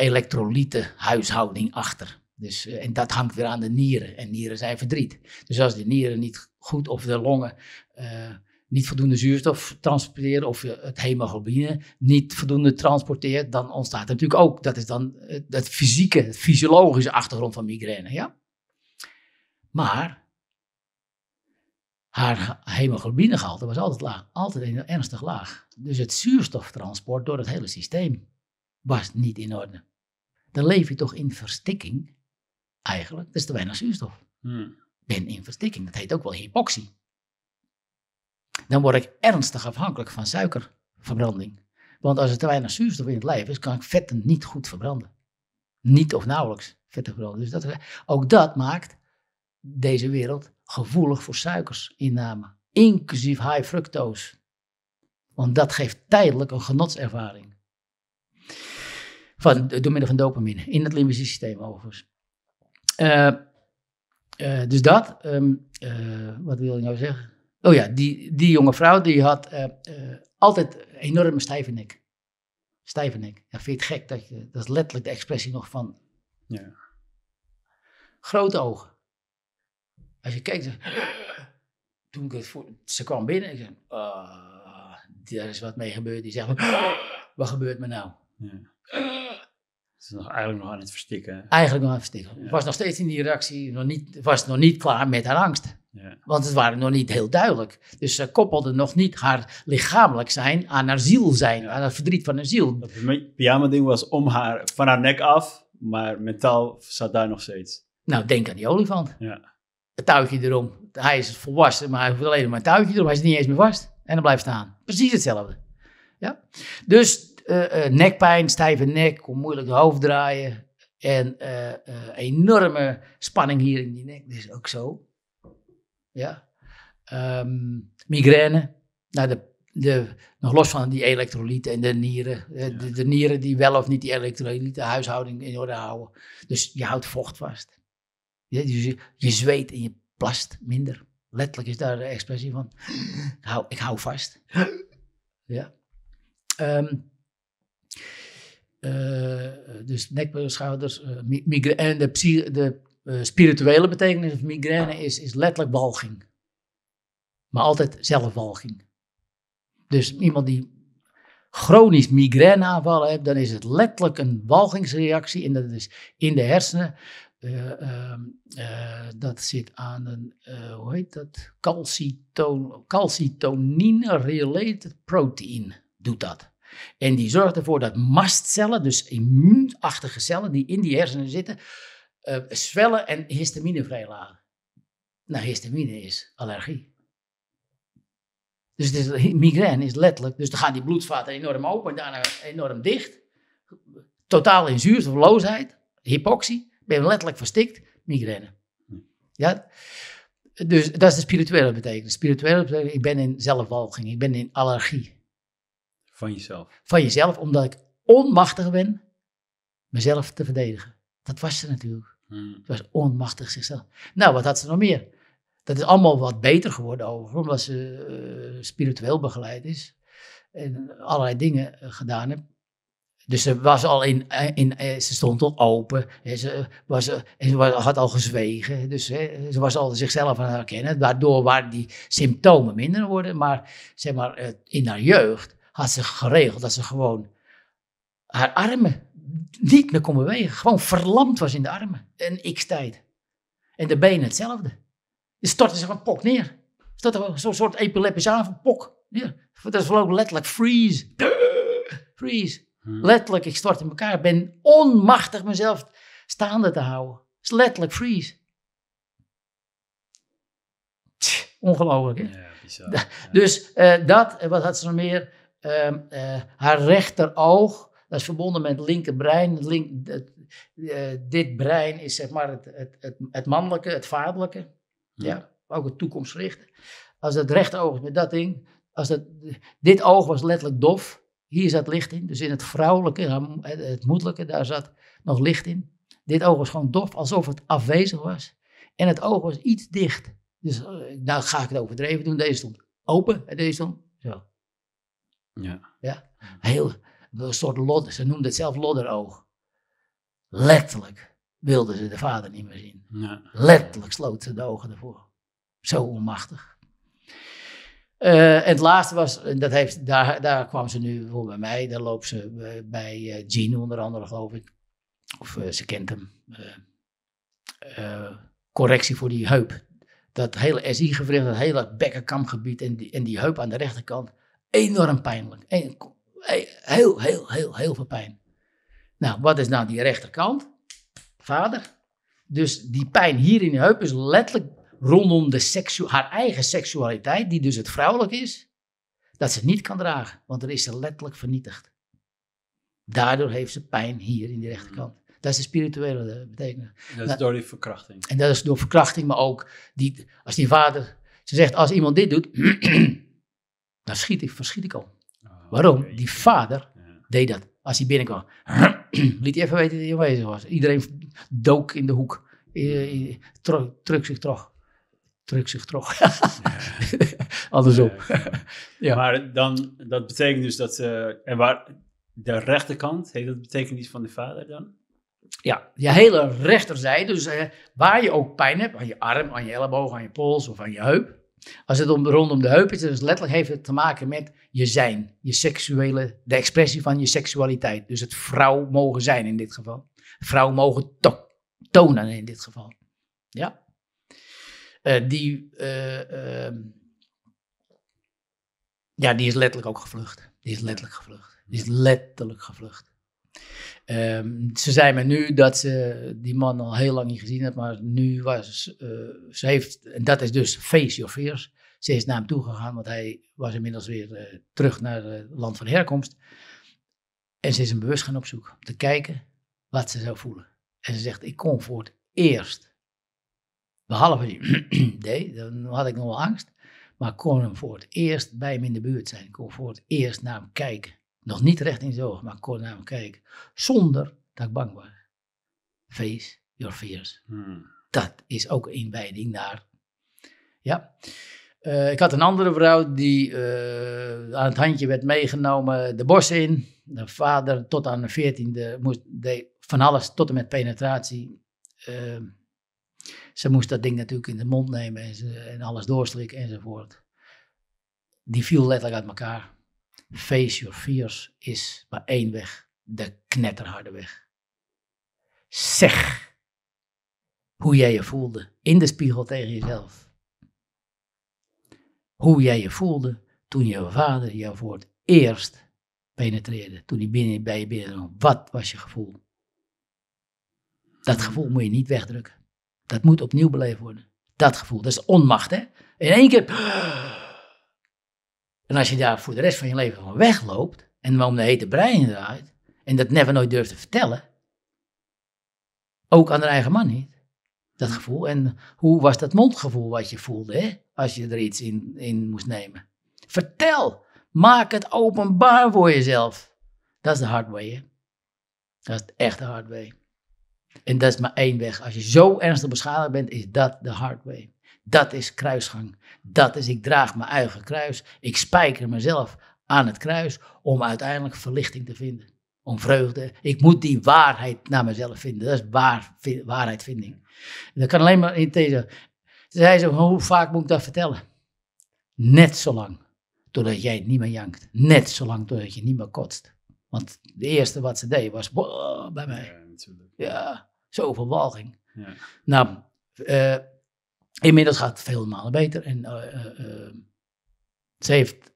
een achter. Dus, eh, en dat hangt weer aan de nieren. En nieren zijn verdriet. Dus als de nieren niet goed of de longen eh, niet voldoende zuurstof transporteren of eh, het hemoglobine niet voldoende transporteert, dan ontstaat er natuurlijk ook, dat is dan het fysieke, het fysiologische achtergrond van migraine. Ja? Maar haar hemoglobinegehalte was altijd laag, altijd ernstig laag. Dus het zuurstoftransport door het hele systeem was niet in orde. Dan leef je toch in verstikking eigenlijk. Er is te weinig zuurstof. Hmm. Ben in verstikking. Dat heet ook wel hypoxie. Dan word ik ernstig afhankelijk van suikerverbranding. Want als er te weinig zuurstof in het lijf is, kan ik vetten niet goed verbranden. Niet of nauwelijks vetten verbranden. Dus dat, ook dat maakt deze wereld gevoelig voor suikersinname. Inclusief high fructose. Want dat geeft tijdelijk een genotservaring. Van, door middel van dopamine. In het limbische systeem overigens. Eh, eh, dus dat. Ehm, eh, wat wil ik nou zeggen? Oh ja, die, die jonge vrouw die had altijd een enorme stijve nek. Stijve nek. Ja, vind je het gek? Dat, dat is letterlijk de expressie nog van... Ja. Grote ogen. Als je kijkt... Dan, toen ik het voor, ze kwam binnen en ik zei... Ah, daar is wat mee gebeurd. Die zegt... wat gebeurt me nou? Ja is nog eigenlijk nog aan het verstikken. Eigenlijk nog aan het verstikken. Ja. Was nog steeds in die reactie, nog niet, was nog niet klaar met haar angst. Ja. Want het waren nog niet heel duidelijk. Dus ze koppelde nog niet haar lichamelijk zijn aan haar ziel zijn, ja. aan het verdriet van haar ziel. Dat pyjama-ding was om haar, van haar nek af, maar mentaal zat daar nog steeds. Nou, denk aan die olifant. Ja. Het touwtje erom. Hij is volwassen, maar hij hoeft alleen maar een touwtje erom. Hij is niet eens meer vast. En dan blijft staan. Precies hetzelfde. Ja? Dus eh, eh, nekpijn, stijve nek, moeilijk het hoofd draaien. En eh, enorme spanning hier in die nek, dat is ook zo. Ja. Ehm, migraine, nou de, nog los van die elektrolyten en de nieren. De, nieren die wel of niet die elektrolyten huishouding in orde houden. Dus je houdt vocht vast. Dus je, je, zweet en je plast minder. Letterlijk is daar de expressie van. Ik hou, ik hou vast. Ja. Ehm, eh, dus nek, schouders, eh, migraine. En de, eh, spirituele betekenis van migraine is, is letterlijk walging. Maar altijd zelfwalging. Dus iemand die chronisch aanvallen heeft, dan is het letterlijk een walgingsreactie. En dat is in de hersenen. Ehm, dat zit aan een, hoe heet dat? Calcitonin-related protein doet dat. En die zorgt ervoor dat mastcellen, dus immuunachtige cellen die in die hersenen zitten, eh, zwellen en histamine vrijlaten. Nou, histamine is allergie. Dus migraine is letterlijk. Dus dan gaan die bloedvaten enorm open en daarna enorm dicht. Totaal in zuurstofloosheid, hypoxie. Ben je letterlijk verstikt, migraine. Ja? Dus dat is de spirituele betekenis. Spirituele betekenis, ik ben in zelfwalging, ik ben in allergie. Van jezelf. Van jezelf, omdat ik onmachtig ben mezelf te verdedigen. Dat was ze natuurlijk. Hmm. Ze was onmachtig zichzelf. Nou, wat had ze nog meer? Dat is allemaal wat beter geworden over, omdat ze eh, spiritueel begeleid is en allerlei dingen eh, gedaan heeft. Dus ze was al in, eh, in ze stond al open, en ze, was, en ze had al gezwegen, dus hè, ze was al zichzelf aan het herkennen. Waardoor waren die symptomen minder worden, maar, zeg maar in haar jeugd had ze geregeld dat ze gewoon haar armen niet meer kon bewegen. Gewoon verlamd was in de armen. Een x-tijd. En de benen hetzelfde. Ze stortte zich van pok neer. Dat zo'n soort epileptische aanval van pok. Neer. Dat is ook letterlijk freeze. Freeze. Hmm. Letterlijk, ik stort in elkaar. ben onmachtig mezelf staande te houden. is letterlijk freeze. ongelooflijk, hè? Ja, bizar, Dus eh, dat, eh, wat had ze nog meer? Ehm, eh, haar rechteroog, dat is verbonden met het linkerbrein. Link, eh, dit brein is zeg maar het, het, het, mannelijke, het vaderlijke. Hm. Ja. ook het toekomstgerichte. Als het rechteroog met dat ding. Als het dit oog was letterlijk dof. Hier zat licht in. Dus in het vrouwelijke, eh, het moedelijke, daar zat nog licht in. Dit oog was gewoon dof, alsof het afwezig was. En het oog was iets dicht. Dus nou ga ik het overdreven doen. Deze stond open en deze stond zo. Ja. ja? Heel, een soort lodder, ze noemde het zelf lodderoog. Letterlijk wilden ze de vader niet meer zien. Ja. Letterlijk sloot ze de ogen ervoor. Zo onmachtig. en eh, het laatste was, en dat heeft, daar, daar kwam ze nu voor bij mij. Daar loopt ze eh, bij eh, Gene, onder andere, geloof ik. Of ze kent hem. correctie voor die heup. Dat hele SI-gewricht, dat hele bekkenkamgebied en die, en die heup aan de rechterkant enorm pijnlijk. Heel, heel, heel, heel veel pijn. Nou, wat is nou die rechterkant? Vader. Dus die pijn hier in je heup is letterlijk rondom de haar eigen seksualiteit, die dus het vrouwelijk is, dat ze niet kan dragen, want er is ze letterlijk vernietigd. Daardoor heeft ze pijn hier in die rechterkant. Dat is de spirituele eh, betekenis. dat is nou, door die verkrachting. En dat is door verkrachting, maar ook die, als die vader, ze zegt, als iemand dit doet, dan schiet ik, verschiet ik al. Oh, Waarom? Die vader deed dat. Als hij binnenkwam, liet hij even weten dat hij aanwezig was. Iedereen dook in de hoek. Eh, eh, Truk zich terug. Truk zich terug. Andersom. ja. Maar dan, dat betekent dus dat eh, En waar, de rechterkant, heeft dat betekenis van de vader dan? Ja, je hele rechterzijde, dus waar je ook pijn hebt, aan je arm, aan je elleboog, aan je pols of aan je heup, als het om, rondom de heup is, dus letterlijk heeft het te maken met je zijn, je seksuele, de expressie van je seksualiteit. Dus het vrouw mogen zijn in dit geval. Vrouw mogen tonen in dit geval. Ja. Eh, die, eh, ehm, ja, die is letterlijk ook gevlucht. Die is letterlijk gevlucht. Die is letterlijk gevlucht. Um, ze zei me nu dat ze die man al heel lang niet gezien had, maar nu was eh, ze heeft, en dat is dus face your fears. Ze is naar hem toe gegaan, want hij was inmiddels weer eh, terug naar eh, het land van herkomst. En ze is hem bewust gaan opzoeken, te kijken wat ze zou voelen. En ze zegt, ik kom voor het eerst, behalve die dan had ik nog wel angst, maar kon hem voor het eerst bij hem in de buurt zijn. Ik kon voor het eerst naar hem kijken nog niet recht in zijn maar ik kon naar hem kijken. Zonder dat ik bang was. Face your fears. Hmm. Dat is ook een wijding naar. Ja. Eh, ik had een andere vrouw die eh, aan het handje werd meegenomen de bos in. De vader tot aan de veertiende moest deed van alles tot en met penetratie. Ehm, ze moest dat ding natuurlijk in de mond nemen en, ze, en alles doorstrikken enzovoort. Die viel letterlijk uit elkaar. Face your fears is maar één weg, de knetterharde weg. Zeg hoe jij je voelde in de spiegel tegen jezelf. Hoe jij je voelde toen je vader jou voor het eerst penetreerde, toen hij binnen, bij je binnenkwam. Wat was je gevoel? Dat gevoel moet je niet wegdrukken. Dat moet opnieuw beleefd worden. Dat gevoel, dat is onmacht hè. In één keer en als je daar voor de rest van je leven van wegloopt en om de hete brein draait en dat never nooit durft te vertellen, ook aan de eigen man niet, dat gevoel. En hoe was dat mondgevoel wat je voelde hè, als je er iets in, in moest nemen? Vertel, maak het openbaar voor jezelf. Dat is de hard way. Hè? Dat is de echte hard way. En dat is maar één weg. Als je zo ernstig beschadigd bent, is dat de hard way. Dat is kruisgang. Dat is ik draag mijn eigen kruis. Ik spijker mezelf aan het kruis om uiteindelijk verlichting te vinden. Om vreugde. Ik moet die waarheid naar mezelf vinden. Dat is waar, waarheidvinding. Dat kan alleen maar in deze. Ze zei ze, hoe vaak moet ik dat vertellen? Net zolang totdat jij niet meer jankt. Net zolang totdat je niet meer kotst. Want de eerste wat ze deed was boah, bij mij. Ja, natuurlijk. Ja, zoveel walging. Ja. Nou, uh, Inmiddels gaat het veel malen beter. En eh, eh, eh, ze heeft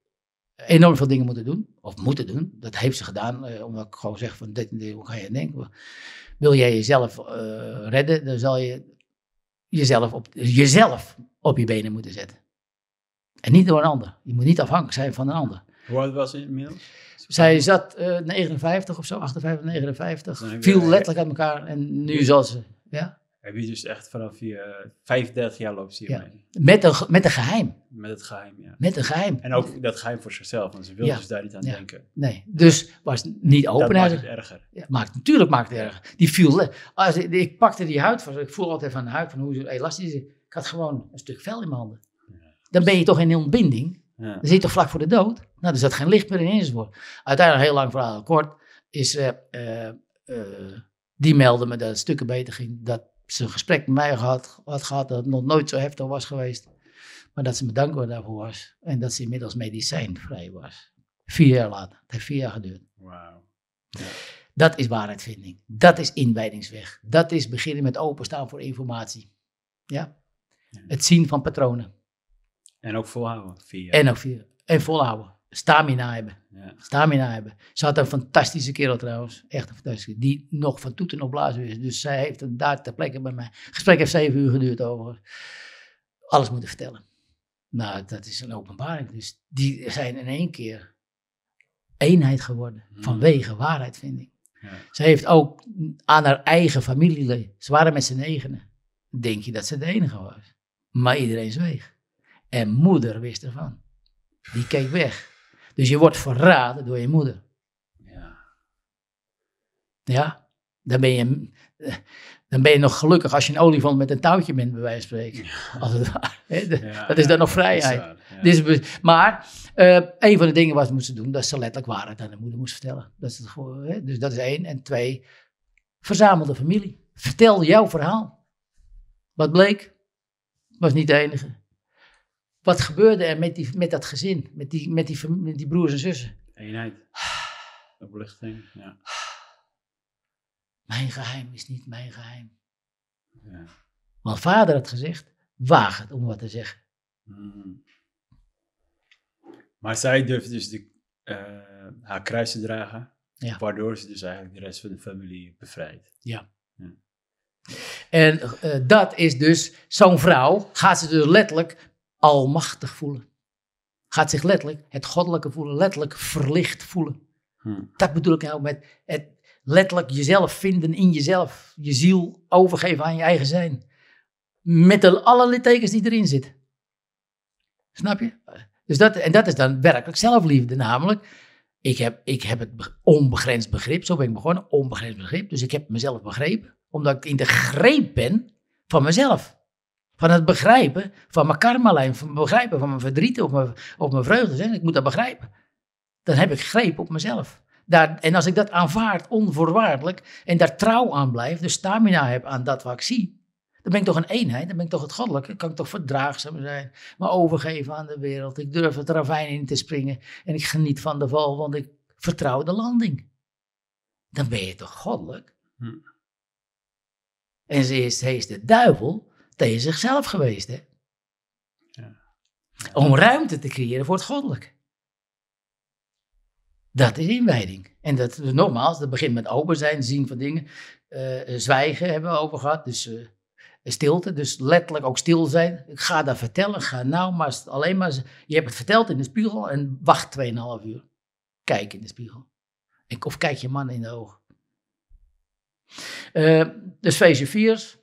enorm veel dingen moeten doen. Of moeten doen. Dat heeft ze gedaan. Eh, omdat ik gewoon zeg van dit en dit, hoe ga je denken? Wil jij jezelf redden, dan zal je jezelf op, jezelf op je benen moeten zetten. En niet door een ander. Je moet niet afhankelijk zijn van een ander. Hoe oud was ze inmiddels? Zij zat 59 of zo, 58, 59. viel letterlijk uit elkaar en nu zal ze, ja heb je dus echt vanaf je 35 eh, jaar loopt hiermee Met een, met een geheim. Met het geheim, ja. Met een geheim. En ook dat geheim voor zichzelf, want ze wilden dus daar niet aan denken. Nee, dus was niet open. Dat maakt het erger. maakt, natuurlijk maakt het erger. Die viel, als ik, pakte die huid voor, ik voel altijd van de huid, van hoe elastisch is. Ik had gewoon een stuk vel in mijn handen. Dan ben je toch in ontbinding. Dan zit je toch vlak voor de dood. Nou, er zat geen licht meer in Enzovoort. Uiteindelijk, heel lang verhaal kort, is... Eh, eh, die meldde me dat het stukken beter ging. Dat ze een gesprek met mij gehad, had gehad dat het nog nooit zo heftig was geweest. Maar dat ze me dankbaar daarvoor was. En dat ze inmiddels medicijnvrij was. Vier jaar later. Het heeft vier jaar geduurd. Dat is waarheidvinding. Dat is inwijdingsweg. Dat is beginnen met openstaan voor informatie. Ja? Het zien van patronen. En ook volhouden. Vier En ook vier. En volhouden stamina hebben. Ja. Stamina hebben. Ze had een fantastische kerel trouwens. Echt een fantastische. Die nog van toeten op blazen is. Dus zij heeft een daar ter plekke bij mij. Het gesprek heeft zeven uur geduurd over. Alles moeten vertellen. Nou, dat is een openbaring. Dus die zijn in één keer eenheid geworden. vanwege hmm. Vanwege waarheidvinding. Ja. Ze heeft ook aan haar eigen familie. Ze waren met z'n negenen. Denk je dat ze de enige was? Maar iedereen zweeg. En moeder wist ervan. Die keek weg. Dus je wordt verraden door je moeder. Ja. Ja, dan ben je, dan ben je nog gelukkig als je een olifant met een touwtje bent, bij wijze van spreken. Als het ware. dat is dan nog vrijheid. Is maar eh, een van de dingen wat ze moesten doen, dat ze letterlijk waarheid aan de moeder moest vertellen. Dat is het, Dus dat is één. En twee, Verzamel de familie. Vertel jouw verhaal. Wat bleek, was niet de enige wat gebeurde er met, die, met dat gezin, met die, met, die, die broers en zussen? Eenheid. Opluchting, ja. Mijn geheim is niet mijn geheim. Ja. Mijn vader had gezegd, waag het om wat te zeggen. Hmm. Maar zij durft dus de, eh, haar kruis te dragen, waardoor ze dus eigenlijk de rest van de familie bevrijdt. Ja. ja. En eh, dat is dus, zo'n vrouw gaat ze dus letterlijk almachtig voelen. Gaat zich letterlijk, het goddelijke voelen, letterlijk verlicht voelen. Hm. Dat bedoel ik nou met het letterlijk jezelf vinden in jezelf. Je ziel overgeven aan je eigen zijn. Met de, alle littekens die erin zitten. Snap je? Dus dat, en dat is dan werkelijk zelfliefde. Namelijk, ik heb, ik heb het onbegrensd begrip. Zo ben ik begonnen, onbegrensd begrip. Dus ik heb mezelf begrepen. Omdat ik in de greep ben van mezelf. Van het begrijpen van mijn karma-lijn, van begrijpen van mijn verdriet of mijn, of mijn vreugde. Ik moet dat begrijpen. Dan heb ik greep op mezelf. Daar, en als ik dat aanvaard onvoorwaardelijk en daar trouw aan blijf, dus stamina heb aan dat wat ik zie, dan ben ik toch een eenheid, dan ben ik toch het goddelijke, dan kan ik toch verdraagzaam zijn, me overgeven aan de wereld. Ik durf het ravijn in te springen en ik geniet van de val, want ik vertrouw de landing. Dan ben je toch goddelijk? Hm. En ze is, hij is de duivel, tegen zichzelf geweest. Hè? Ja. Om ruimte te creëren voor het goddelijk Dat is inwijding. En dat, nogmaals, dat begint met open zijn, zien van dingen. Eh, eh, zwijgen hebben we over gehad, dus eh, stilte. Dus letterlijk ook stil zijn. Ik ga dat vertellen, ga nou maar alleen maar... Je hebt het verteld in de spiegel en wacht 2,5 uur. Kijk in de spiegel. of kijk je man in de ogen. Uh, dus feestje vier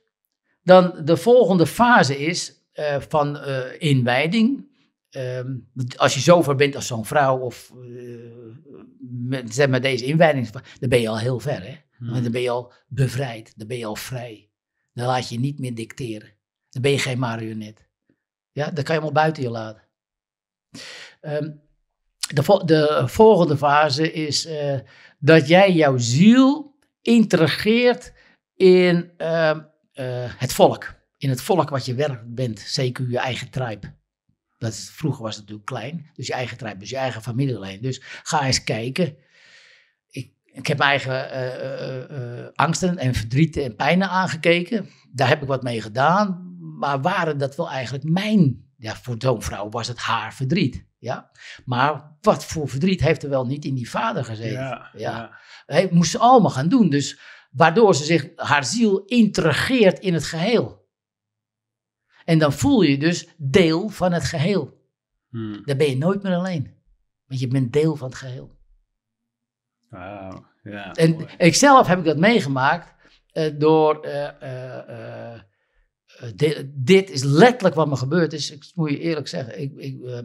dan de volgende fase is eh, van eh, inwijding. Ehm, als je zover bent als zo'n vrouw of eh, met, zeg maar deze inwijding, dan ben je al heel ver. Hè? Hmm. Dan ben je al bevrijd, dan ben je al vrij. Dan laat je niet meer dicteren. Dan ben je geen marionet. Ja, dan kan je al buiten je laten. Ehm, de, de, volgende fase is dat jij jouw ziel interageert in ehm, eh, het volk. In het volk wat je werkt bent, zeker je eigen tribe. Dat, vroeger was het natuurlijk klein, dus je eigen tribe, dus je eigen familie alleen. Dus ga eens kijken. Ik, ik heb mijn eigen eh, eh, angsten en verdrieten en pijnen aangekeken. Daar heb ik wat mee gedaan. Maar waren dat wel eigenlijk mijn... Ja, voor zo'n vrouw was het haar verdriet. Ja? Maar wat voor verdriet heeft er wel niet in die vader gezeten? Ja, ja. ja. Hij moest ze allemaal gaan doen. Dus Waardoor ze zich, haar ziel integreert in het geheel. En dan voel je dus deel van het geheel. Hmm. Dan ben je nooit meer alleen. Want je bent deel van het geheel. Wow. Ja, en ik zelf heb ik dat meegemaakt eh, door. Eh, eh, dit is letterlijk wat me gebeurd is. Ik moet je eerlijk zeggen. Ik, ik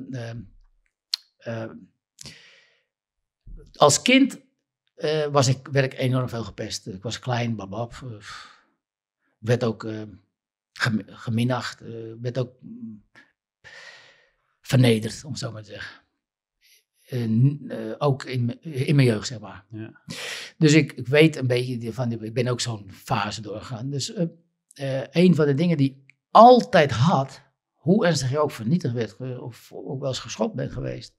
als kind eh, was ik, werd ik enorm veel gepest. Ik was klein, babab. Eh, werd ook uh, geminacht. werd ook mm, vernederd, om het zo maar te zeggen. ook in, in mijn jeugd, zeg maar. Ja. Dus ik, ik weet een beetje van, ik ben ook zo'n fase doorgegaan. Dus een van de dingen die altijd had, hoe ernstig je ook vernietigd werd, of ook wel eens geschopt bent geweest,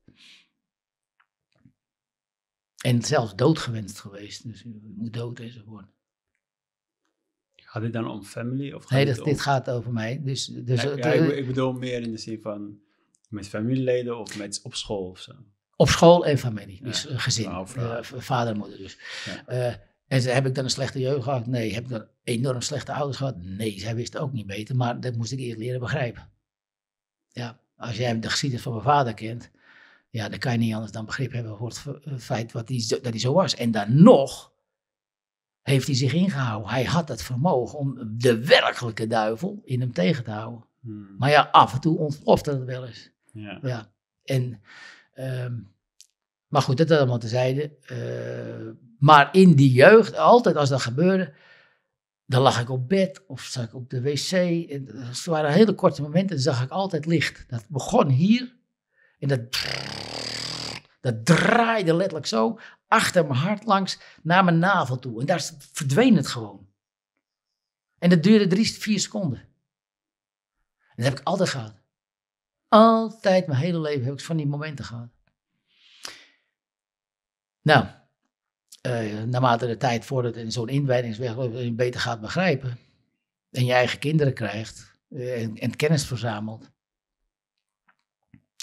en zelfs doodgewenst geweest. Dus ik moet dood enzovoort. Gaat dit dan om family? Of gaat nee, om... dit gaat over mij. Dus, dus, ik, bedoel meer in de zin van met familieleden of met op school of zo. Op school en familie, dus eh, gezin. Nou, vader en eh, moeder dus. Eh, en heb ik dan een slechte jeugd gehad? Nee. Heb ik dan enorm slechte ouders gehad? Nee, zij wisten ook niet beter, maar dat moest ik eerst leren begrijpen. Ja, als jij de geschiedenis van mijn vader kent, ja, dan kan je niet anders dan begrip hebben voor het eh, feit wat die dat hij zo was. En dan nog heeft hij zich ingehouden. Hij had het vermogen om de werkelijke duivel in hem tegen te houden. Hmm. Maar ja, af en toe ontplofte dat wel eens. Ja. ja. En, ehm, maar goed, dat allemaal tezijde. Uh, eh, maar in die jeugd, altijd als dat gebeurde, dan lag ik op bed of zat ik op de wc. En eh, het waren hele korte momenten, zag ik altijd licht. Dat begon hier en dat, dat draaide letterlijk zo achter mijn hart langs naar mijn navel toe. En daar verdween het gewoon. En dat duurde drie, vier seconden. En dat heb ik altijd gehad. Altijd, mijn hele leven heb ik van die momenten gehad. Nou, eh, naarmate de tijd voordat in zo'n inwijdingsweg beter gaat begrijpen en je eigen kinderen krijgt eh, en, kennis verzamelt,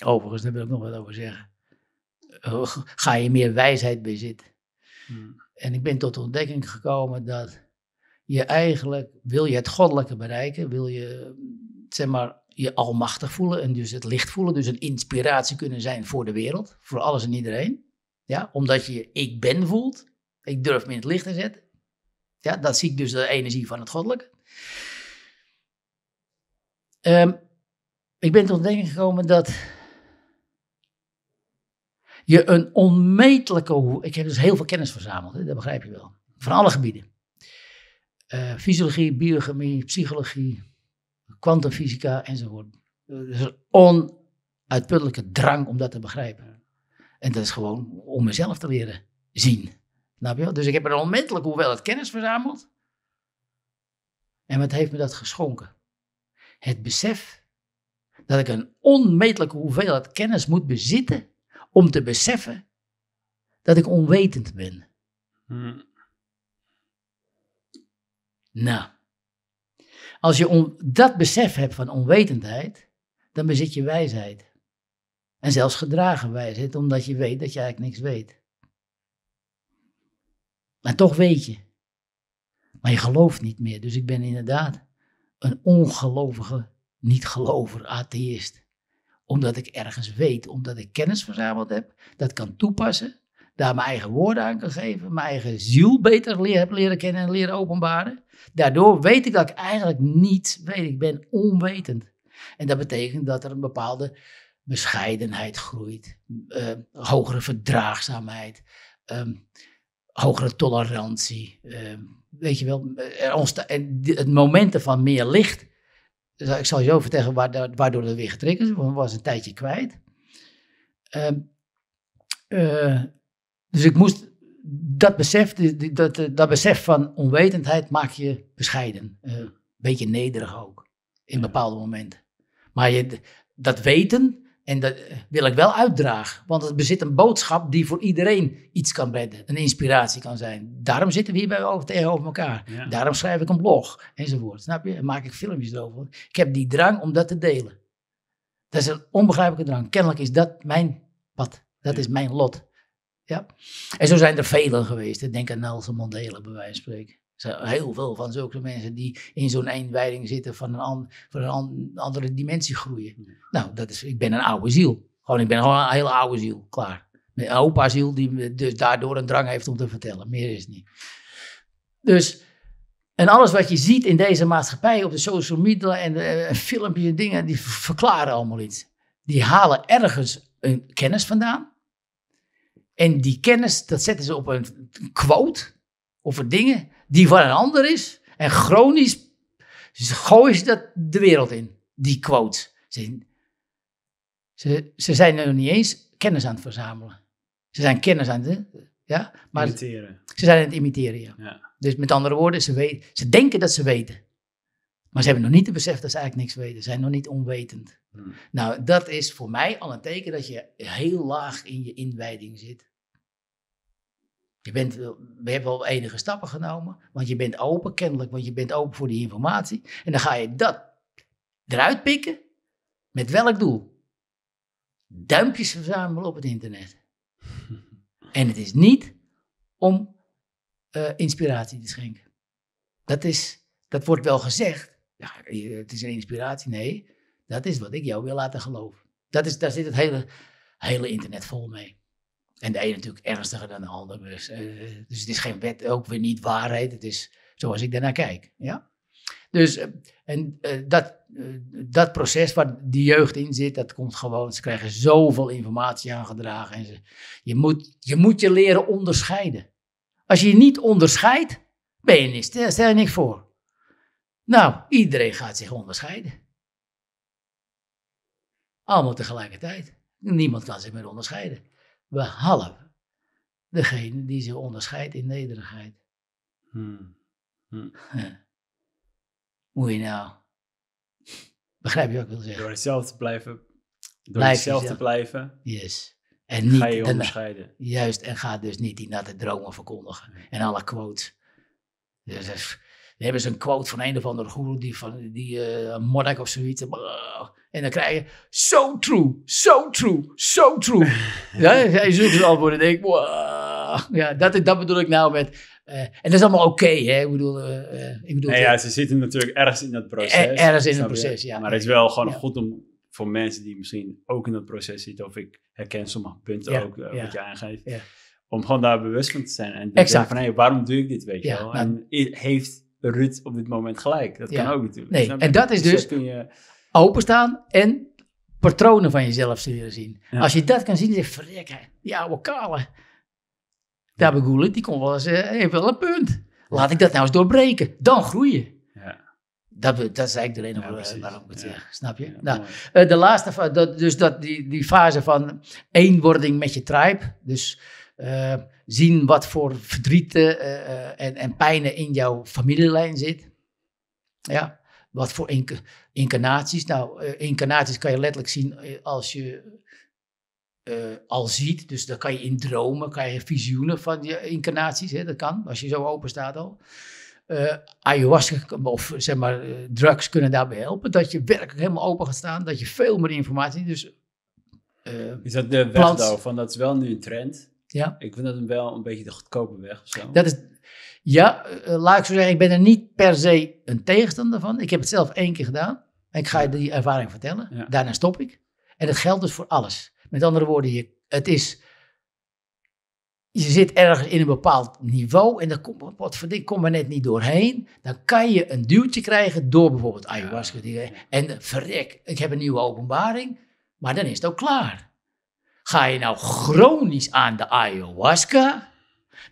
Overigens, daar wil ik nog wat over zeggen. Eh, ga je meer wijsheid bezitten. Hmm. En ik ben tot de ontdekking gekomen dat je eigenlijk, wil je het goddelijke bereiken, wil je zeg maar je almachtig voelen en dus het licht voelen, dus een inspiratie kunnen zijn voor de wereld, voor alles en iedereen. Ja, omdat je ik ben voelt, ik durf me in het licht te zetten. Ja, dat zie ik dus de energie van het goddelijke. Ehm, ik ben tot ontdekking gekomen dat je een onmetelijke Ik heb dus heel veel kennis verzameld, hè, dat begrijp je wel. Van alle gebieden. Uh, fysiologie, biochemie, psychologie, kwantumfysica enzovoort. is een onuitputtelijke drang om dat te begrijpen. En dat is gewoon om mezelf te leren zien. Snap je? Dus ik heb een onmetelijke hoeveelheid kennis verzameld. En wat heeft me dat geschonken? Het besef dat ik een onmetelijke hoeveelheid kennis moet bezitten om te beseffen dat ik onwetend ben. Hmm. Nou, als je dat besef hebt van onwetendheid, dan bezit je wijsheid. En zelfs gedragen wijsheid, omdat je weet dat je eigenlijk niks weet. Maar toch weet je. Maar je gelooft niet meer. Dus ik ben inderdaad een ongelovige niet-gelover, atheïst omdat ik ergens weet, omdat ik kennis verzameld heb, dat kan toepassen, daar mijn eigen woorden aan kan geven, mijn eigen ziel beter heb leren kennen en leren openbaren. Daardoor weet ik dat ik eigenlijk niet weet, ik ben onwetend. En dat betekent dat er een bepaalde bescheidenheid groeit, eh, hogere verdraagzaamheid, ehm, hogere tolerantie. Ehm, weet je wel, eh, en het momenten van meer licht dus ik zal je zo vertellen waardoor dat weer getriggerd is, want was een tijdje kwijt. Ehm, eh, dus ik moest dat besef, dat, eh, dat besef van onwetendheid maakt je bescheiden. Eh, een beetje nederig ook, in bepaalde momenten. Maar je, dat weten, en dat eh, wil ik wel uitdragen, want het bezit een boodschap die voor iedereen iets kan brengen, een inspiratie kan zijn. Daarom zitten we hier bij elkaar. Daarom schrijf ik een blog enzovoort. Snap je? En maak ik filmpjes erover. Ik heb die drang om dat te delen. Dat is een onbegrijpelijke drang. Kennelijk is dat mijn pad. Dat is mijn lot. Ja. En zo zijn er velen geweest. Denk aan Nelson Mandela, bij wijze van spreken heel veel van zulke mensen die in zo'n eindwijding zitten van een, an, van een andere dimensie groeien. Nou, dat is, ik ben een oude ziel. Gewoon, ik ben gewoon een hele oude ziel, klaar. Een opa ziel die dus daardoor een drang heeft om te vertellen. Meer is het niet. Dus, en alles wat je ziet in deze maatschappij, op de social media en eh, filmpjes en dingen, die verklaren allemaal iets. Die halen ergens een kennis vandaan. En die kennis, dat zetten ze op een quote of dingen die van een ander is. En chronisch gooien ze dat de wereld in, die quotes. Ze, ze, ze zijn er nog niet eens kennis aan het verzamelen. Ze zijn kennis aan het... Ja, maar imiteren. Ze zijn aan het imiteren, ja. Dus met andere woorden, ze, ze denken dat ze weten. Maar ze hebben nog niet het besef dat ze eigenlijk niks weten. Ze zijn nog niet onwetend. Hmm. Nou, dat is voor mij al een teken dat je heel laag in je inwijding zit. Je bent, eh, we hebben al enige stappen genomen, want je bent open kennelijk, want je bent open voor die informatie. En dan ga je dat eruit pikken. Met welk doel? Duimpjes verzamelen op het internet. En het is niet om eh, inspiratie te schenken. Dat, is, dat wordt wel gezegd. Ja, het is een inspiratie. Nee, dat is wat ik jou wil laten geloven. Dat is, daar zit het hele, hele internet vol mee. En de een natuurlijk ernstiger dan de ander. Dus, eh, dus het is geen wet, ook weer niet waarheid. Het is zoals ik daarnaar kijk. Ja? Dus eh, en, eh, dat, dat proces waar die jeugd in zit, dat komt gewoon. Ze krijgen zoveel informatie aangedragen. En ze, je, moet, je moet je leren onderscheiden. Als je je niet onderscheidt, ben je niet, stel je niks voor. Nou, iedereen gaat zich onderscheiden. Allemaal tegelijkertijd. Niemand kan zich meer onderscheiden behalve degene die zich onderscheidt in nederigheid. Hmm. hmm. Moet je nou. Begrijp je wat ik wil zeggen? Door jezelf te blijven. Door jezelf, te blijven. Yes. En niet, ga je onderscheiden. juist, en ga dus niet die natte dromen verkondigen. En alle quotes. Dus, eh, hebben ze een quote van een of andere guru, die, van, die uh, of zoiets. En dan krijg je so true, so true, so true. ja, hij zoekt het antwoord en denk ik, ja, dat, dat bedoel ik nou met... Eh, en dat is allemaal oké, hè? Ik bedoel, uh, ik bedoel ja, ze zitten natuurlijk ergens in dat proces. ergens in het proces, ja. Maar het is wel gewoon goed om voor mensen die misschien ook in dat proces zitten, of ik herken sommige punten ook, wat je aangeeft, om gewoon daar bewust van te zijn. En te denken van, hé, hey, waarom doe ik dit, weet je wel? Nou- en heeft Ruud op dit moment gelijk? Dat kan ook natuurlijk. Nee, en dat is dus... dus- openstaan en patronen van jezelf willen zien. Als je dat kan zien, dan zeg je, verrek, die oude kale. Daar bedoel die komt wel eens, even eh, wel een punt. Laat ik dat nou eens doorbreken. Dan groei je. Dat, dat is eigenlijk de reden waarom ik het zeg. Snap je? nou, eh, de laatste, dat, dus dat, die, die fase van eenwording met je tribe. Dus eh, zien wat voor verdrieten en, en pijnen in jouw familielijn zit. Ja. Wat voor incarnaties? Nou, eh, incarnaties kan je letterlijk zien eh, als je eh, al ziet. Dus dan kan je in dromen, kan je visioenen van je incarnaties. Hè? Dat kan, als je zo open staat al. Uh, ayahuasca of zeg maar drugs kunnen daarbij helpen. Dat je werkelijk helemaal open gaat staan. Dat je veel meer informatie... Dus, is dat de weg daarvan? Dat is wel nu een trend. Ja. Ik vind dat wel een beetje de goedkope weg zo. Dat is, ja, eh, eh, laat ik zo zeggen, ik ben er niet per se een tegenstander van. Ik heb het zelf één keer gedaan. En ik ga je die ervaring vertellen. Daarna stop ik. En dat geldt dus voor alles. Met andere woorden, je, het is. Je zit ergens in een bepaald niveau en dan kom, wat, kom er net niet doorheen. Dan kan je een duwtje krijgen door bijvoorbeeld ayahuasca. Ja. En verrek, ik heb een nieuwe openbaring. Maar dan is het ook klaar. Ga je nou chronisch aan de ayahuasca?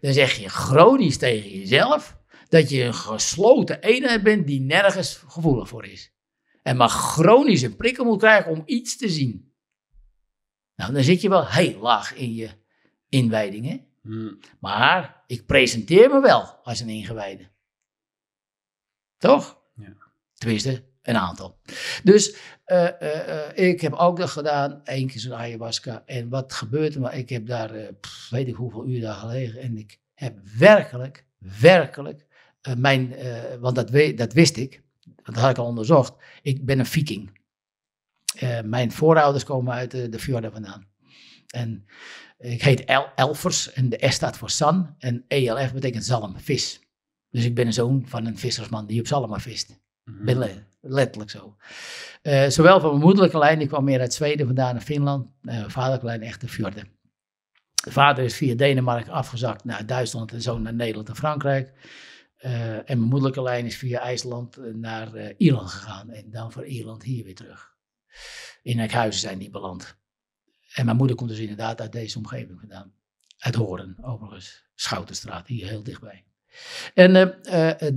Dan zeg je chronisch tegen jezelf dat je een gesloten eenheid bent die nergens gevoelig voor is. En maar chronisch een prikkel moet krijgen om iets te zien. Nou, dan zit je wel heel laag in je inwijdingen. Hmm. Maar ik presenteer me wel als een ingewijde. Toch? Ja. Tenminste, een aantal. Dus eh, eh, eh, ik heb ook dat gedaan, één keer zo'n ayahuasca. En wat gebeurt er, maar Ik heb daar, weet ik hoeveel uur daar gelegen. En ik heb werkelijk, werkelijk, mijn, want dat, weet, dat wist ik, dat had ik al onderzocht. Ik ben een viking. mijn voorouders komen uit de fjorden vandaan. En ik heet El Elfers en de S staat voor San. En ELF betekent zalm, vis. Dus ik ben een zoon van een vissersman die op zalm vist. Mm Letterlijk zo. Eh, zowel van mijn moederlijke lijn, die kwam meer uit Zweden vandaan naar Finland. Vaderlijn eh, vaderlijke lijn echt de fjorden. vader is via Denemarken afgezakt naar Duitsland en zo naar Nederland en Frankrijk. Eh, en mijn moederlijke lijn is via IJsland naar Ierland gegaan. En dan van Ierland hier weer terug. In Enkhuizen zijn die beland. En mijn moeder komt dus inderdaad uit deze omgeving vandaan. Uit Horen, overigens. Schoutenstraat, hier heel dichtbij. En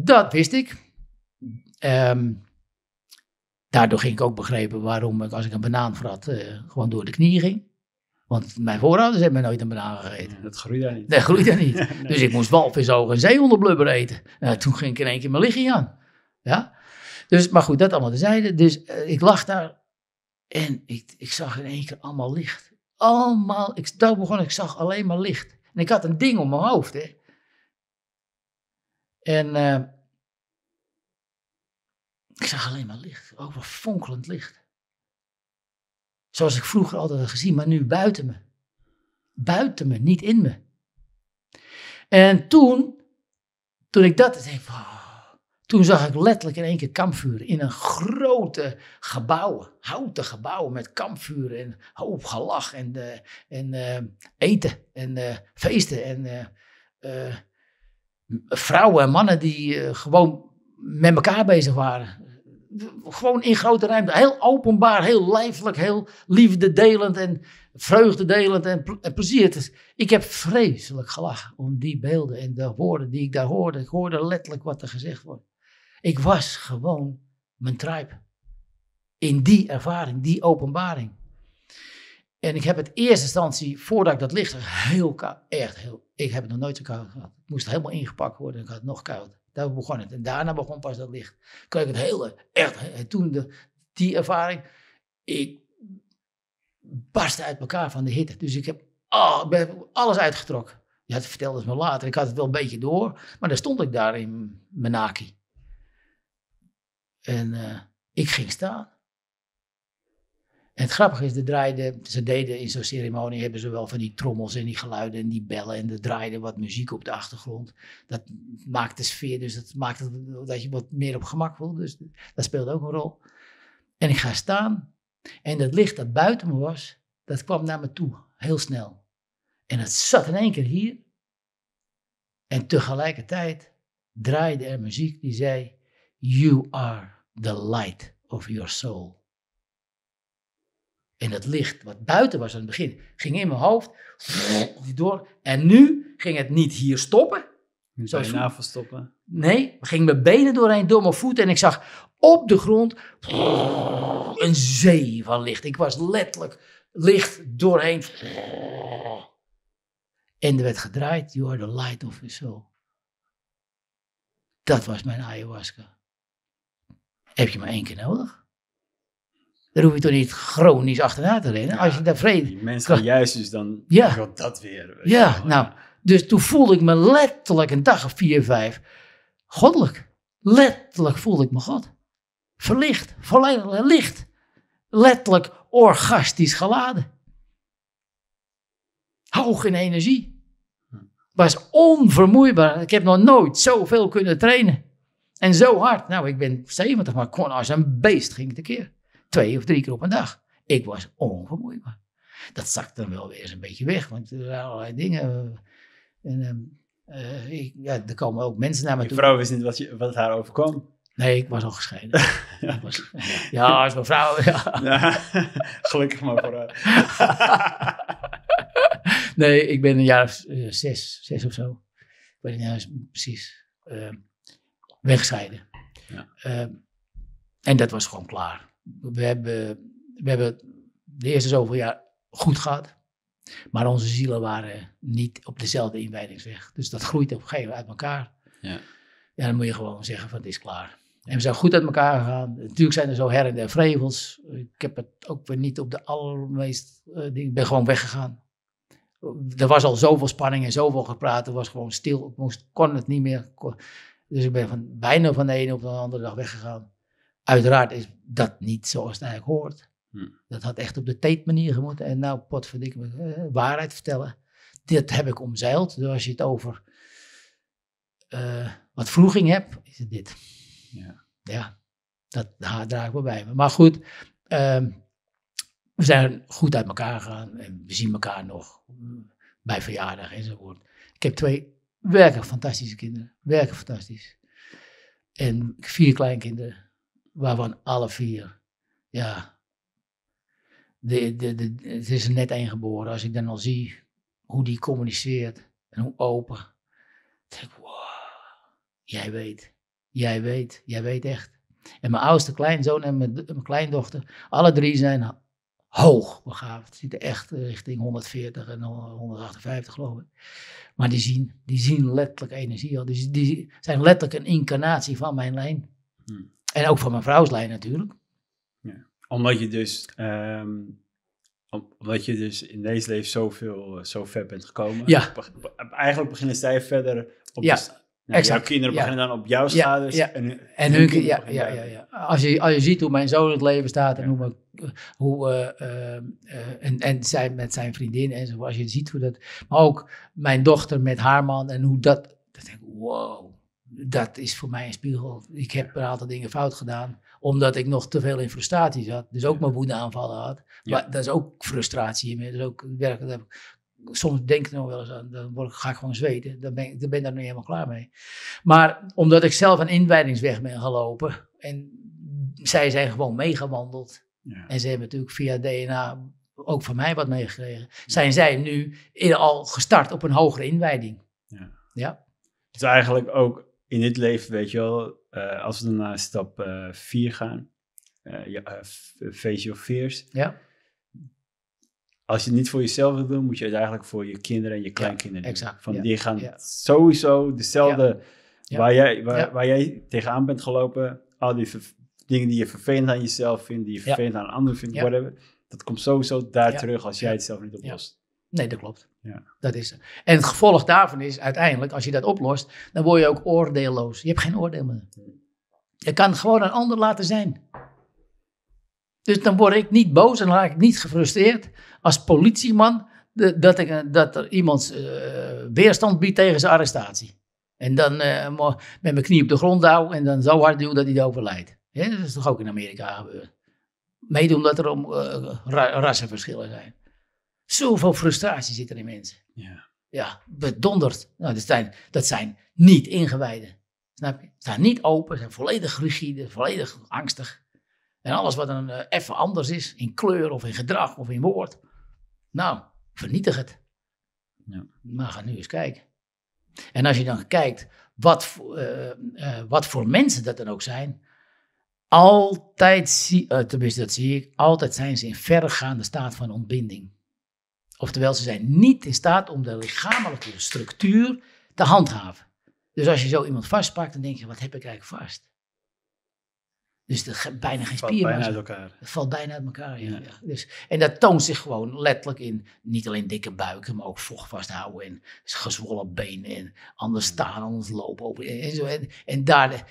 dat wist ik. Um, Daardoor ging ik ook begrijpen waarom ik als ik een banaan vrat eh, gewoon door de knieën ging. Want mijn voorouders hebben nooit een banaan gegeten. Dat groeit daar niet. Dat groeit daar niet. Dus ik moest walvisogen en zeehondenblubber eten. Nou, toen ging ik in één keer mijn lichaam aan. Ja? Dus, maar goed, dat allemaal tezijde. Dus eh, ik lag daar en ik, ik zag in één keer allemaal licht. Allemaal, ik, daar begon ik, zag alleen maar licht. En ik had een ding om mijn hoofd. Hè. En eh, ik zag alleen maar licht, over fonkelend licht. Zoals ik vroeger altijd had gezien, maar nu buiten me. Buiten me, niet in me. En toen, toen ik dat toen zag ik letterlijk in één keer kampvuur in een grote gebouw, houten gebouw met kampvuur en hoop gelach en, eh, en eh, eten en eh, feesten en vrouwen en mannen die gewoon met elkaar bezig waren gewoon in grote ruimte. Heel openbaar, heel lijfelijk, heel liefde delend en vreugdedelend en, en plezier. ik heb vreselijk gelachen om die beelden en de woorden die ik daar hoorde. Ik hoorde letterlijk wat er gezegd wordt. Ik was gewoon mijn tribe. In die ervaring, die openbaring. En ik heb het eerste instantie, voordat ik dat licht zag, heel koud. Echt heel. Ik heb het nog nooit zo koud gehad. Het moest helemaal ingepakt worden. Ik had nog koud. Daar begon het. En daarna begon pas dat licht. Kijk het hele, echt, toen de, die ervaring, ik barstte uit elkaar van de hitte. Dus ik heb oh, ben alles uitgetrokken. Ja, dat vertelde ze me later. Ik had het wel een beetje door, maar dan stond ik daar in Menaki. En eh, ik ging staan. En het grappige is, de draaiden, ze deden in zo'n ceremonie, hebben ze wel van die trommels en die geluiden en die bellen. En er draaide wat muziek op de achtergrond. Dat maakt de sfeer, dus dat maakt het, dat je wat meer op gemak voelt. Dus dat speelde ook een rol. En ik ga staan. En dat licht dat buiten me was, dat kwam naar me toe, heel snel. En het zat in één keer hier. En tegelijkertijd draaide er muziek die zei, You are the light of your soul. En dat licht wat buiten was aan het begin, ging in mijn hoofd door. En nu ging het niet hier stoppen. Niet zoals bij navel stoppen. Nee, ging mijn benen doorheen, door mijn voeten. En ik zag op de grond een zee van licht. Ik was letterlijk licht doorheen. En er werd gedraaid, you are the light of your soul. Dat was mijn ayahuasca. Heb je maar één keer nodig. Daar hoef je toch niet chronisch achterna te rennen. als je daar vrede... mensen juist dus dan... Ja. God, dat weer. Ja, nou. Dus toen voelde ik me letterlijk een dag of vier, vijf goddelijk. Letterlijk voelde ik me God. Verlicht, volledig licht. Letterlijk orgastisch geladen. Hoog in energie. Was onvermoeibaar. Ik heb nog nooit zoveel kunnen trainen. En zo hard. Nou, ik ben 70, maar kon als een beest ging de keer twee of drie keer op een dag. Ik was onvermoeibaar. Dat zakte dan wel weer eens een beetje weg, want er waren allerlei dingen. Eh, en, ehm, eh, ik, ja, er komen ook mensen naar me toe. Je vrouw wist niet wat, je, wat haar overkwam? Nee, ik was al gescheiden. ja, was, ja als mijn vrouw. gelukkig maar voor haar. nee, ik ben een jaar eh, zes, zes of zo. Ik weet niet nou precies. Uh, wegscheiden. Ja. Ehm, en dat was gewoon klaar we hebben, we hebben de eerste zoveel jaar goed gehad. Maar onze zielen waren niet op dezelfde inwijdingsweg. Dus dat groeit op een gegeven moment uit elkaar. Ja. ja, dan moet je gewoon zeggen van het is klaar. En we zijn goed uit elkaar gegaan. Natuurlijk zijn er zo her en vrevels. Ik heb het ook weer niet op de allermeest uh, ding. Ik ben gewoon weggegaan. Er was al zoveel spanning en zoveel gepraat. Er was gewoon stil. Ik moest, kon het niet meer. dus ik ben van, bijna van de ene op de andere dag weggegaan. Uiteraard is dat niet zoals het eigenlijk hoort. Hm. Dat had echt op de tape manier gemoeten. En nou, potverdikke, eh, waarheid vertellen. Dit heb ik omzeild. Dus als je het over eh, wat vroeging hebt, is het dit. Ja. ja dat draag ik wel bij me. Maar goed, ehm, we zijn goed uit elkaar gegaan. En we zien elkaar nog hm, bij verjaardag enzovoort. Ik heb twee werkelijk fantastische kinderen. werken fantastisch. En vier kleinkinderen waarvan alle vier, ja. De, de, het is er net één geboren. Als ik dan al zie hoe die communiceert en hoe open. denk ik, wow, jij weet, jij weet, jij weet echt. En mijn oudste kleinzoon en mijn, kleindochter, alle drie zijn hoog begaafd. Zitten echt richting 140 en 158 geloof ik. Maar die zien, die zien letterlijk energie al. Die, die zijn letterlijk een incarnatie van mijn lijn. Hmm. En ook van mijn vrouwslijn natuurlijk. Ja. Omdat je dus. Ehm, omdat je dus in deze leven zoveel, eh, zo ver bent gekomen. Ja. Eigenlijk beginnen zij verder op ja. De, nou, jouw kinderen beginnen dan op jouw schouders. Ja, En, hun, en hun, ja, ja, ja, Als, je, als je ziet hoe mijn zoon het leven staat en hoe, eh, hoe eh, ehm, en, en zijn, met zijn vriendin en zo, als je ziet hoe dat, maar ook mijn dochter met haar man en hoe dat, dat denk ik, wow, dat is voor mij een spiegel. Ik heb een aantal dingen fout gedaan, omdat ik nog te veel in frustratie had, Dus ook mijn woedeaanvallen had. Maar dat is ook frustratie in me. Dat is ook ik Soms denk ik nog wel eens aan, dan word, ga ik gewoon zweten. Dan ben, ik, dan ben daar nu helemaal klaar mee. Maar omdat ik zelf een inwijdingsweg ben gelopen en zij zijn gewoon meegewandeld. En ze hebben natuurlijk via DNA ook van mij wat meegekregen. Zijn zij nu in, al gestart op een hogere inwijding? Ja. ja. Het is eigenlijk ook in dit leven, weet je wel, eh, als we dan naar stap 4 eh, gaan, uh, ja, face your fears. Ja. Als je het niet voor jezelf wil doen, moet je het eigenlijk voor je kinderen en je kleinkinderen doen. Van, die gaan sowieso dezelfde, Waar, jij, waar, jij tegenaan bent gelopen, al die dingen die je vervelend aan jezelf vindt, die je vervelend aan anderen vindt, whatever. Dat komt sowieso daar terug als jij het zelf niet oplost. Nee, dat klopt. Ja. Dat is het. En het gevolg daarvan is uiteindelijk, als je dat oplost, dan word je ook oordeelloos. Je hebt geen oordeel meer. Je kan gewoon een ander laten zijn. Dus dan word ik niet boos en dan raak ik niet gefrustreerd als politieman dat, ik, dat er iemand eh, weerstand biedt tegen zijn arrestatie. En dan eh, met mijn knie op de grond hou en dan zo hard doen dat hij er overlijdt. dat is toch ook in Amerika gebeurd. meedoen dat er om, eh, rassenverschillen zijn. Zoveel frustratie zit er in mensen. Ja, ja bedonderd. Nou, dat, zijn, dat zijn niet ingewijden. Snap je? Ze Staan niet open, zijn volledig rigide, volledig angstig. En alles wat dan eh, even anders is, in kleur of in gedrag of in woord. Nou, vernietig het. Ja. Maar ga nu eens kijken. En als je dan kijkt wat, eh, eh, wat voor mensen dat dan ook zijn. Altijd, zie, tenminste dat zie ik, altijd zijn ze in verregaande staat van ontbinding. Oftewel, ze zijn niet in staat om de lichamelijke structuur te handhaven. Dus als je zo iemand vastpakt, dan denk je, wat heb ik eigenlijk vast? Dus de, bijna geen spier. Het valt bijna uit elkaar. Het valt bijna uit elkaar, ja. Dus, en dat toont zich gewoon letterlijk in niet alleen dikke buiken, maar ook vocht vasthouden en gezwollen benen en anders staan, anders lopen. en, zo. En, en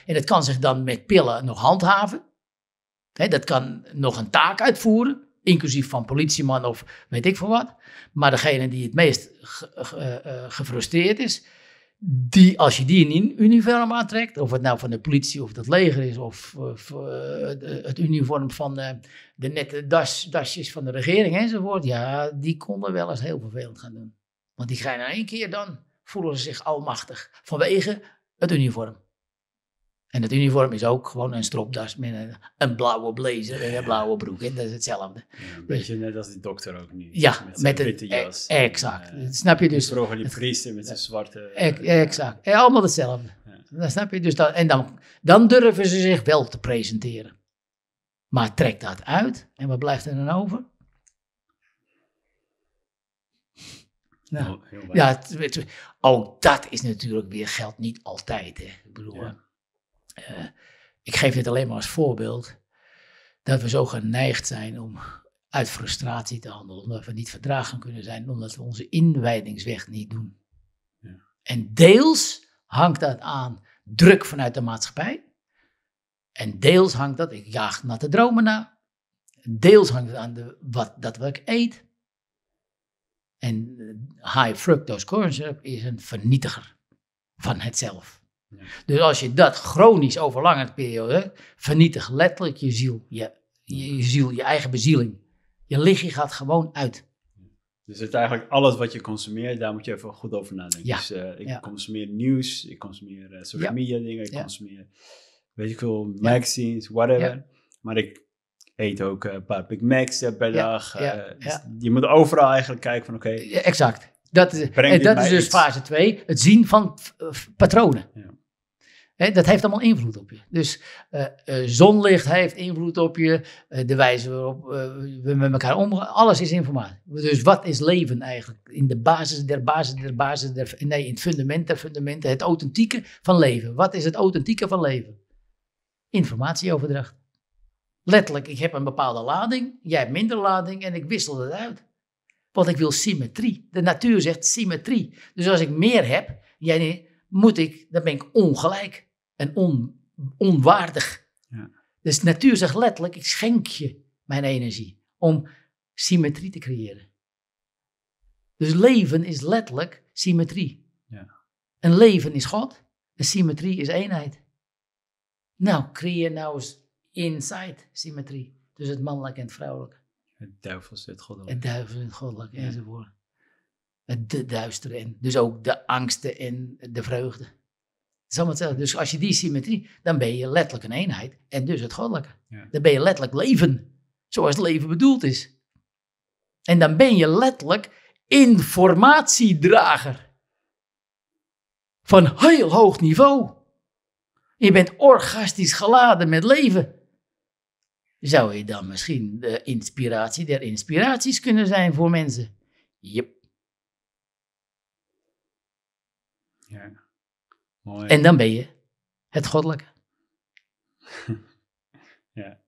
dat kan zich dan met pillen nog handhaven. dat kan nog een taak uitvoeren inclusief van politieman of weet ik veel wat. Maar degene die het meest ge, eh, eh, gefrustreerd is, die, als je die in uniform aantrekt, of het nou van de politie of het leger is, of, eh, het uniform van de nette das, dasjes van de regering enzovoort, ja, die konden wel eens heel vervelend gaan doen. Want die gaan in één keer dan voelen ze zich almachtig vanwege het uniform. En het uniform is ook gewoon een stropdas met een, blauwe blazer en een blauwe broek. En dat is hetzelfde. Ja, een net als de dokter ook nu. Ja, met, een witte e- jas. E exact. snap je dus. Vroeger die priester met zijn zwarte... E- eh, exact. allemaal hetzelfde. Ja. Dan snap je dus. Dat, en dan, dan durven ze zich wel te presenteren. Maar trek dat uit en wat blijft er dan over? Nou, oh, ja, ook dat is natuurlijk weer geld niet altijd. Hè. Ik bedoel, eh, eh, ik geef dit alleen maar als voorbeeld. Dat we zo geneigd zijn om uit frustratie te handelen. Omdat we niet verdragen kunnen zijn. Omdat we onze inwijdingsweg niet doen. Ja. En deels hangt dat aan druk vanuit de maatschappij. En deels hangt dat, ik jaag naar de dromen na. Deels hangt het aan de, wat, dat wat ik eet. En eh, high fructose corn syrup is een vernietiger van het zelf. Dus als je dat chronisch over lange periode vernietigt letterlijk je ziel, je, je, ziel, je eigen bezieling. Je lichaam gaat gewoon uit. Dus het eigenlijk alles wat je consumeert, daar moet je even goed over nadenken. Ja. Dus eh, ik consumeer nieuws, ik consumeer eh, social media dingen, ik consumeer weet ik veel, magazines, whatever. Maar ik eet ook eh, een paar Big Macs per dag. Dus je moet overal eigenlijk kijken van oké. exact. Dat is, en dat is dus fase 2, het zien van patronen. Ja dat heeft allemaal invloed op je. Dus eh, eh, zonlicht heeft invloed op je, eh, de wijze waarop we met elkaar omgaan, alles is informatie. Dus wat is leven eigenlijk? In de basis der basis der basis der, nee, in het fundament der fundamenten, het authentieke van leven. Wat is het authentieke van leven? Informatieoverdracht. Letterlijk, ik heb een bepaalde lading, jij hebt minder lading en ik wissel dat uit. Want ik wil symmetrie. De natuur zegt symmetrie. Dus als ik meer heb, jij moet ik, dan ben ik ongelijk en on, onwaardig. Ja. Dus natuur zegt letterlijk, ik schenk je mijn energie om symmetrie te creëren. Dus leven is letterlijk symmetrie. Ja. En leven is God en symmetrie is eenheid. Nou, creëer nou eens inside symmetrie. Dus het mannelijk en het vrouwelijke. Het duivel zit goddelijk. Het duivel zit goddelijk, ja. enzovoort. Het duistere in. dus ook de angsten en de vreugde. Dus als je die symmetrie, dan ben je letterlijk een eenheid en dus het goddelijke. Ja. Dan ben je letterlijk leven, zoals het leven bedoeld is. En dan ben je letterlijk informatiedrager van heel hoog niveau. Je bent orgastisch geladen met leven. Zou je dan misschien de inspiratie der inspiraties kunnen zijn voor mensen? Yep. Ja. Mooi. En dan ben je het goddelijke. ja.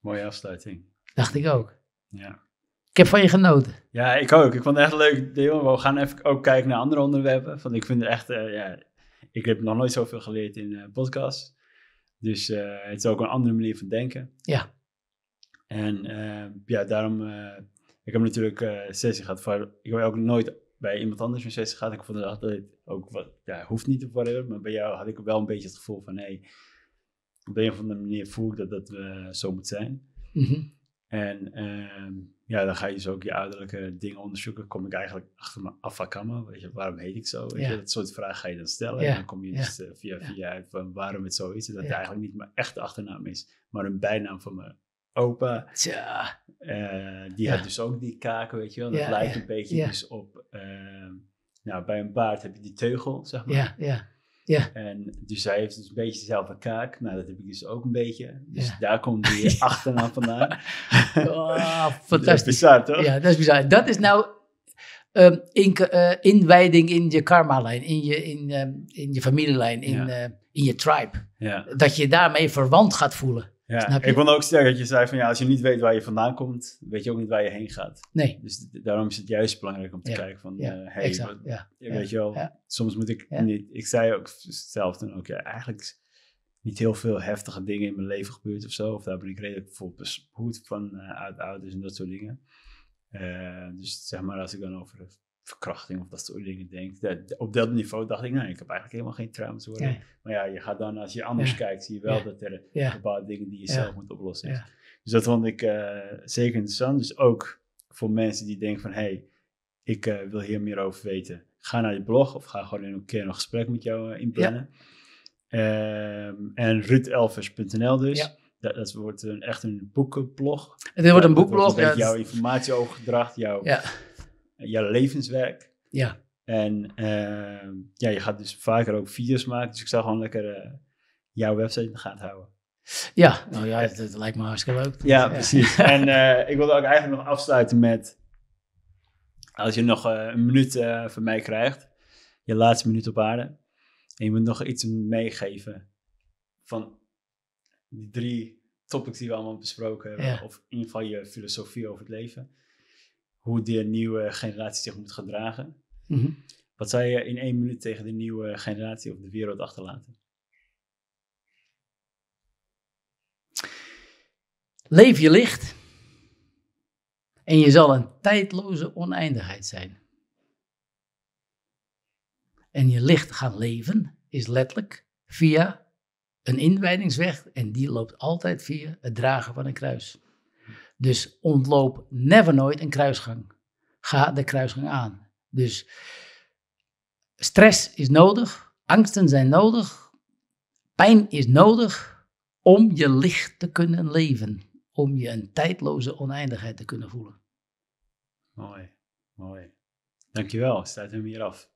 Mooie afsluiting. Dacht ik ook. Ja. Ik heb van je genoten. Ja, ik ook. Ik vond het echt leuk deel. We gaan even ook kijken naar andere onderwerpen. Want ik vind het echt, eh, ja, ik heb nog nooit zoveel geleerd in podcast. Eh, podcasts. Dus eh, het is ook een andere manier van denken. Ja. En ja, daarom, ik heb natuurlijk sessie gehad. Voor, ik heb ook nooit bij iemand anders in sessie gaat, ik vond de ook, wat, ja, hoeft niet te worden, maar bij jou had ik wel een beetje het gevoel van, hé, op een of andere manier voel ik dat dat eh, zo moet zijn. Mhm. En ehm, ja, dan ga je dus ook je uiterlijke dingen onderzoeken. Kom ik eigenlijk achter mijn afakama? Weet je, waarom heet ik zo? je, dat soort vragen ga je dan stellen. En dan kom je dus eh, via via uit van waarom het zo is. dat het eigenlijk niet mijn echte achternaam is, maar een bijnaam van mijn opa. Eh, die ja. had dus ook die kaken, weet je wel. Dat lijkt een beetje dus op... Ehm, nou, bij een baard heb je die teugel, zeg maar. Ja, ja. Ja. En dus zij heeft dus een beetje dezelfde kaak. Nou, dat heb ik dus ook een beetje. Dus daar komt die achternaam vandaan. fantastisch. Oh, dat is bizar, toch? Ja, dat is bizar. Dat is nou ehm, in, eh, inwijding in je karma-lijn, in je, in, ehm, in je familielijn, in, eh, in je tribe. Dat je daarmee verwant gaat voelen. Ja, ik vond ook sterk dat je zei van ja, als je niet weet waar je vandaan komt, weet je ook niet waar je heen gaat. Nee. Dus daarom is het juist belangrijk om te kijken van, eh, hey, weet je wel, soms moet ik niet, ik zei ook zelf toen ook, ja, eigenlijk niet heel veel heftige dingen in mijn leven gebeurd of zo, of daar ben ik redelijk voor behoed van uh, uit ouders en dat soort dingen. Eh, dus zeg maar, als ik dan over verkrachting of dat soort dingen denkt. Dat, op dat niveau dacht ik, nou, ik heb eigenlijk helemaal geen trauma's hoor. Maar ja, je gaat dan, als je anders kijkt, zie je wel dat er bepaalde dingen die je zelf moet oplossen. Dus dat vond ik eh, zeker interessant. Dus ook voor mensen die denken van, hé, hey, ik eh, wil hier meer over weten. Ga naar je blog of ga gewoon in een keer een gesprek met jou uh, inplannen. Ehm, en ruudelvers.nl dus. Dat, dat, wordt een, echt een boekenblog. Het wordt een boekblog. Dat wordt jouw informatie overgedragen, jouw... Eh, jouw levenswerk. Ja. En ehm, ja, je gaat dus vaker ook video's maken. Dus ik zou gewoon lekker eh, jouw website in de gaten houden. Ja, nou ja, dat, lijkt me hartstikke leuk. Ja, precies. en eh, ik wilde ook eigenlijk nog afsluiten met, als je nog een minuut van mij krijgt, je laatste minuut op aarde, en je moet nog iets meegeven van die drie topics die we allemaal besproken hebben, of in ieder geval je filosofie over het leven hoe de nieuwe generatie zich moet gedragen. Mm Wat zou je in één minuut tegen de nieuwe generatie of de wereld achterlaten? Leef je licht en je zal een tijdloze oneindigheid zijn. En je licht gaan leven is letterlijk via een inwijdingsweg en die loopt altijd via het dragen van een kruis. Dus ontloop never nooit een kruisgang. Ga de kruisgang aan. Dus stress is nodig, angsten zijn nodig, pijn is nodig om je licht te kunnen leven. Om je een tijdloze oneindigheid te kunnen voelen. Mooi, mooi. Dankjewel, sluit hem hier af.